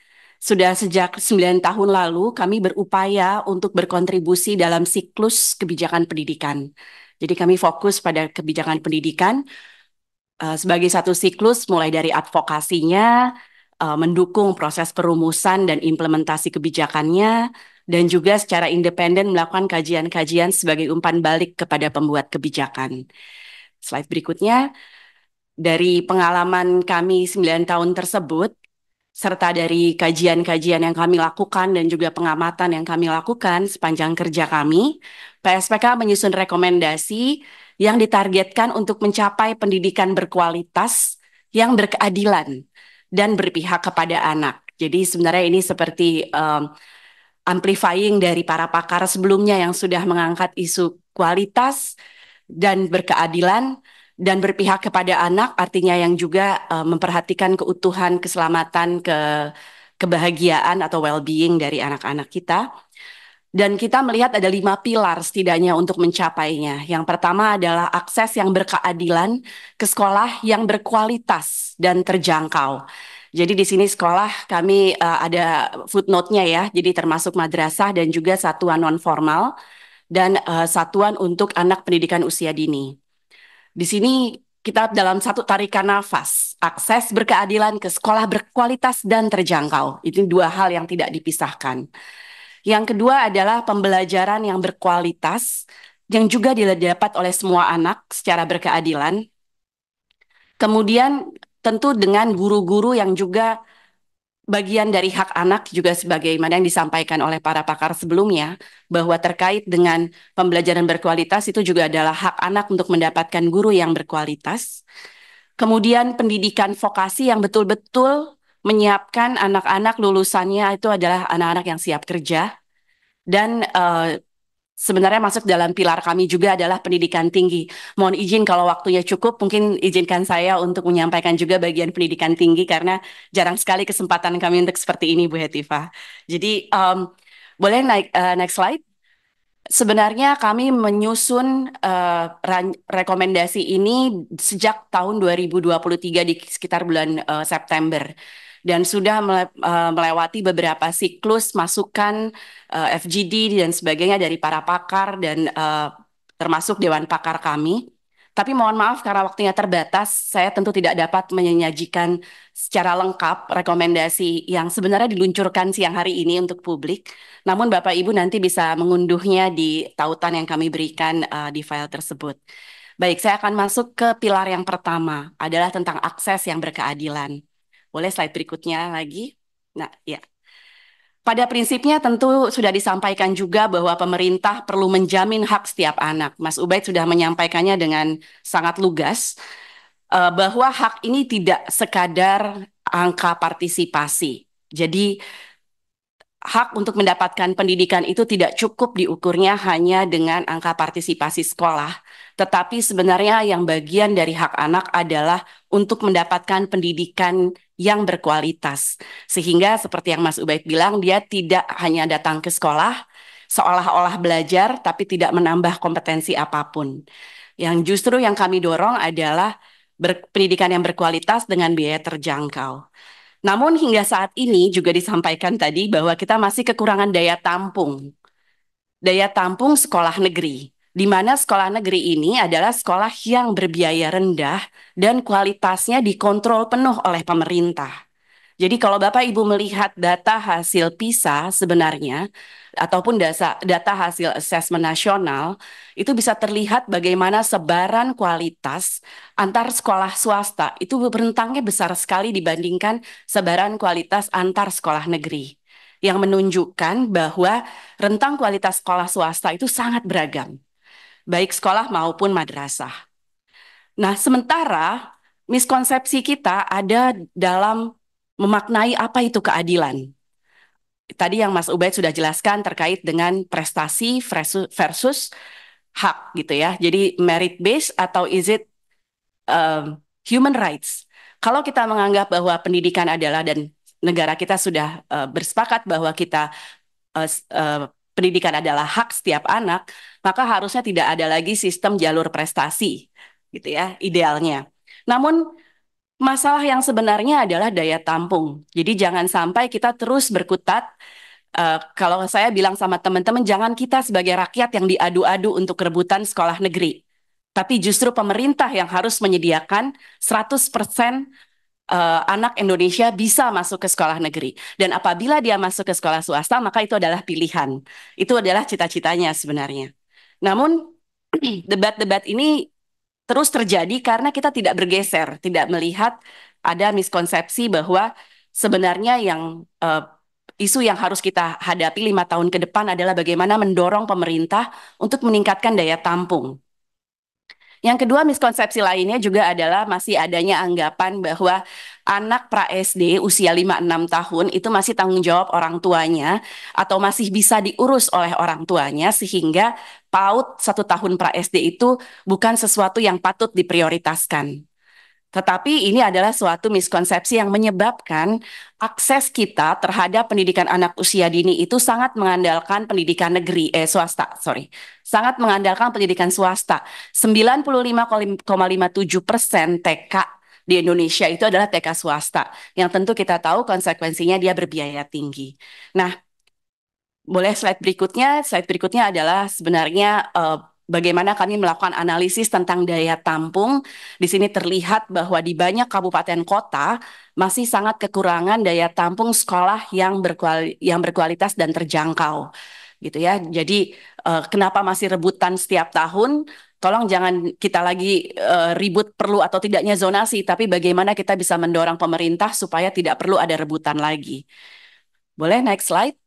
Sudah sejak 9 tahun lalu kami berupaya untuk berkontribusi dalam siklus kebijakan pendidikan. Jadi kami fokus pada kebijakan pendidikan uh, sebagai satu siklus mulai dari advokasinya, uh, mendukung proses perumusan dan implementasi kebijakannya, dan juga secara independen melakukan kajian-kajian sebagai umpan balik kepada pembuat kebijakan. Slide berikutnya, dari pengalaman kami 9 tahun tersebut, serta dari kajian-kajian yang kami lakukan dan juga pengamatan yang kami lakukan sepanjang kerja kami, PSPK menyusun rekomendasi yang ditargetkan untuk mencapai pendidikan berkualitas yang berkeadilan dan berpihak kepada anak. Jadi sebenarnya ini seperti um, amplifying dari para pakar sebelumnya yang sudah mengangkat isu kualitas dan berkeadilan dan berpihak kepada anak artinya yang juga uh, memperhatikan keutuhan, keselamatan, ke kebahagiaan atau well-being dari anak-anak kita. Dan kita melihat ada lima pilar setidaknya untuk mencapainya. Yang pertama adalah akses yang berkeadilan ke sekolah yang berkualitas dan terjangkau. Jadi di sini sekolah kami uh, ada footnote-nya ya. Jadi termasuk madrasah dan juga satuan non formal dan uh, satuan untuk anak pendidikan usia dini. Di sini kita dalam satu tarikan nafas, akses berkeadilan ke sekolah berkualitas dan terjangkau. Itu dua hal yang tidak dipisahkan. Yang kedua adalah pembelajaran yang berkualitas yang juga didapat oleh semua anak secara berkeadilan. Kemudian tentu dengan guru-guru yang juga bagian dari hak anak juga sebagaimana yang disampaikan oleh para pakar sebelumnya bahwa terkait dengan pembelajaran berkualitas itu juga adalah hak anak untuk mendapatkan guru yang berkualitas. Kemudian pendidikan vokasi yang betul-betul menyiapkan anak-anak lulusannya itu adalah anak-anak yang siap kerja dan uh, sebenarnya masuk dalam pilar kami juga adalah pendidikan tinggi. Mohon izin kalau waktunya cukup, mungkin izinkan saya untuk menyampaikan juga bagian pendidikan tinggi karena jarang sekali kesempatan kami untuk seperti ini, Bu Hetiva. Jadi um, boleh naik uh, next slide. Sebenarnya kami menyusun uh, rekomendasi ini sejak tahun 2023 di sekitar bulan uh, September dan sudah eh, melewati beberapa siklus masukan eh, FGD dan sebagainya dari para pakar dan eh, termasuk dewan pakar kami. Tapi mohon maaf karena waktunya terbatas, saya tentu tidak dapat menyajikan secara lengkap rekomendasi yang sebenarnya diluncurkan siang hari ini untuk publik. Namun Bapak Ibu nanti bisa mengunduhnya di tautan yang kami berikan uh, di file tersebut. Baik, saya akan masuk ke pilar yang pertama, adalah tentang akses yang berkeadilan. Boleh slide berikutnya lagi? Nah, ya. Pada prinsipnya tentu sudah disampaikan juga bahwa pemerintah perlu menjamin hak setiap anak. Mas Ubaid sudah menyampaikannya dengan sangat lugas eh, bahwa hak ini tidak sekadar angka partisipasi. Jadi hak untuk mendapatkan pendidikan itu tidak cukup diukurnya hanya dengan angka partisipasi sekolah, tetapi sebenarnya yang bagian dari hak anak adalah untuk mendapatkan pendidikan yang berkualitas. Sehingga seperti yang Mas Ubaid bilang, dia tidak hanya datang ke sekolah seolah-olah belajar tapi tidak menambah kompetensi apapun. Yang justru yang kami dorong adalah pendidikan yang berkualitas dengan biaya terjangkau. Namun hingga saat ini juga disampaikan tadi bahwa kita masih kekurangan daya tampung. Daya tampung sekolah negeri di mana sekolah negeri ini adalah sekolah yang berbiaya rendah dan kualitasnya dikontrol penuh oleh pemerintah. Jadi kalau Bapak Ibu melihat data hasil PISA sebenarnya ataupun dasa, data hasil asesmen nasional itu bisa terlihat bagaimana sebaran kualitas antar sekolah swasta itu berentangnya besar sekali dibandingkan sebaran kualitas antar sekolah negeri yang menunjukkan bahwa rentang kualitas sekolah swasta itu sangat beragam baik sekolah maupun madrasah. Nah, sementara miskonsepsi kita ada dalam memaknai apa itu keadilan. Tadi yang Mas Ubaid sudah jelaskan terkait dengan prestasi versus, hak gitu ya. Jadi merit based atau is it uh, human rights? Kalau kita menganggap bahwa pendidikan adalah dan negara kita sudah uh, bersepakat bahwa kita uh, uh, pendidikan adalah hak setiap anak, maka harusnya tidak ada lagi sistem jalur prestasi, gitu ya, idealnya. Namun masalah yang sebenarnya adalah daya tampung. Jadi jangan sampai kita terus berkutat. Uh, kalau saya bilang sama teman-teman, jangan kita sebagai rakyat yang diadu-adu untuk rebutan sekolah negeri. Tapi justru pemerintah yang harus menyediakan 100% uh, anak Indonesia bisa masuk ke sekolah negeri. Dan apabila dia masuk ke sekolah swasta, maka itu adalah pilihan. Itu adalah cita-citanya sebenarnya. Namun debat-debat ini terus terjadi karena kita tidak bergeser, tidak melihat ada miskonsepsi bahwa sebenarnya yang uh, isu yang harus kita hadapi lima tahun ke depan adalah bagaimana mendorong pemerintah untuk meningkatkan daya tampung yang kedua miskonsepsi lainnya juga adalah masih adanya anggapan bahwa anak pra SD usia 5-6 tahun itu masih tanggung jawab orang tuanya atau masih bisa diurus oleh orang tuanya sehingga PAUD satu tahun pra SD itu bukan sesuatu yang patut diprioritaskan. Tetapi ini adalah suatu miskonsepsi yang menyebabkan akses kita terhadap pendidikan anak usia dini itu sangat mengandalkan pendidikan negeri eh swasta, sorry. Sangat mengandalkan pendidikan swasta. 95,57 persen TK di Indonesia itu adalah TK swasta. Yang tentu kita tahu konsekuensinya dia berbiaya tinggi. Nah, boleh slide berikutnya. Slide berikutnya adalah sebenarnya uh, bagaimana kami melakukan analisis tentang daya tampung. Di sini terlihat bahwa di banyak kabupaten kota masih sangat kekurangan daya tampung sekolah yang berkuali yang berkualitas dan terjangkau. Gitu ya. Jadi uh, kenapa masih rebutan setiap tahun? Tolong jangan kita lagi uh, ribut perlu atau tidaknya zonasi, tapi bagaimana kita bisa mendorong pemerintah supaya tidak perlu ada rebutan lagi. Boleh next slide?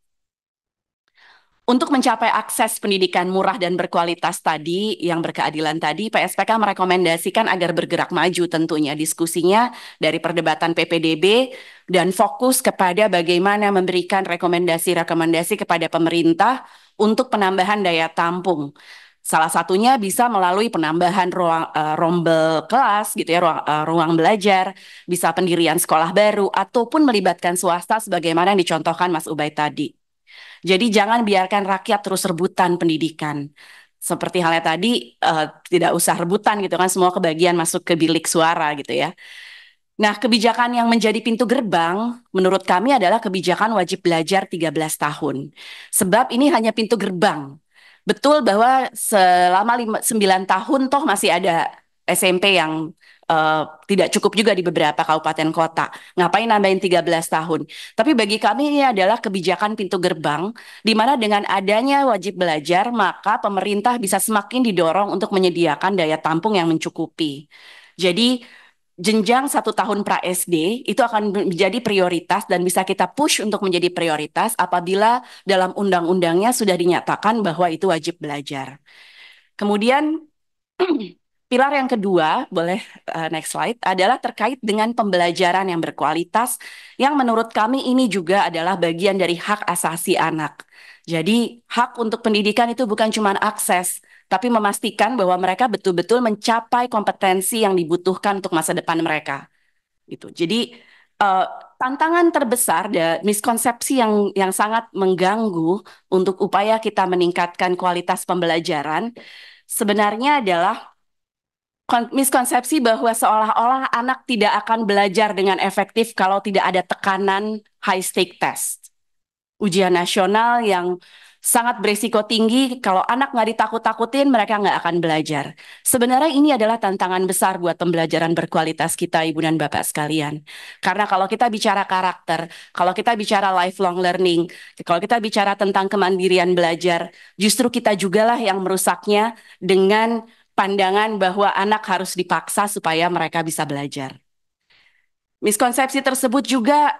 Untuk mencapai akses pendidikan murah dan berkualitas tadi, yang berkeadilan tadi, PSPK merekomendasikan agar bergerak maju tentunya diskusinya dari perdebatan PPDB dan fokus kepada bagaimana memberikan rekomendasi-rekomendasi kepada pemerintah untuk penambahan daya tampung. Salah satunya bisa melalui penambahan ruang uh, rombel kelas gitu ya, ruang, uh, ruang belajar, bisa pendirian sekolah baru ataupun melibatkan swasta sebagaimana yang dicontohkan Mas Ubay tadi. Jadi jangan biarkan rakyat terus rebutan pendidikan. Seperti halnya tadi, uh, tidak usah rebutan gitu kan, semua kebagian masuk ke bilik suara gitu ya. Nah, kebijakan yang menjadi pintu gerbang menurut kami adalah kebijakan wajib belajar 13 tahun. Sebab ini hanya pintu gerbang. Betul bahwa selama 9 tahun toh masih ada SMP yang Eh, tidak cukup juga di beberapa kabupaten kota. Ngapain nambahin 13 tahun? Tapi bagi kami ini adalah kebijakan pintu gerbang di mana dengan adanya wajib belajar maka pemerintah bisa semakin didorong untuk menyediakan daya tampung yang mencukupi. Jadi jenjang satu tahun pra SD itu akan menjadi prioritas dan bisa kita push untuk menjadi prioritas apabila dalam undang-undangnya sudah dinyatakan bahwa itu wajib belajar. Kemudian Pilar yang kedua, boleh uh, next slide, adalah terkait dengan pembelajaran yang berkualitas, yang menurut kami ini juga adalah bagian dari hak asasi anak. Jadi, hak untuk pendidikan itu bukan cuma akses, tapi memastikan bahwa mereka betul-betul mencapai kompetensi yang dibutuhkan untuk masa depan mereka. Itu. Jadi, uh, tantangan terbesar dan miskonsepsi yang yang sangat mengganggu untuk upaya kita meningkatkan kualitas pembelajaran sebenarnya adalah miskonsepsi bahwa seolah-olah anak tidak akan belajar dengan efektif kalau tidak ada tekanan high stake test. Ujian nasional yang sangat berisiko tinggi kalau anak nggak ditakut-takutin mereka nggak akan belajar. Sebenarnya ini adalah tantangan besar buat pembelajaran berkualitas kita ibu dan bapak sekalian. Karena kalau kita bicara karakter, kalau kita bicara lifelong learning, kalau kita bicara tentang kemandirian belajar, justru kita jugalah yang merusaknya dengan pandangan bahwa anak harus dipaksa supaya mereka bisa belajar. Miskonsepsi tersebut juga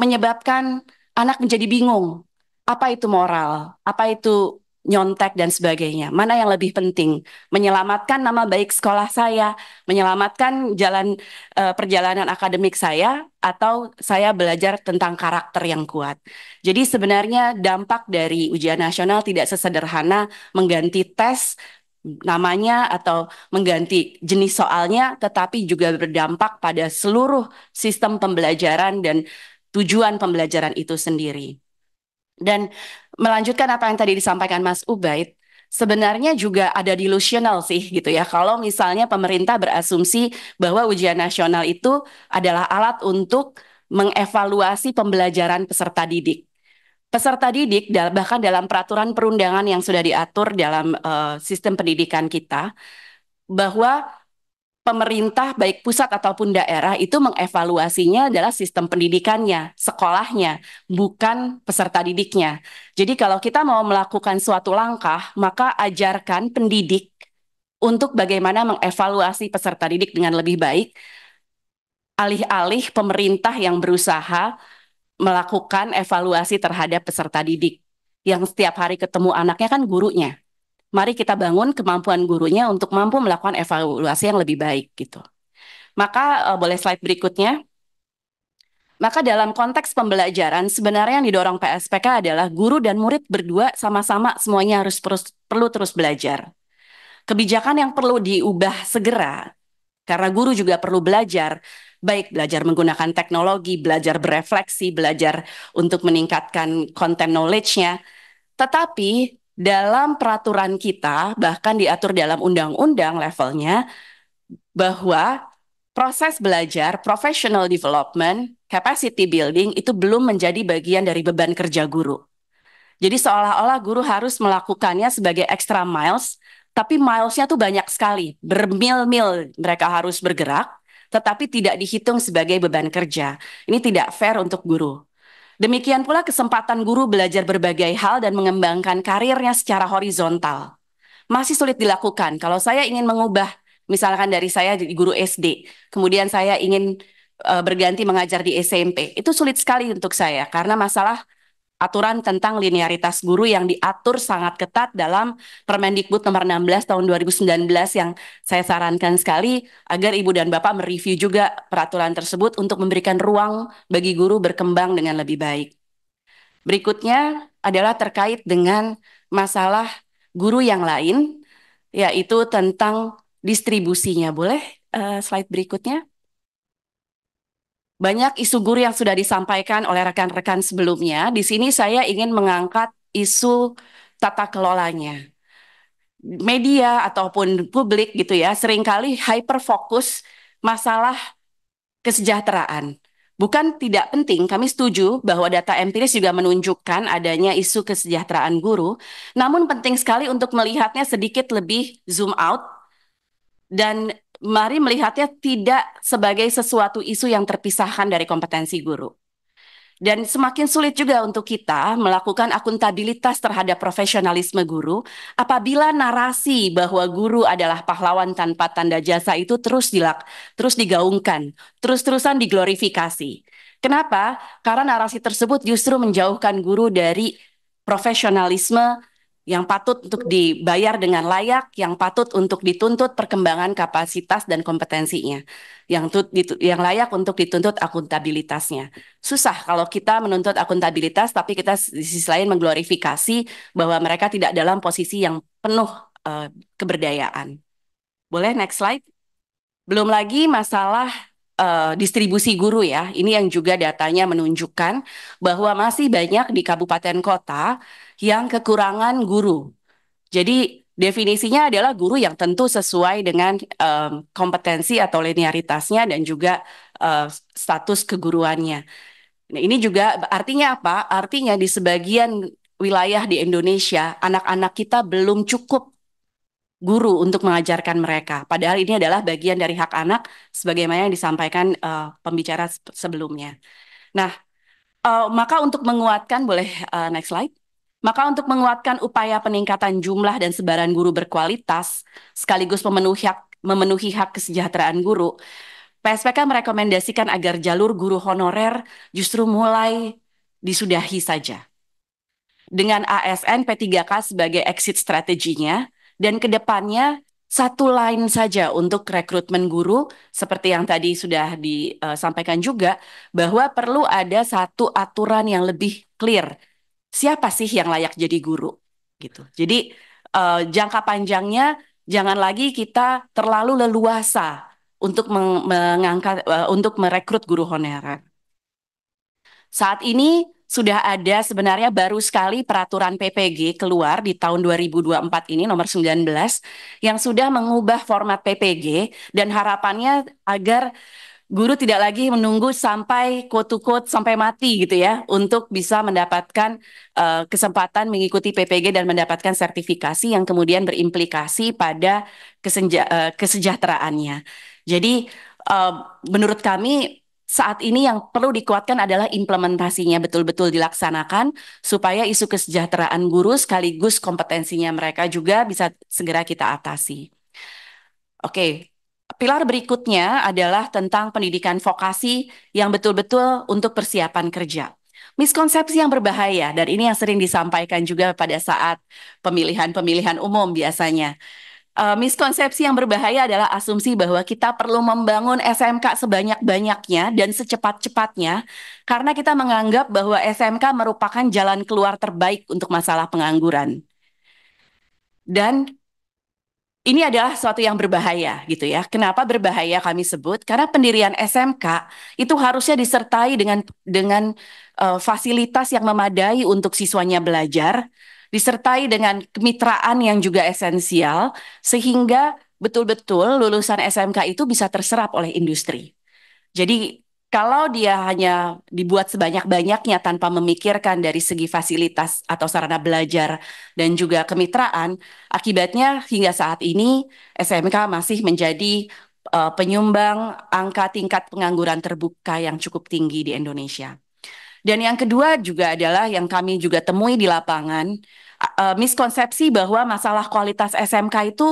menyebabkan anak menjadi bingung. Apa itu moral? Apa itu nyontek dan sebagainya? Mana yang lebih penting? Menyelamatkan nama baik sekolah saya, menyelamatkan jalan uh, perjalanan akademik saya atau saya belajar tentang karakter yang kuat. Jadi sebenarnya dampak dari ujian nasional tidak sesederhana mengganti tes namanya atau mengganti jenis soalnya, tetapi juga berdampak pada seluruh sistem pembelajaran dan tujuan pembelajaran itu sendiri. Dan melanjutkan apa yang tadi disampaikan Mas Ubaid, sebenarnya juga ada delusional sih gitu ya. Kalau misalnya pemerintah berasumsi bahwa ujian nasional itu adalah alat untuk mengevaluasi pembelajaran peserta didik peserta didik bahkan dalam peraturan perundangan yang sudah diatur dalam uh, sistem pendidikan kita bahwa pemerintah baik pusat ataupun daerah itu mengevaluasinya adalah sistem pendidikannya, sekolahnya, bukan peserta didiknya. Jadi kalau kita mau melakukan suatu langkah, maka ajarkan pendidik untuk bagaimana mengevaluasi peserta didik dengan lebih baik. Alih-alih pemerintah yang berusaha melakukan evaluasi terhadap peserta didik yang setiap hari ketemu anaknya kan gurunya. Mari kita bangun kemampuan gurunya untuk mampu melakukan evaluasi yang lebih baik gitu. Maka eh, boleh slide berikutnya. Maka dalam konteks pembelajaran sebenarnya yang didorong PSPK adalah guru dan murid berdua sama-sama semuanya harus perus, perlu terus belajar. Kebijakan yang perlu diubah segera karena guru juga perlu belajar baik belajar menggunakan teknologi, belajar berefleksi, belajar untuk meningkatkan konten knowledge-nya. Tetapi dalam peraturan kita, bahkan diatur dalam undang-undang levelnya, bahwa proses belajar, professional development, capacity building itu belum menjadi bagian dari beban kerja guru. Jadi seolah-olah guru harus melakukannya sebagai extra miles, tapi miles-nya tuh banyak sekali, bermil-mil mereka harus bergerak tetapi tidak dihitung sebagai beban kerja. Ini tidak fair untuk guru. Demikian pula kesempatan guru belajar berbagai hal dan mengembangkan karirnya secara horizontal. Masih sulit dilakukan. Kalau saya ingin mengubah, misalkan dari saya jadi guru SD, kemudian saya ingin uh, berganti mengajar di SMP, itu sulit sekali untuk saya karena masalah aturan tentang linearitas guru yang diatur sangat ketat dalam Permendikbud nomor 16 tahun 2019 yang saya sarankan sekali agar Ibu dan Bapak mereview juga peraturan tersebut untuk memberikan ruang bagi guru berkembang dengan lebih baik. Berikutnya adalah terkait dengan masalah guru yang lain yaitu tentang distribusinya. Boleh uh, slide berikutnya? banyak isu guru yang sudah disampaikan oleh rekan-rekan sebelumnya. Di sini saya ingin mengangkat isu tata kelolanya. Media ataupun publik gitu ya, seringkali hyperfokus masalah kesejahteraan. Bukan tidak penting, kami setuju bahwa data empiris juga menunjukkan adanya isu kesejahteraan guru, namun penting sekali untuk melihatnya sedikit lebih zoom out dan mari melihatnya tidak sebagai sesuatu isu yang terpisahkan dari kompetensi guru. Dan semakin sulit juga untuk kita melakukan akuntabilitas terhadap profesionalisme guru apabila narasi bahwa guru adalah pahlawan tanpa tanda jasa itu terus dilak, terus digaungkan, terus-terusan diglorifikasi. Kenapa? Karena narasi tersebut justru menjauhkan guru dari profesionalisme yang patut untuk dibayar dengan layak, yang patut untuk dituntut perkembangan kapasitas dan kompetensinya, yang, tut, ditu, yang layak untuk dituntut akuntabilitasnya. Susah kalau kita menuntut akuntabilitas, tapi kita di sisi lain mengglorifikasi bahwa mereka tidak dalam posisi yang penuh uh, keberdayaan. Boleh next slide? Belum lagi masalah uh, distribusi guru ya. Ini yang juga datanya menunjukkan bahwa masih banyak di kabupaten kota yang kekurangan guru. Jadi definisinya adalah guru yang tentu sesuai dengan um, kompetensi atau linearitasnya dan juga uh, status keguruannya. Nah, ini juga artinya apa? Artinya di sebagian wilayah di Indonesia, anak-anak kita belum cukup guru untuk mengajarkan mereka. Padahal ini adalah bagian dari hak anak sebagaimana yang disampaikan uh, pembicara sebelumnya. Nah, uh, maka untuk menguatkan boleh uh, next slide. Maka untuk menguatkan upaya peningkatan jumlah dan sebaran guru berkualitas sekaligus memenuhi hak, memenuhi hak kesejahteraan guru, PSPK merekomendasikan agar jalur guru honorer justru mulai disudahi saja. Dengan ASN P3K sebagai exit strateginya, dan kedepannya satu lain saja untuk rekrutmen guru seperti yang tadi sudah disampaikan eh, juga bahwa perlu ada satu aturan yang lebih clear siapa sih yang layak jadi guru gitu. Jadi uh, jangka panjangnya jangan lagi kita terlalu leluasa untuk mengangkat uh, untuk merekrut guru honorer. Saat ini sudah ada sebenarnya baru sekali peraturan PPG keluar di tahun 2024 ini nomor 19 yang sudah mengubah format PPG dan harapannya agar guru tidak lagi menunggu sampai quote to quote sampai mati gitu ya untuk bisa mendapatkan uh, kesempatan mengikuti PPG dan mendapatkan sertifikasi yang kemudian berimplikasi pada kesenja uh, kesejahteraannya. Jadi uh, menurut kami saat ini yang perlu dikuatkan adalah implementasinya betul-betul dilaksanakan supaya isu kesejahteraan guru sekaligus kompetensinya mereka juga bisa segera kita atasi. Oke, pilar berikutnya adalah tentang pendidikan vokasi yang betul-betul untuk persiapan kerja. Miskonsepsi yang berbahaya dan ini yang sering disampaikan juga pada saat pemilihan-pemilihan umum biasanya uh, miskonsepsi yang berbahaya adalah asumsi bahwa kita perlu membangun SMK sebanyak-banyaknya dan secepat-cepatnya karena kita menganggap bahwa SMK merupakan jalan keluar terbaik untuk masalah pengangguran. Dan ini adalah suatu yang berbahaya gitu ya. Kenapa berbahaya kami sebut? Karena pendirian SMK itu harusnya disertai dengan dengan uh, fasilitas yang memadai untuk siswanya belajar, disertai dengan kemitraan yang juga esensial sehingga betul-betul lulusan SMK itu bisa terserap oleh industri. Jadi kalau dia hanya dibuat sebanyak-banyaknya tanpa memikirkan dari segi fasilitas atau sarana belajar dan juga kemitraan, akibatnya hingga saat ini SMK masih menjadi uh, penyumbang angka tingkat pengangguran terbuka yang cukup tinggi di Indonesia. Dan yang kedua juga adalah yang kami juga temui di lapangan, Eh, miskonsepsi bahwa masalah kualitas SMK itu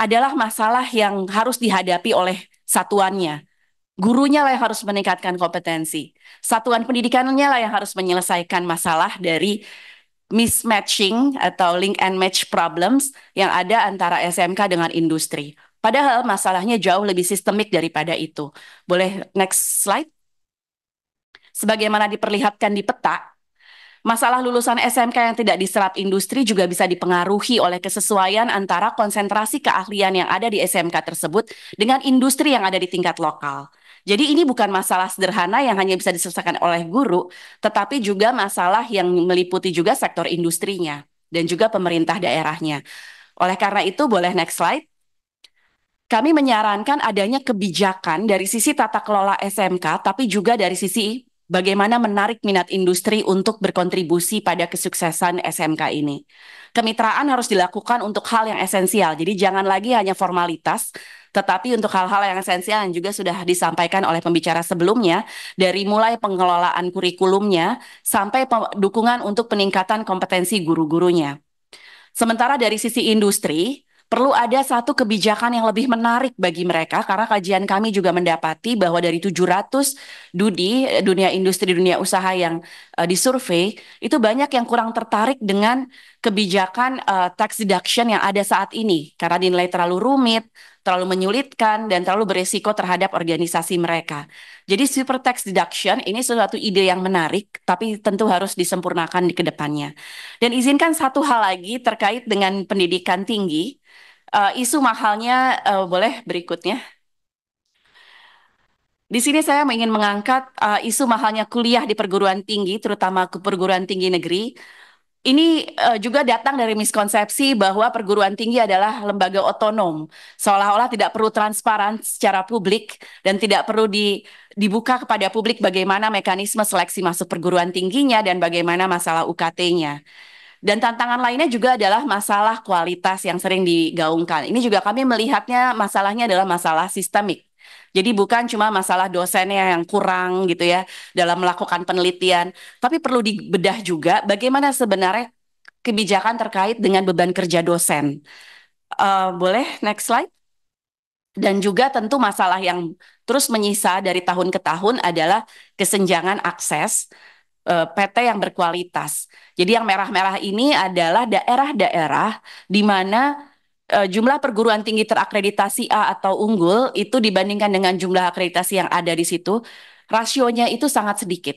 adalah masalah yang harus dihadapi oleh satuannya. Gurunya lah yang harus meningkatkan kompetensi. Satuan pendidikannya lah yang harus menyelesaikan masalah dari mismatching atau link and match problems yang ada antara SMK dengan industri. Padahal masalahnya jauh lebih sistemik daripada itu. Boleh next slide? Sebagaimana diperlihatkan di peta, Masalah lulusan SMK yang tidak diserap industri juga bisa dipengaruhi oleh kesesuaian antara konsentrasi keahlian yang ada di SMK tersebut dengan industri yang ada di tingkat lokal. Jadi ini bukan masalah sederhana yang hanya bisa diselesaikan oleh guru, tetapi juga masalah yang meliputi juga sektor industrinya dan juga pemerintah daerahnya. Oleh karena itu, boleh next slide. Kami menyarankan adanya kebijakan dari sisi tata kelola SMK, tapi juga dari sisi bagaimana menarik minat industri untuk berkontribusi pada kesuksesan SMK ini. Kemitraan harus dilakukan untuk hal yang esensial, jadi jangan lagi hanya formalitas, tetapi untuk hal-hal yang esensial yang juga sudah disampaikan oleh pembicara sebelumnya, dari mulai pengelolaan kurikulumnya sampai dukungan untuk peningkatan kompetensi guru-gurunya. Sementara dari sisi industri, perlu ada satu kebijakan yang lebih menarik bagi mereka karena kajian kami juga mendapati bahwa dari 700 dudi eh, dunia industri dunia usaha yang uh, eh, disurvei itu banyak yang kurang tertarik dengan kebijakan uh, tax deduction yang ada saat ini karena dinilai terlalu rumit, terlalu menyulitkan dan terlalu berisiko terhadap organisasi mereka. Jadi super tax deduction ini suatu ide yang menarik, tapi tentu harus disempurnakan di kedepannya. Dan izinkan satu hal lagi terkait dengan pendidikan tinggi, uh, isu mahalnya uh, boleh berikutnya. Di sini saya ingin mengangkat uh, isu mahalnya kuliah di perguruan tinggi, terutama ke perguruan tinggi negeri ini uh, juga datang dari miskonsepsi bahwa perguruan tinggi adalah lembaga otonom, seolah-olah tidak perlu transparan secara publik dan tidak perlu di, dibuka kepada publik bagaimana mekanisme seleksi masuk perguruan tingginya dan bagaimana masalah UKT-nya. Dan tantangan lainnya juga adalah masalah kualitas yang sering digaungkan. Ini juga kami melihatnya masalahnya adalah masalah sistemik. Jadi bukan cuma masalah dosennya yang kurang gitu ya dalam melakukan penelitian, tapi perlu dibedah juga bagaimana sebenarnya kebijakan terkait dengan beban kerja dosen. Uh, boleh next slide. Dan juga tentu masalah yang terus menyisa dari tahun ke tahun adalah kesenjangan akses eh, PT yang berkualitas. Jadi yang merah-merah ini adalah daerah-daerah di mana Eh, jumlah perguruan tinggi terakreditasi A atau unggul itu dibandingkan dengan jumlah akreditasi yang ada di situ, rasionya itu sangat sedikit.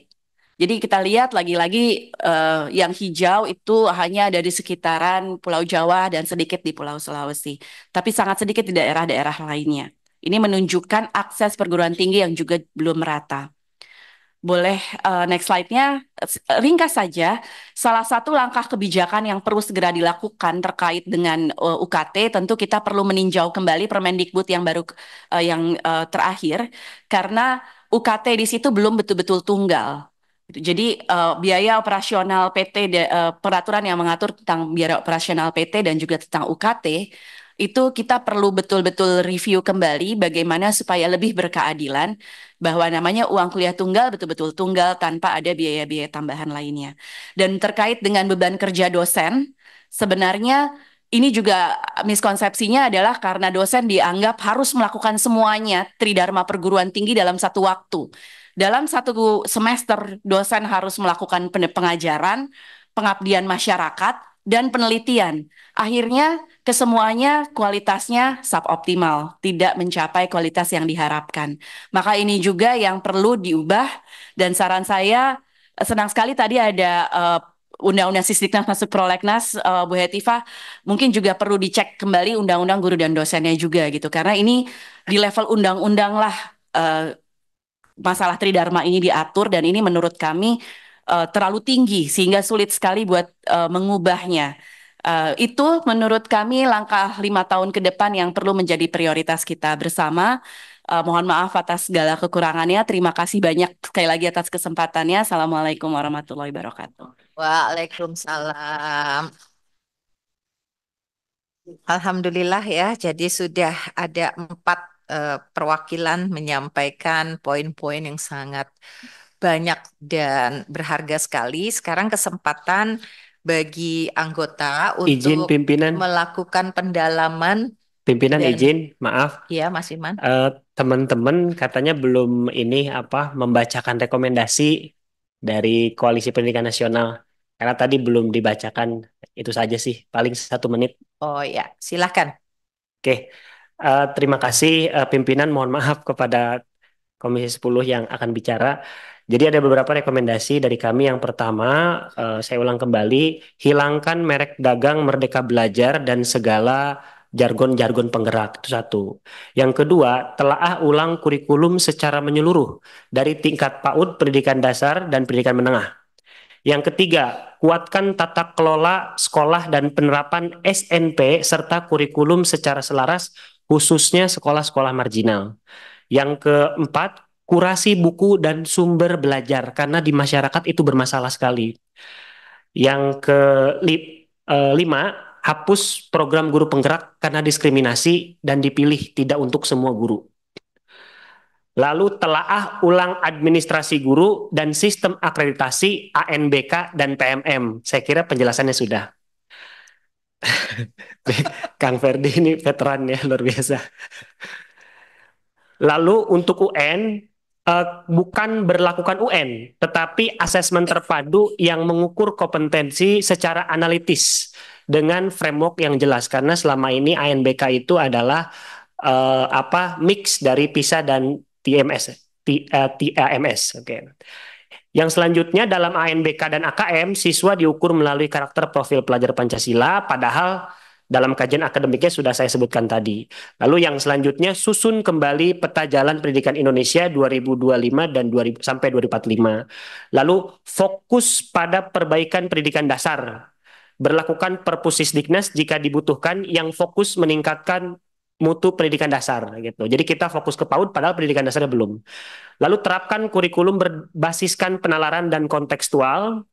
Jadi kita lihat lagi-lagi uh, yang hijau itu hanya ada di sekitaran Pulau Jawa dan sedikit di Pulau Sulawesi, tapi sangat sedikit di daerah-daerah lainnya. Ini menunjukkan akses perguruan tinggi yang juga belum merata. Boleh uh, next slide-nya ringkas saja. Salah satu langkah kebijakan yang perlu segera dilakukan terkait dengan uh, eh, UKT tentu kita perlu meninjau kembali Permendikbud yang baru uh, yang uh, terakhir karena UKT di situ belum betul-betul tunggal. Jadi uh, biaya operasional PT de, uh, peraturan yang mengatur tentang biaya operasional PT dan juga tentang UKT itu kita perlu betul-betul review kembali bagaimana supaya lebih berkeadilan bahwa namanya uang kuliah tunggal betul-betul tunggal tanpa ada biaya-biaya tambahan lainnya. Dan terkait dengan beban kerja dosen, sebenarnya ini juga miskonsepsinya adalah karena dosen dianggap harus melakukan semuanya tridharma perguruan tinggi dalam satu waktu. Dalam satu semester dosen harus melakukan pengajaran, pengabdian masyarakat, dan penelitian. Akhirnya kesemuanya kualitasnya suboptimal, tidak mencapai kualitas yang diharapkan. Maka ini juga yang perlu diubah dan saran saya senang sekali tadi ada uh, undang-undang sisdiknas masuk prolegnas uh, Bu Hetiva mungkin juga perlu dicek kembali undang-undang guru dan dosennya juga gitu karena ini di level undang-undang lah uh, masalah tridharma ini diatur dan ini menurut kami uh, terlalu tinggi sehingga sulit sekali buat uh, mengubahnya. Eh, itu menurut kami langkah lima tahun ke depan yang perlu menjadi prioritas kita bersama. Uh, mohon maaf atas segala kekurangannya. Terima kasih banyak sekali lagi atas kesempatannya. Assalamualaikum warahmatullahi wabarakatuh. Waalaikumsalam. Alhamdulillah ya, jadi sudah ada empat uh, perwakilan menyampaikan poin-poin yang sangat banyak dan berharga sekali. Sekarang kesempatan bagi anggota Izin pimpinan. melakukan pendalaman Pimpinan dan izin, maaf. iya Mas Iman. teman eh, teman-teman katanya belum ini apa membacakan rekomendasi dari Koalisi Pendidikan Nasional. Karena tadi belum dibacakan. Itu saja sih, paling satu menit. Oh ya, silahkan. Oke. uh, terima kasih uh, pimpinan. Mohon maaf kepada Komisi 10 yang akan bicara. Jadi ada beberapa rekomendasi dari kami. Yang pertama, uh, saya ulang kembali, hilangkan merek dagang Merdeka Belajar dan segala jargon-jargon penggerak itu satu. Yang kedua, telaah ulang kurikulum secara menyeluruh dari tingkat PAUD pendidikan dasar dan pendidikan menengah. Yang ketiga, kuatkan tata kelola sekolah dan penerapan SNP serta kurikulum secara selaras khususnya sekolah-sekolah marginal. Yang keempat, kurasi buku dan sumber belajar karena di masyarakat itu bermasalah sekali. Yang ke eh, lima, hapus program guru penggerak karena diskriminasi dan dipilih tidak untuk semua guru. Lalu telaah ulang administrasi guru dan sistem akreditasi ANBK dan PMM. Saya kira penjelasannya sudah. Kang Ferdi ini veteran ya luar biasa. Lalu untuk UN uh, bukan berlakukan UN, tetapi asesmen terpadu yang mengukur kompetensi secara analitis dengan framework yang jelas. Karena selama ini ANBK itu adalah uh, apa mix dari PISA dan TMS, T, uh, eh, TAMS. Okay. Yang selanjutnya dalam ANBK dan AKM siswa diukur melalui karakter profil pelajar Pancasila padahal dalam kajian akademiknya sudah saya sebutkan tadi. Lalu yang selanjutnya susun kembali peta jalan pendidikan Indonesia 2025 dan 2000 sampai 2045. Lalu fokus pada perbaikan pendidikan dasar. Berlakukan perpusisdiknas jika dibutuhkan yang fokus meningkatkan mutu pendidikan dasar gitu. Jadi kita fokus ke PAUD padahal pendidikan dasarnya belum. Lalu terapkan kurikulum berbasiskan penalaran dan kontekstual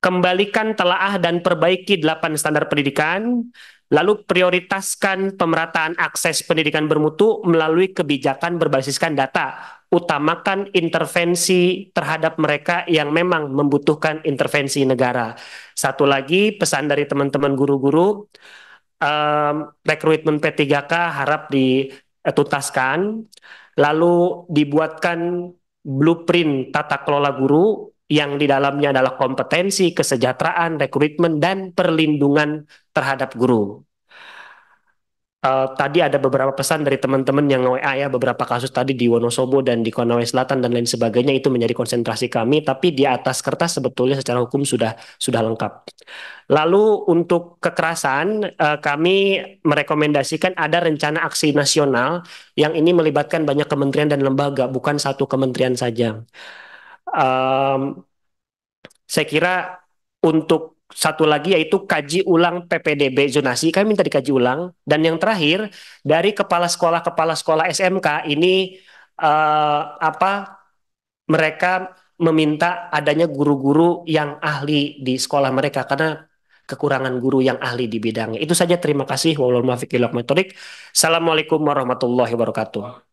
kembalikan telaah dan perbaiki delapan standar pendidikan, lalu prioritaskan pemerataan akses pendidikan bermutu melalui kebijakan berbasiskan data, utamakan intervensi terhadap mereka yang memang membutuhkan intervensi negara. Satu lagi pesan dari teman-teman guru-guru, um, rekrutmen P3K harap dituntaskan, lalu dibuatkan blueprint tata kelola guru yang di dalamnya adalah kompetensi, kesejahteraan, rekrutmen, dan perlindungan terhadap guru. Uh, tadi ada beberapa pesan dari teman-teman yang WA ya, beberapa kasus tadi di Wonosobo dan di Konawe Selatan dan lain sebagainya itu menjadi konsentrasi kami, tapi di atas kertas sebetulnya secara hukum sudah sudah lengkap. Lalu untuk kekerasan, uh, kami merekomendasikan ada rencana aksi nasional yang ini melibatkan banyak kementerian dan lembaga, bukan satu kementerian saja um, saya kira untuk satu lagi yaitu kaji ulang PPDB zonasi kami minta dikaji ulang dan yang terakhir dari kepala sekolah kepala sekolah SMK ini uh, apa mereka meminta adanya guru-guru yang ahli di sekolah mereka karena kekurangan guru yang ahli di bidangnya. Itu saja terima kasih. wabillahi muwaffiq Assalamualaikum warahmatullahi wabarakatuh.